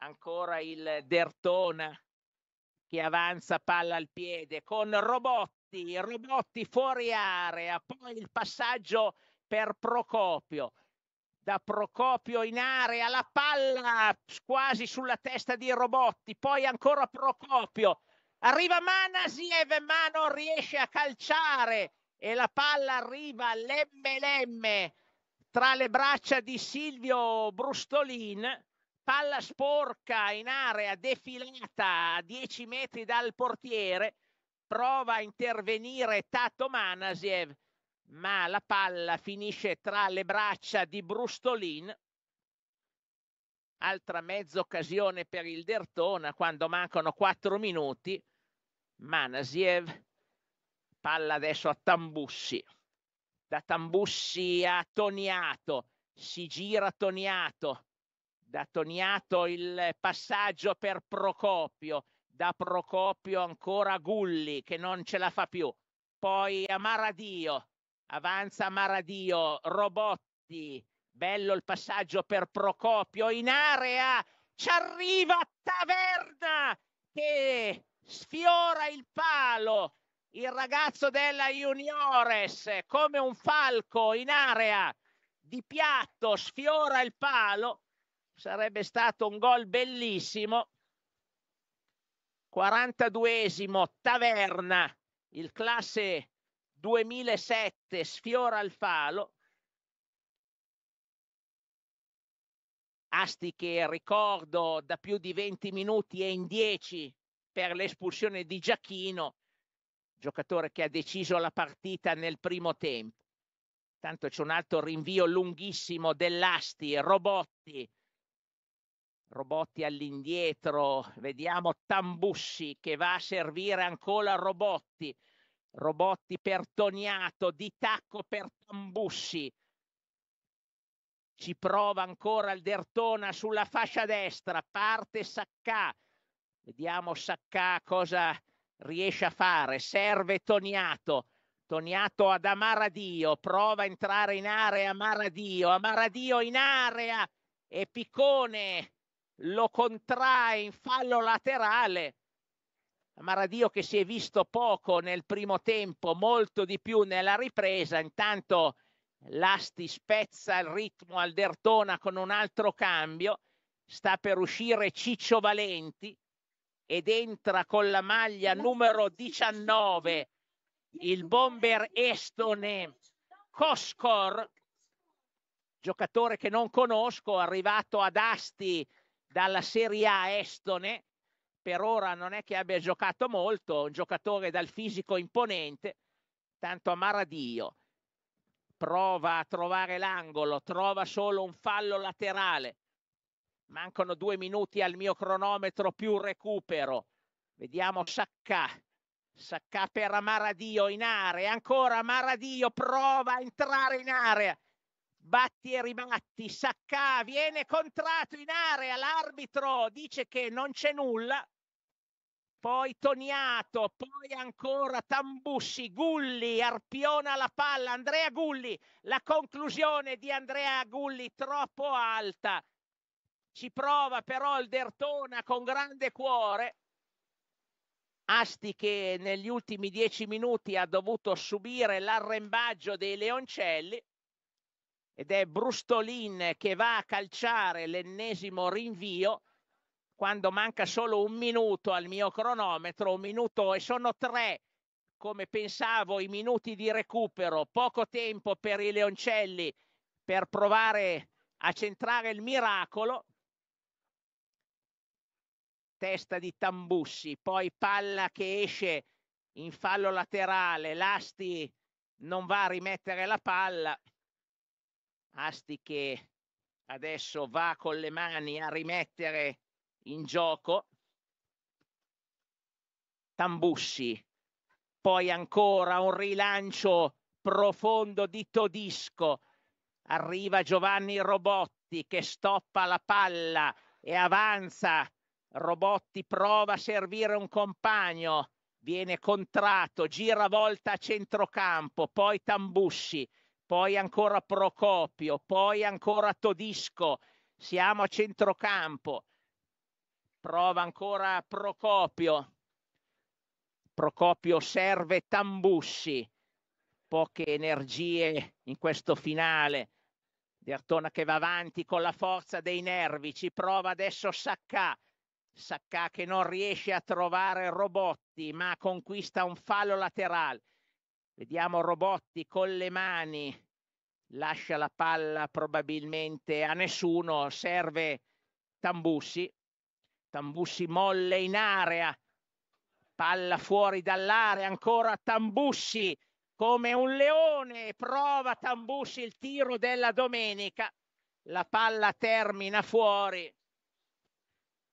Ancora il Dertona che avanza palla al piede con Robot Verdi, Robotti fuori area, poi il passaggio per Procopio. Da Procopio in area, la palla quasi sulla testa di Robotti, poi ancora Procopio. Arriva Manasiev, ma non riesce a calciare e la palla arriva lemme lemme tra le braccia di Silvio Brustolin. Palla sporca in area defilata a 10 metri dal portiere prova a intervenire Tato Manasiev, ma la palla finisce tra le braccia di Brustolin. Altra mezza occasione per il Dertona quando mancano 4 minuti. Manasiev, palla adesso a Tambussi. Da Tambussi a Toniato, si gira Toniato. Da Toniato il passaggio per Procopio da Procopio ancora Gulli che non ce la fa più, poi Amaradio, avanza Amaradio, Robotti, bello il passaggio per Procopio in area, ci arriva Taverna che sfiora il palo, il ragazzo della Juniores come un falco in area di piatto sfiora il palo, sarebbe stato un gol bellissimo 42esimo Taverna, il classe 2007 sfiora il falo. Asti che ricordo da più di 20 minuti e in 10 per l'espulsione di Giacchino, giocatore che ha deciso la partita nel primo tempo. Tanto c'è un altro rinvio lunghissimo dell'Asti, Robotti, robotti all'indietro, vediamo Tambusci che va a servire ancora robotti, robotti per Toniato, di tacco per Tambusci, ci prova ancora il Dertona sulla fascia destra, parte Sacca, vediamo Sacca cosa riesce a fare, serve Toniato, Toniato ad Amaradio, prova a entrare in area Amaradio, Amaradio in area e Piccone lo contrae in fallo laterale. Maradio che si è visto poco nel primo tempo, molto di più nella ripresa, intanto l'Asti spezza il ritmo al Dertona con un altro cambio, sta per uscire Ciccio Valenti ed entra con la maglia numero 19 il bomber estone Koskor, giocatore che non conosco, arrivato ad Asti dalla Serie A estone, per ora non è che abbia giocato molto, un giocatore dal fisico imponente, tanto amaradio. Prova a trovare l'angolo, trova solo un fallo laterale. Mancano due minuti al mio cronometro più recupero. Vediamo Sacca. Sacca per Amaradio in area, ancora Amaradio prova a entrare in area. Batti e rimatti, Sacca viene contrato in area, l'arbitro dice che non c'è nulla, poi Toniato, poi ancora Tambussi, Gulli, Arpiona la palla, Andrea Gulli, la conclusione di Andrea Gulli troppo alta, ci prova però il Dertona con grande cuore, Asti che negli ultimi dieci minuti ha dovuto subire l'arrembaggio dei Leoncelli, ed è Brustolin che va a calciare l'ennesimo rinvio quando manca solo un minuto al mio cronometro, un minuto e sono tre, come pensavo, i minuti di recupero, poco tempo per i Leoncelli per provare a centrare il miracolo. Testa di Tambussi, poi palla che esce in fallo laterale, Lasti non va a rimettere la palla, Asti che adesso va con le mani a rimettere in gioco Tambussi, poi ancora un rilancio profondo di Todisco, arriva Giovanni Robotti che stoppa la palla e avanza, Robotti prova a servire un compagno, viene contratto, gira volta a centrocampo, poi Tambussi, poi ancora Procopio, poi ancora Todisco, siamo a centrocampo, prova ancora Procopio, Procopio serve Tambussi, poche energie in questo finale, Artona che va avanti con la forza dei nervi, ci prova adesso Sacca, Sacca che non riesce a trovare Robotti ma conquista un fallo laterale. Vediamo Robotti con le mani, lascia la palla probabilmente a nessuno, serve Tambussi, Tambussi molle in area, palla fuori dall'area, ancora Tambussi come un leone, prova Tambussi il tiro della domenica, la palla termina fuori,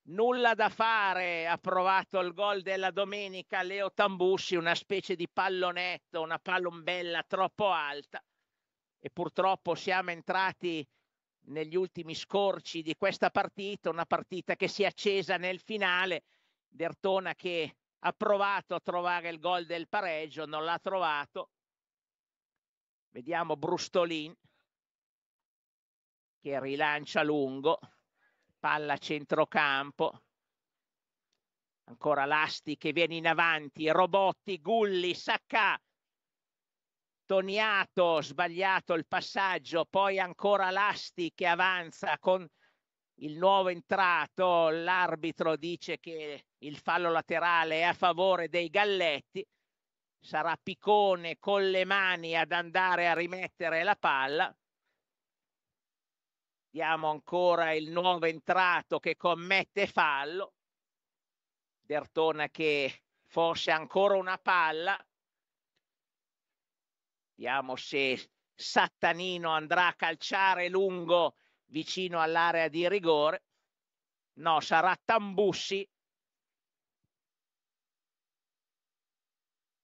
Nulla da fare, ha provato il gol della domenica Leo Tambussi, una specie di pallonetto, una palombella troppo alta e purtroppo siamo entrati negli ultimi scorci di questa partita, una partita che si è accesa nel finale, Dertona che ha provato a trovare il gol del pareggio, non l'ha trovato. Vediamo Brustolin che rilancia lungo, palla centrocampo. Ancora Lasti che viene in avanti, Robotti, Gulli, Sacca. Toniato, sbagliato il passaggio, poi ancora Lasti che avanza con il nuovo entrato, l'arbitro dice che il fallo laterale è a favore dei Galletti, sarà Piccone con le mani ad andare a rimettere la palla, Vediamo ancora il nuovo entrato che commette fallo. Dertona che forse ancora una palla. Vediamo se Sattanino andrà a calciare lungo vicino all'area di rigore. No, sarà Tambussi.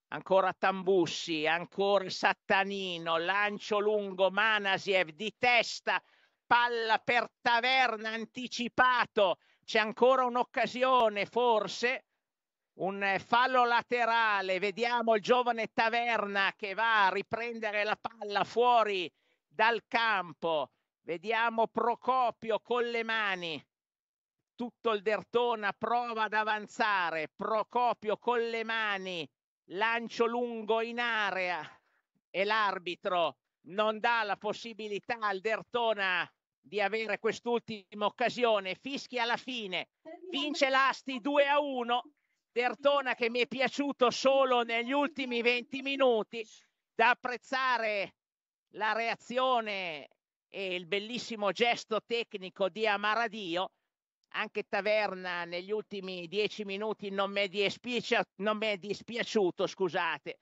Ancora Tambussi, ancora Sattanino, lancio lungo Manasiev di testa palla per taverna anticipato, c'è ancora un'occasione forse, un eh, fallo laterale, vediamo il giovane Taverna che va a riprendere la palla fuori dal campo, vediamo Procopio con le mani, tutto il Dertona prova ad avanzare, Procopio con le mani, lancio lungo in area e l'arbitro non dà la possibilità al Dertona di avere quest'ultima occasione, fischi alla fine, vince l'Asti 2 a 1, Dertona che mi è piaciuto solo negli ultimi 20 minuti, da apprezzare la reazione e il bellissimo gesto tecnico di Amaradio, anche Taverna negli ultimi 10 minuti non mi è, dispiaci- dispiaciuto, scusate,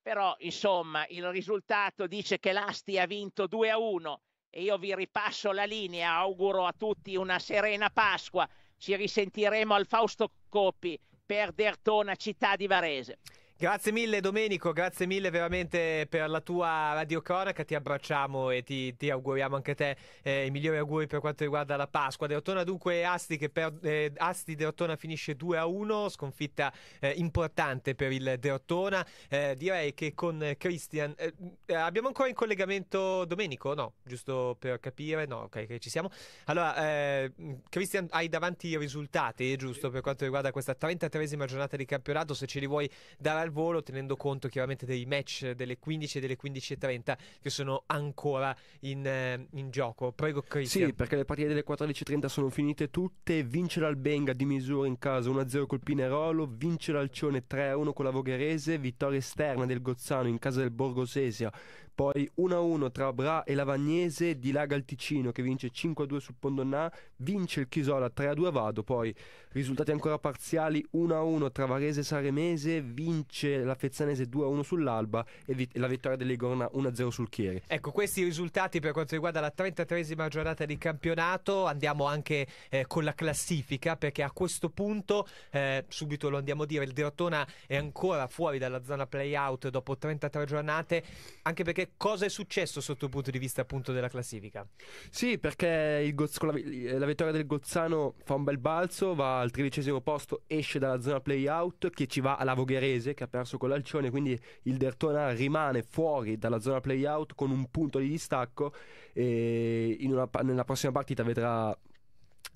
però insomma il risultato dice che l'Asti ha vinto 2 a 1 e io vi ripasso la linea, auguro a tutti una serena Pasqua, ci risentiremo al Fausto Coppi per Dertona, città di Varese. Grazie mille Domenico, grazie mille veramente per la tua radiocronaca, ti abbracciamo e ti, ti auguriamo anche a te eh, i migliori auguri per quanto riguarda la Pasqua. De Ottona dunque Asti, che per, eh, Asti De Ottona finisce 2 1, sconfitta eh, importante per il De Ottona. Eh, direi che con Christian eh, eh, abbiamo ancora in collegamento Domenico, no? Giusto per capire, no? Ok, che ci siamo. Allora, Christian, hai davanti i risultati, giusto, per quanto riguarda questa 33esima giornata di campionato, se ce li vuoi dare al volo, tenendo conto chiaramente dei match delle 15 e delle 15.30 che sono ancora in, eh, in gioco. Prego, Cristian. Sì, perché le partite delle 14.30 sono finite tutte. Vince l'Albenga di misura in casa 1-0 col Pinerolo, vince l'Alcione 3-1 con la Vogherese, vittoria esterna del Gozzano in casa del Borgosesia poi 1-1 tra Bra e Lavagnese, dilaga il Ticino che vince 5-2 sul Pondonà, vince il Chisola 3-2 Vado, poi risultati ancora parziali 1-1 tra Varese e Saremese, vince la Fezzanese 2-1 sull'Alba e, vi- la vittoria dell'Igorna 1-0 sul Chieri. Ecco, questi risultati per quanto riguarda la 33esima giornata di campionato, andiamo anche eh, con la classifica perché a questo punto, eh, subito lo andiamo a dire, il Dertona è ancora fuori dalla zona play-out dopo 33 giornate, anche perché cosa è successo sotto il punto di vista appunto della classifica. Sì, perché Gozz- la, vittoria del Gozzano fa un bel balzo, va al tredicesimo posto, esce dalla zona playout che ci va alla Vogherese che ha perso con l'Alcione, quindi il Dertona rimane fuori dalla zona playout con un punto di distacco e una, nella prossima partita vedrà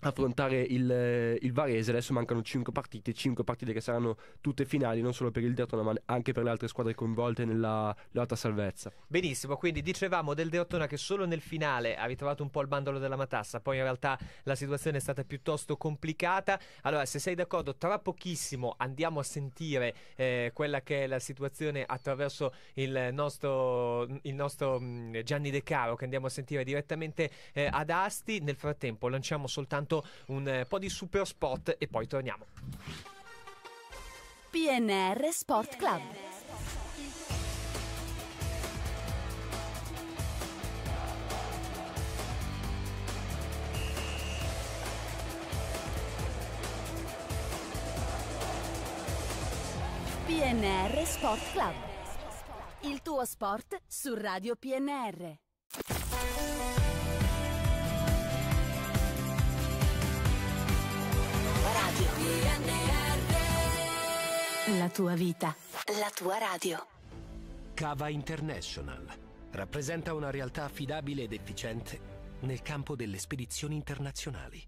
affrontare il, eh, il, Varese. Adesso mancano 5 partite, 5 partite che saranno tutte finali, non solo per il Dertona, ma anche per le altre squadre coinvolte nella lotta salvezza. Benissimo, quindi dicevamo del Dertona che solo nel finale ha ritrovato un po' il bandolo della matassa, poi in realtà la situazione è stata piuttosto complicata. Allora, se sei d'accordo, tra pochissimo andiamo a sentire eh, quella che è la situazione attraverso il nostro, il nostro mm, Gianni De Caro che andiamo a sentire direttamente eh, ad Asti. Nel frattempo lanciamo soltanto ascolto un eh, po' di super spot e poi torniamo. PNR Sport Club. PNR Sport Club. Il tuo sport su Radio PNR. radio. La tua vita. La tua radio. Cava International rappresenta una realtà affidabile ed efficiente nel campo delle spedizioni internazionali.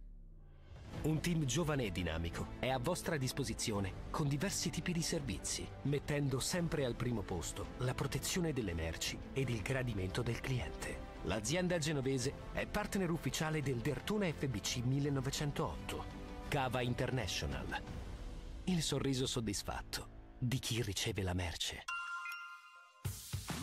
Un team giovane e dinamico è a vostra disposizione con diversi tipi di servizi, mettendo sempre al primo posto la protezione delle merci ed il gradimento del cliente. L'azienda genovese è partner ufficiale del Dertuna FBC 1908 Cava International. Il sorriso soddisfatto di chi riceve la merce.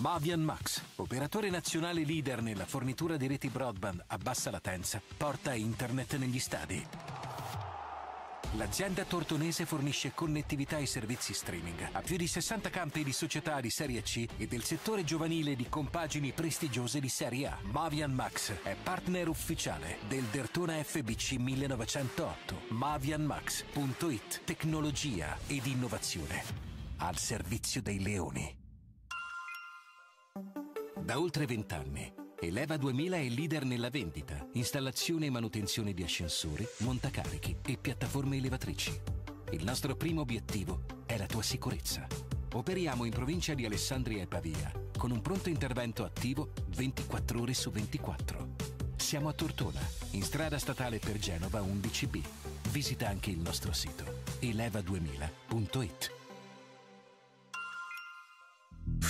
Mavian Max, operatore nazionale leader nella fornitura di reti broadband a bassa latenza, porta internet negli stadi. L'azienda tortonese fornisce connettività e servizi streaming a più di 60 campi di società di serie C e del settore giovanile di compagini prestigiose di serie A. Mavian Max è partner ufficiale del Dertona FBC 1908. Mavianmax.it Tecnologia ed innovazione al servizio dei leoni. Da oltre vent'anni Eleva 2000 è leader nella vendita, installazione e manutenzione di ascensori, montacarichi e piattaforme elevatrici. Il nostro primo obiettivo è la tua sicurezza. Operiamo in provincia di Alessandria e Pavia, con un pronto intervento attivo 24 ore su 24. Siamo a Tortona, in strada statale per Genova 11B. Visita anche il nostro sito eleva2000.it.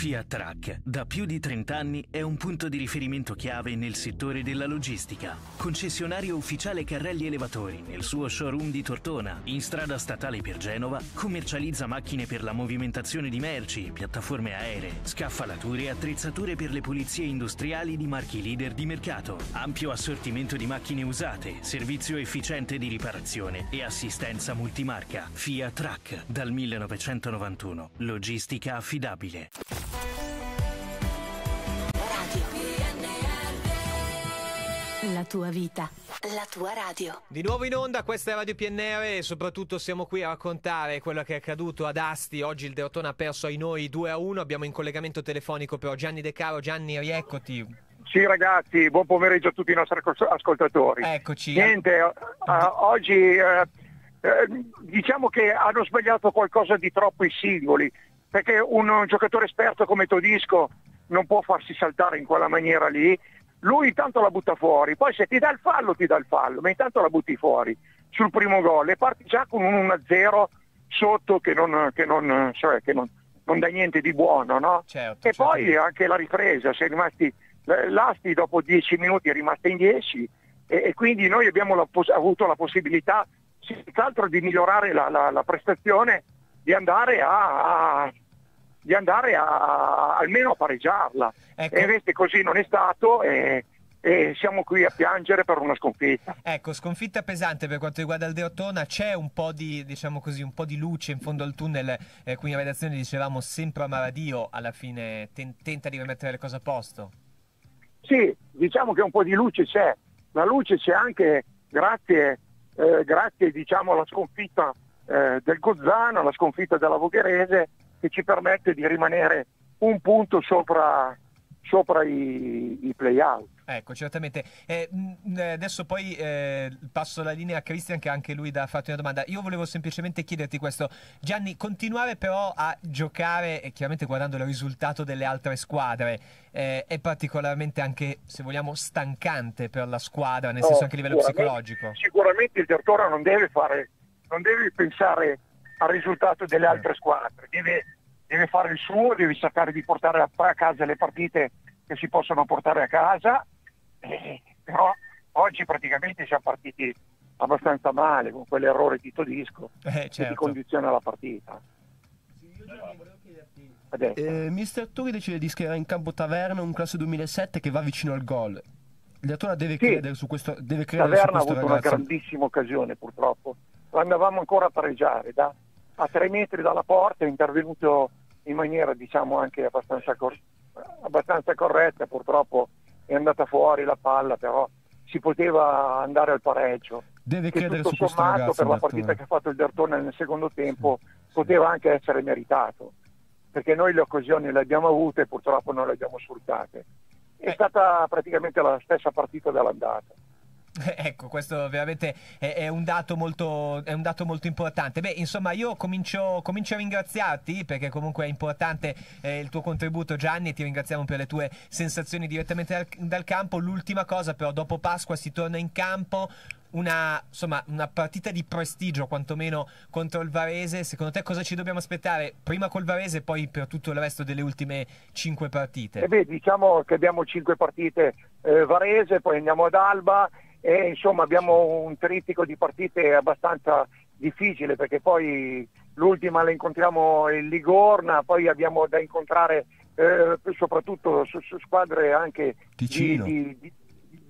Fiat Track da più di 30 anni è un punto di riferimento chiave nel settore della logistica. Concessionario ufficiale carrelli elevatori nel suo showroom di Tortona, in strada statale per Genova, commercializza macchine per la movimentazione di merci, piattaforme aeree, scaffalature e attrezzature per le pulizie industriali di marchi leader di mercato. Ampio assortimento di macchine usate, servizio efficiente di riparazione e assistenza multimarca. Fiat Track dal 1991. Logistica affidabile. La tua vita, la tua radio. Di nuovo in onda, questa è Radio PNR e soprattutto siamo qui a raccontare quello che è accaduto ad Asti. Oggi il Derotone ha perso ai noi 2 a 1. Abbiamo in collegamento telefonico però Gianni De Caro. Gianni, rieccoti. Sì ragazzi, buon pomeriggio a tutti i nostri ascoltatori. Eccoci. Niente, uh, oggi uh, uh, diciamo che hanno sbagliato qualcosa di troppo i singoli perché un, un giocatore esperto come Todisco non può farsi saltare in quella maniera lì, lui intanto la butta fuori, poi se ti dà il fallo ti dà il fallo, ma intanto la butti fuori sul primo gol e parti già con un 1-0 sotto che non, che non, cioè, che non, non dà niente di buono, no? certo, e certo. poi anche la ripresa, sei rimasti, l'Asti dopo 10 minuti è rimasta in 10 e, e quindi noi abbiamo la, avuto la possibilità senz'altro di migliorare la, la, la prestazione di andare a, di andare a, almeno a pareggiarla. Ecco. E invece così non è stato e, e, siamo qui a piangere per una sconfitta. Ecco, sconfitta pesante per quanto riguarda il Deotona, c'è un po' di, diciamo così, un po' di luce in fondo al tunnel, eh, quindi la redazione dicevamo sempre a Dio alla fine ten- tenta di rimettere le cose a posto. Sì, diciamo che un po' di luce c'è, la luce c'è anche grazie, eh, grazie diciamo, alla sconfitta eh, del Gozzano, la sconfitta della Vogherese che ci permette di rimanere un punto sopra, sopra i, i play-out. Ecco, certamente. Eh, eh adesso poi eh, passo la linea a Cristian che anche lui ha fatto una domanda. Io volevo semplicemente chiederti questo. Gianni, continuare però a giocare, e chiaramente guardando il risultato delle altre squadre, eh, è particolarmente anche, se vogliamo, stancante per la squadra, nel no, senso anche a livello sicuramente, psicologico. Sicuramente il Tortora non deve fare non deve pensare al risultato delle altre squadre, deve, deve fare il suo, deve cercare di portare a casa le partite che si possono portare a casa, eh, però oggi praticamente siamo partiti abbastanza male con quell'errore di Todisco eh, certo. che ti certo. condiziona la partita. Eh, mister Tori decide di schierare in campo Taverna un classe 2007 che va vicino al gol. Il deve sì. credere su questo. Deve credere Taverna ha avuto una grandissima occasione purtroppo andavamo ancora a pareggiare. Da, a tre metri dalla porta è intervenuto in maniera diciamo anche abbastanza, cor- abbastanza corretta, purtroppo è andata fuori la palla, però si poteva andare al pareggio. Deve che tutto sommato ragazzo, per la partita Bertone. che ha fatto il Dertone nel secondo tempo sì. poteva anche essere meritato, perché noi le occasioni le abbiamo avute e purtroppo non le abbiamo sfruttate. È eh. stata praticamente la stessa partita dell'andata. Ecco, questo veramente è, è, un molto, è, un dato molto, importante. Beh, insomma, io comincio, comincio a ringraziarti perché comunque è importante eh, il tuo contributo, Gianni, e ti ringraziamo per le tue sensazioni direttamente dal, dal campo. L'ultima cosa, però, dopo Pasqua si torna in campo. Una, insomma, una, partita di prestigio quantomeno contro il Varese. Secondo te cosa ci dobbiamo aspettare prima col Varese e poi per tutto il resto delle ultime cinque partite? Eh beh, diciamo che abbiamo cinque partite eh, Varese, poi andiamo ad Alba e, insomma abbiamo un trittico di partite abbastanza difficile perché poi l'ultima la incontriamo in Ligorna, poi abbiamo da incontrare eh, soprattutto su, su, squadre anche Ticino. Di, di,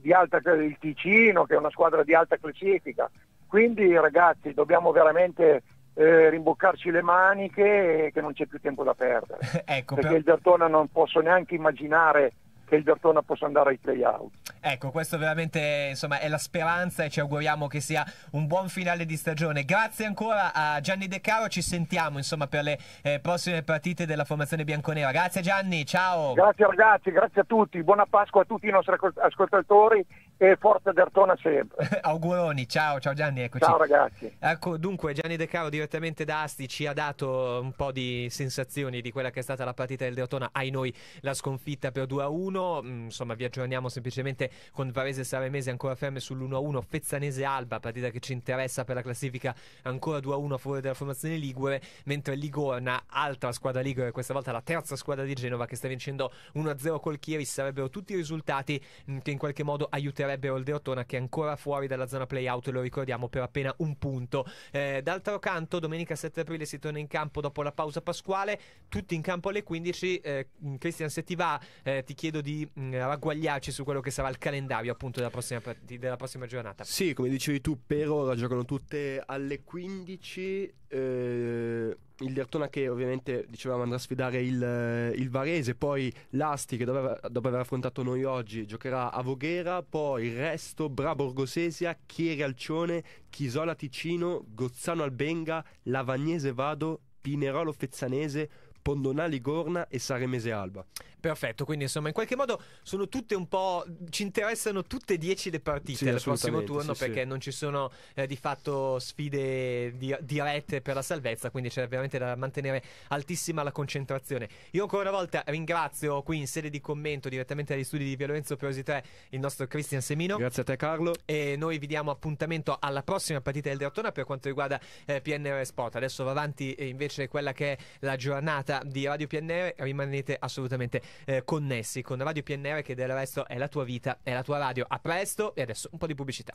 di alta, il Ticino che è una squadra di alta classifica. Quindi ragazzi dobbiamo veramente eh, rimboccarci le maniche che non c'è più tempo da perdere. ecco, perché per... il Dertona non posso neanche immaginare che il Bertona possa andare ai playout. Ecco, questo veramente insomma, è la speranza e ci auguriamo che sia un buon finale di stagione. Grazie ancora a Gianni De Caro, ci sentiamo insomma, per le eh, prossime partite della formazione bianconera. Grazie Gianni, ciao. Grazie ragazzi, grazie a tutti, buona Pasqua a tutti i nostri ascoltatori e forza Dertona sempre. Auguroni, ciao, ciao Gianni, eccoci. Ciao ragazzi. Ecco, dunque Gianni De Caro direttamente da Asti ci ha dato un po' di sensazioni di quella che è stata la partita del Dertona, ai noi la sconfitta per 2-1, mm, insomma vi aggiorniamo semplicemente con Varese Saremese ancora ferme sull'1-1, Fezzanese Alba, partita che ci interessa per la classifica ancora 2-1 a favore della formazione Ligure, mentre Ligorna, altra squadra Ligure, questa volta la terza squadra di Genova che sta vincendo 1-0 col Chieri, sarebbero tutti i risultati mm, che in qualche modo aiuterebbero il De Oldeotona che è ancora fuori dalla zona playout, lo ricordiamo, per appena un punto. Eh, d'altro canto, domenica 7 aprile si torna in campo dopo la pausa pasquale, tutti in campo alle 15. Eh, mm, Cristian, se ti va, eh, ti chiedo di mh, mm, ragguagliarci su quello che sarà il calendario appunto della prossima, della prossima giornata. Sì, come dicevi tu, per ora giocano tutte alle 15 eh, il Dertona che ovviamente dicevamo andrà a sfidare il, eh, il Varese, poi l'Asti che dopo aver affrontato noi oggi giocherà a Voghera, poi il Resto, Bra Borgosesia, Chieri Alcione, Chisola Ticino, Gozzano Albenga, Lavagnese Vado, Pinerolo Fezzanese, Pondonà Ligorna e Saremese Alba. Perfetto, quindi insomma in qualche modo sono tutte un po'... ci interessano tutte e dieci le partite sì, al prossimo turno sì, perché sì. non ci sono eh, di fatto sfide di- dirette per la salvezza, quindi c'è veramente da mantenere altissima la concentrazione. Io ancora una volta ringrazio qui in sede di commento direttamente agli studi di Via Lorenzo Perosi 3 il nostro Cristian Semino. Grazie a te Carlo. E noi vi diamo appuntamento alla prossima partita del Dertona per quanto riguarda eh, PNR Sport. Adesso va avanti eh, invece quella che è la giornata di Radio PNR, rimanete assolutamente eh, connessi con Radio PNR che del resto è la tua vita, è la tua radio. A presto e adesso un po' di pubblicità.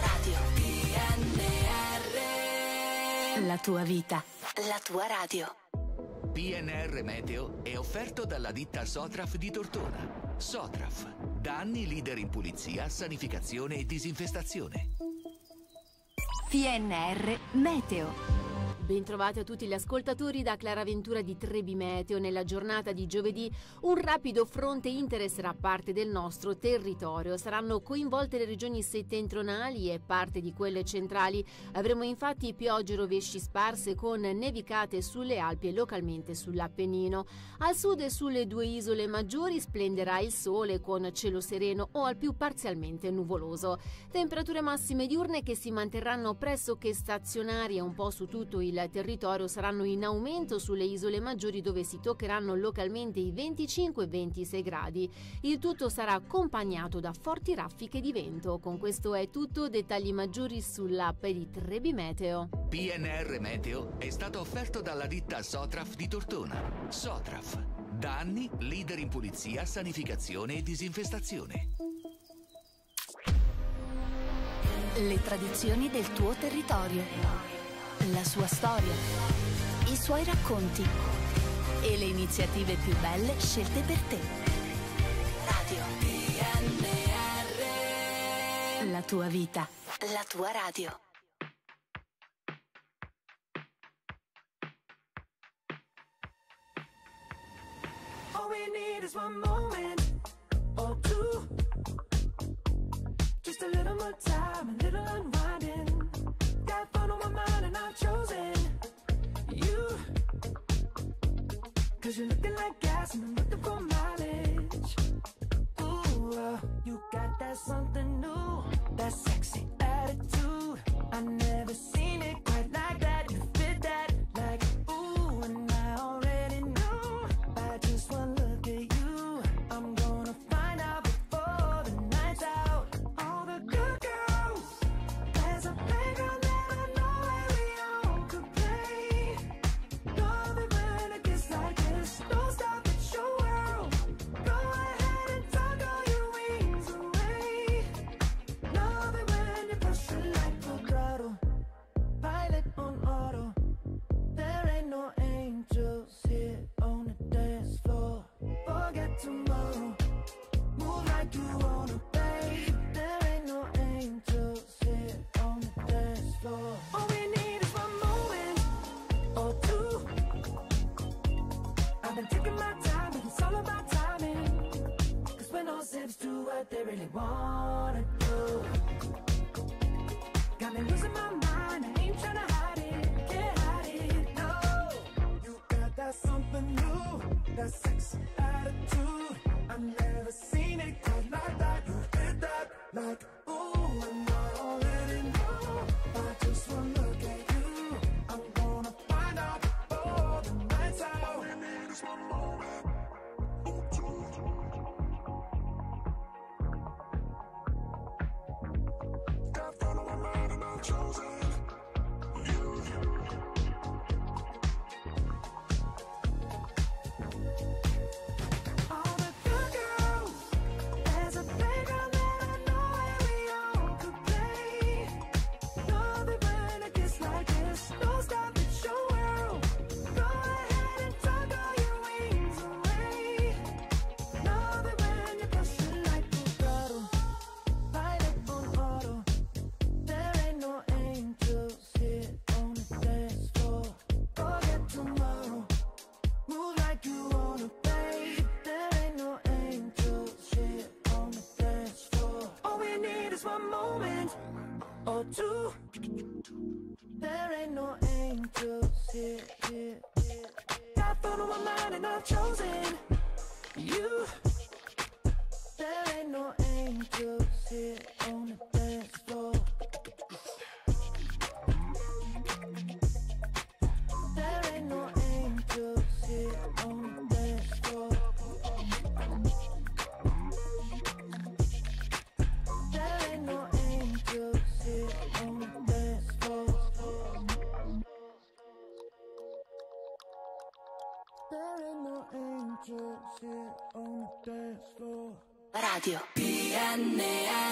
Radio PNR. La tua vita, la tua radio. PNR Meteo è offerto dalla ditta Sotraf di Tortona. Sotraf, da anni leader in pulizia, sanificazione e disinfestazione. PNR Meteo. Bentrovati a tutti gli ascoltatori da Clara Ventura di Trebi Meteo. Nella giornata di giovedì un rapido fronte interesserà parte del nostro territorio. Saranno coinvolte le regioni settentrionali e parte di quelle centrali. Avremo infatti piogge e rovesci sparse con nevicate sulle Alpi e localmente sull'Appennino. Al sud e sulle due isole maggiori splenderà il sole con cielo sereno o al più parzialmente nuvoloso. Temperature massime diurne che si manterranno pressoché stazionarie un po' su tutto il territorio saranno in aumento sulle isole maggiori dove si toccheranno localmente i 25 26 gradi. Il tutto sarà accompagnato da forti raffiche di vento. Con questo è tutto, dettagli maggiori sull'app di Trebi Meteo. PNR Meteo è stato offerto dalla ditta Sotraf di Tortona. Sotraf, da anni leader in pulizia, sanificazione e disinfestazione. Le tradizioni del tuo territorio la sua storia, i suoi racconti e le iniziative più belle scelte per te. Radio DNR. La tua vita, la tua radio. All we need is one moment or two. Just a little more time, a little unwinding. Got fun on my mind and i chosen Cause you're looking like gas and I'm looking for mileage. Ooh, uh, you got that something new, that sexy attitude. I never seen it quite like that. angels here on the dance floor. Forget tomorrow. Move like you wanna, babe. There ain't no angels here on the dance floor. All we need is one moment or two. I've been taking my time, but it's all about timing. Cause when all sips do what they really wanna do. Got me losing my mind, I ain't trying to hide that sexy attitude. I've never seen it quite like that. You did that like. Two. 라디오. 미안해.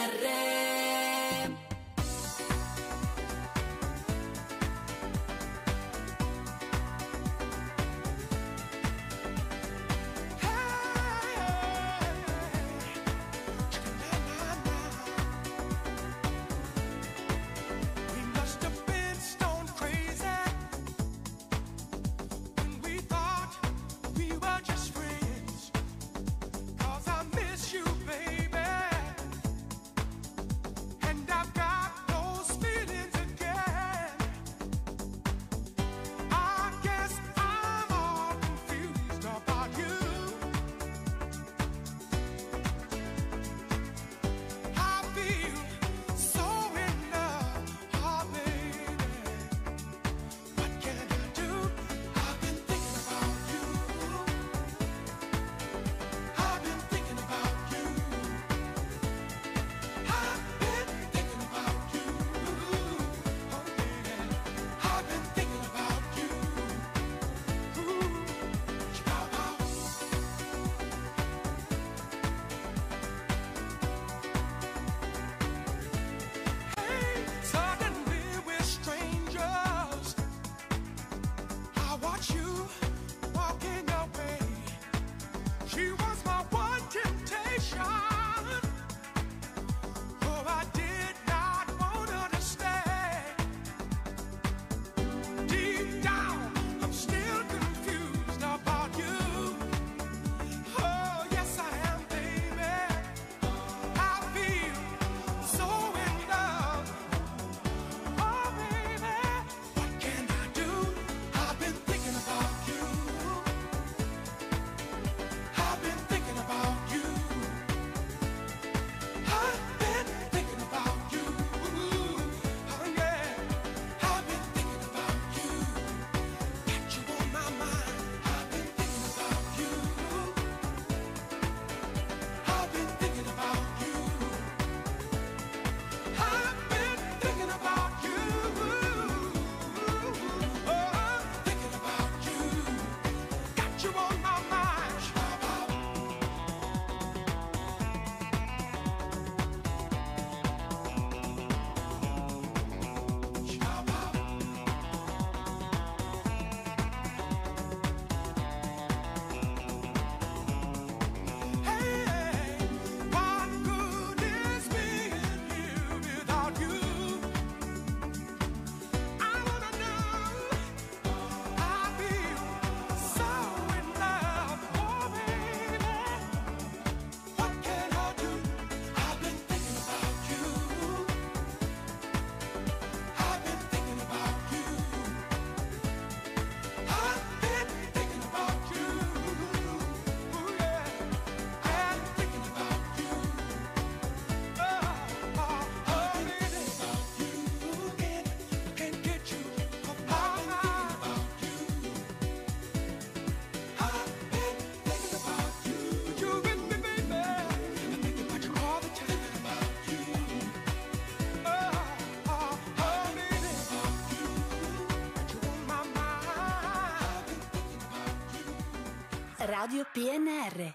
Radio PNR.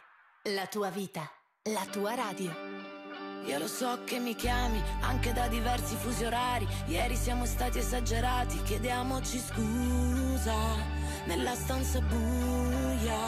La tua vita, la tua radio. Io lo so che mi chiami anche da diversi fusi orari. Ieri siamo stati esagerati, chiediamoci scusa. Nella stanza buia,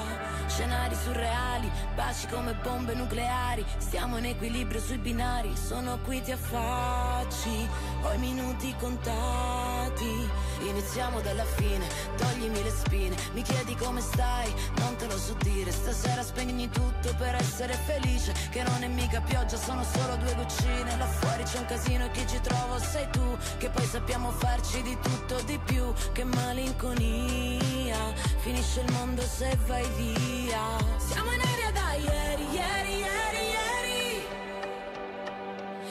scenari surreali, baci come bombe nucleari. Stiamo in equilibrio sui binari, sono qui ti affacci, ho i minuti contati Iniziamo dalla fine, toglimi le spine Mi chiedi come stai, non te lo so dire Stasera spegni tutto per essere felice Che non è mica pioggia, sono solo due goccine Là fuori c'è un casino e chi ci trovo sei tu Che poi sappiamo farci di tutto di più Che malinconia, finisce il mondo se vai via Siamo in aria da ieri, ieri, ieri, ieri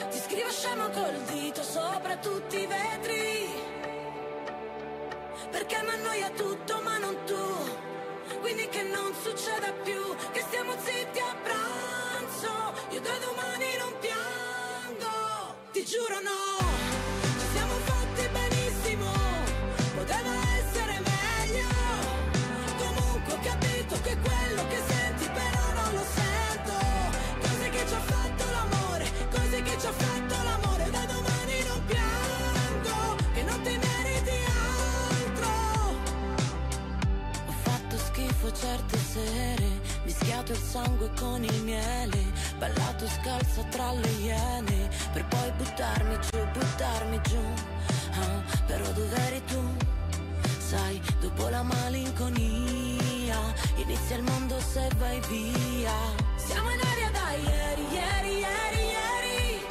Ti scrivo scemo col dito sopra tutti i vetri perché mi annoia tutto ma non tu Quindi che non succeda più Che stiamo zitti a pranzo Io da domani non piango Ti giuro no certe sere, mischiato il sangue con il miele, ballato scalza tra le iene, per poi buttarmi giù, buttarmi giù, ah, però dov'eri tu? Sai, dopo la malinconia, inizia il mondo se vai via. Siamo in aria da ieri, ieri, ieri, ieri.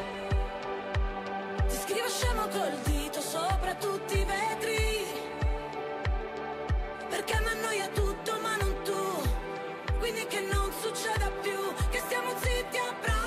Ti scrivo scemo col dito sopra tutti i vetri. Perché mi annoia tutto ma non tu Quindi che non succeda più Che stiamo zitti a pranzo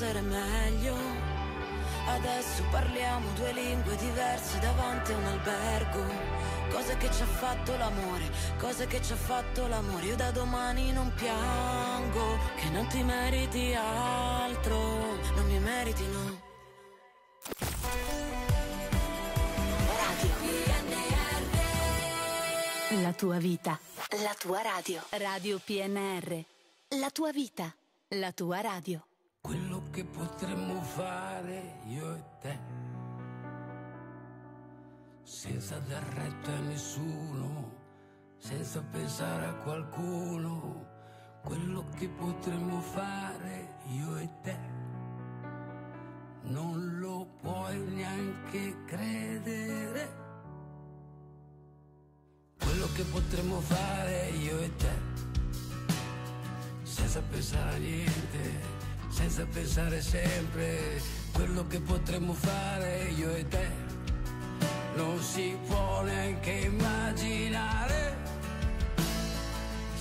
essere meglio. Adesso parliamo due lingue diverse davanti a un albergo. Cosa che ci ha fatto l'amore, cosa che ci ha fatto l'amore. Io da domani non piango, che non ti meriti altro, non mi meriti no. Radio. La tua vita. La tua radio. Radio PNR. La tua vita. La tua radio che potremmo fare io e te, senza dar retta a nessuno, senza pensare a qualcuno, quello che potremmo fare io e te, non lo puoi neanche credere. Quello che potremmo fare io e te, senza pensare a niente senza pensare sempre quello che potremmo fare io e te. Non si può neanche immaginare.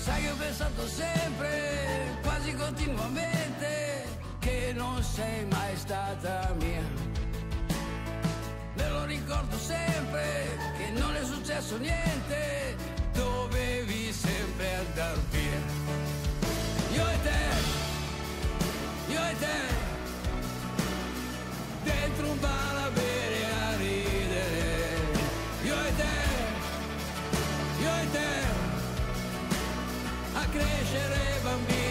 Sai che ho pensato sempre, quasi continuamente, che non sei mai stata mia. Me lo ricordo sempre che non è successo niente, dovevi sempre andar via. Io e te e te dentro un bar a bere a ridere. Io e te, io e te, a crescere bambini.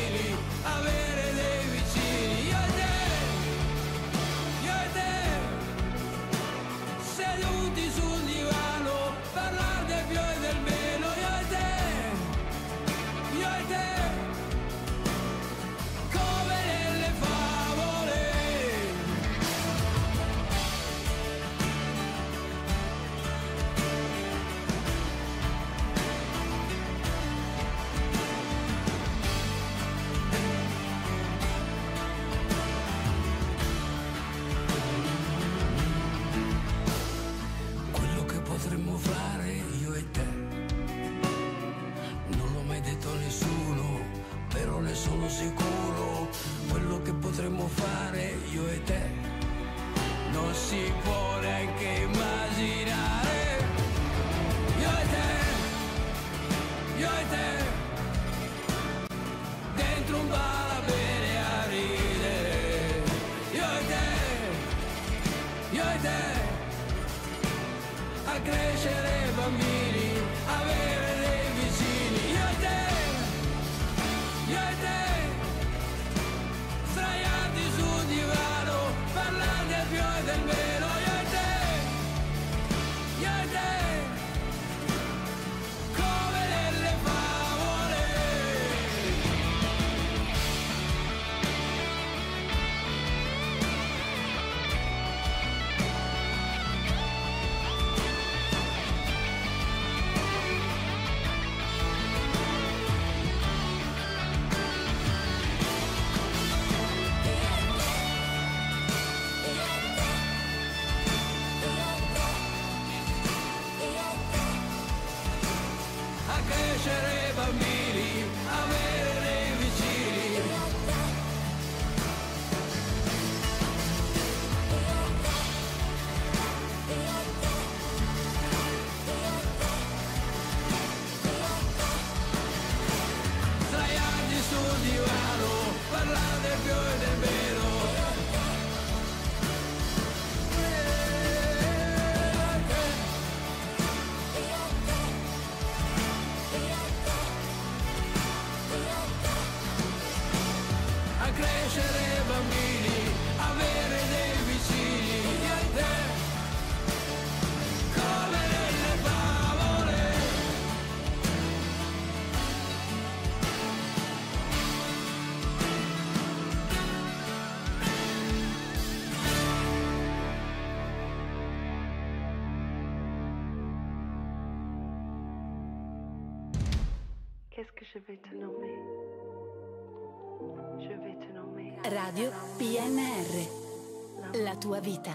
tua vita,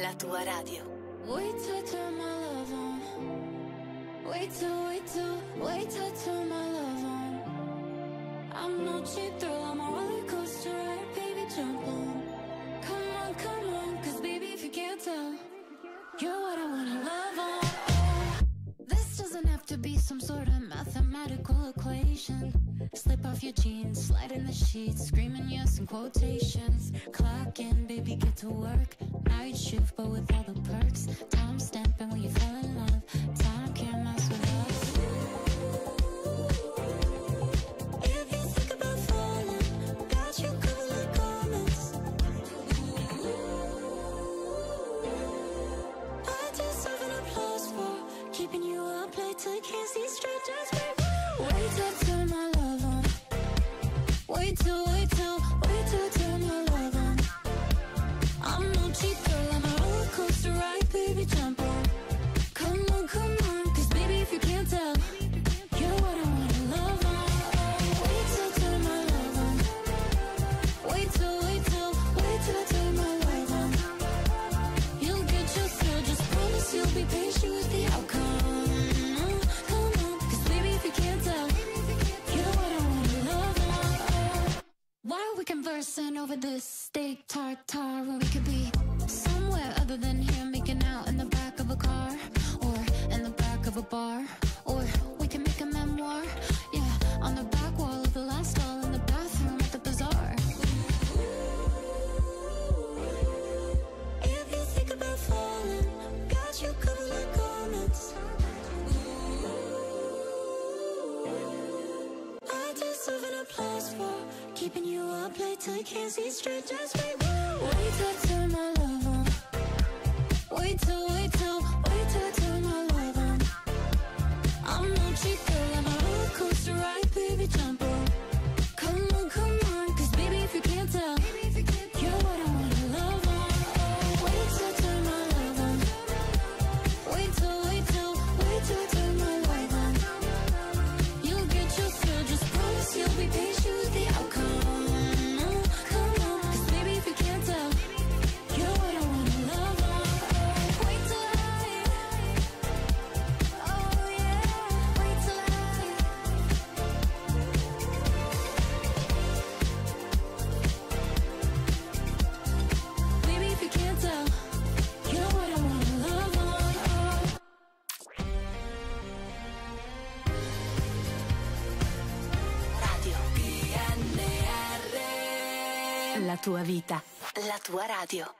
la tua radio. Wait till turn my love on. Wait till, wait till, wait till turn my love on. I'm no cheap thrill, I'm a roller coaster ride, baby, jump on. Come on, come on, cause baby, if you can't tell, you're what I wanna love on. This doesn't have to be some sort of mathematical equation. Slip off your jeans, slide in the sheets, screaming yes and quoting. tua vita, la tua radio.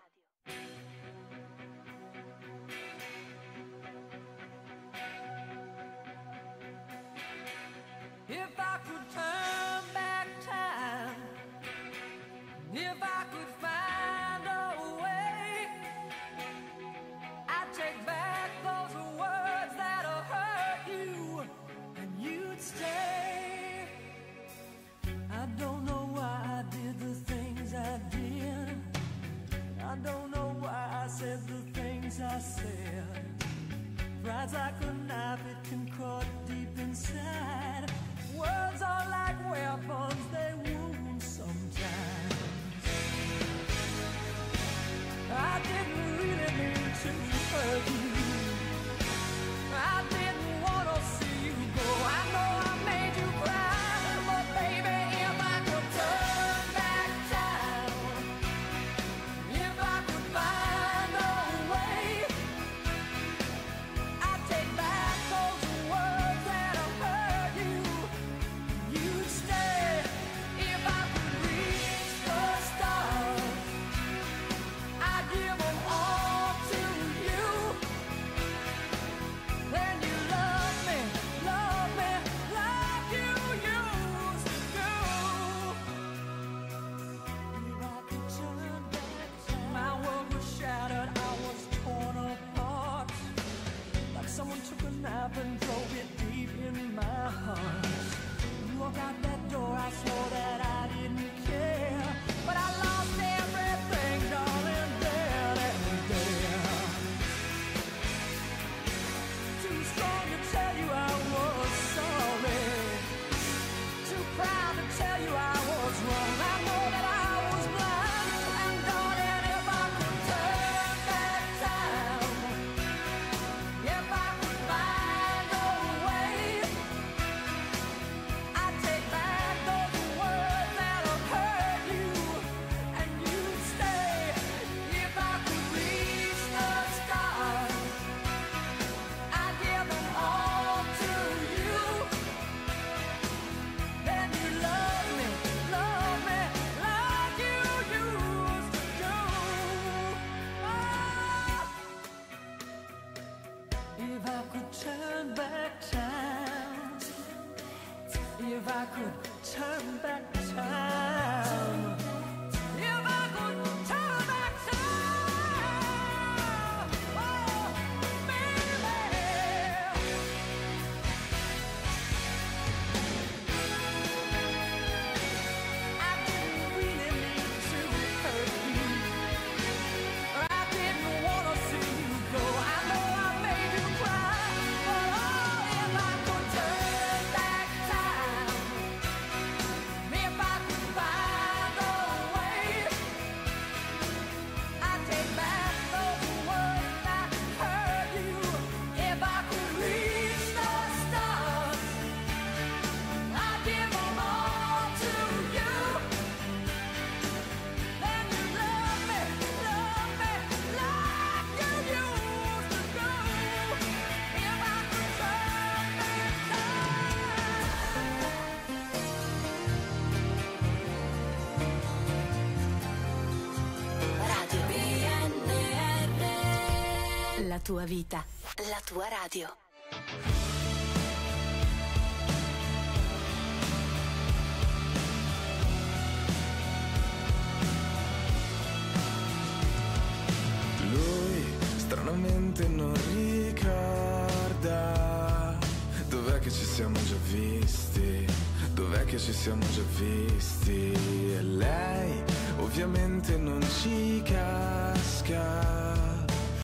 tua vita, la tua radio.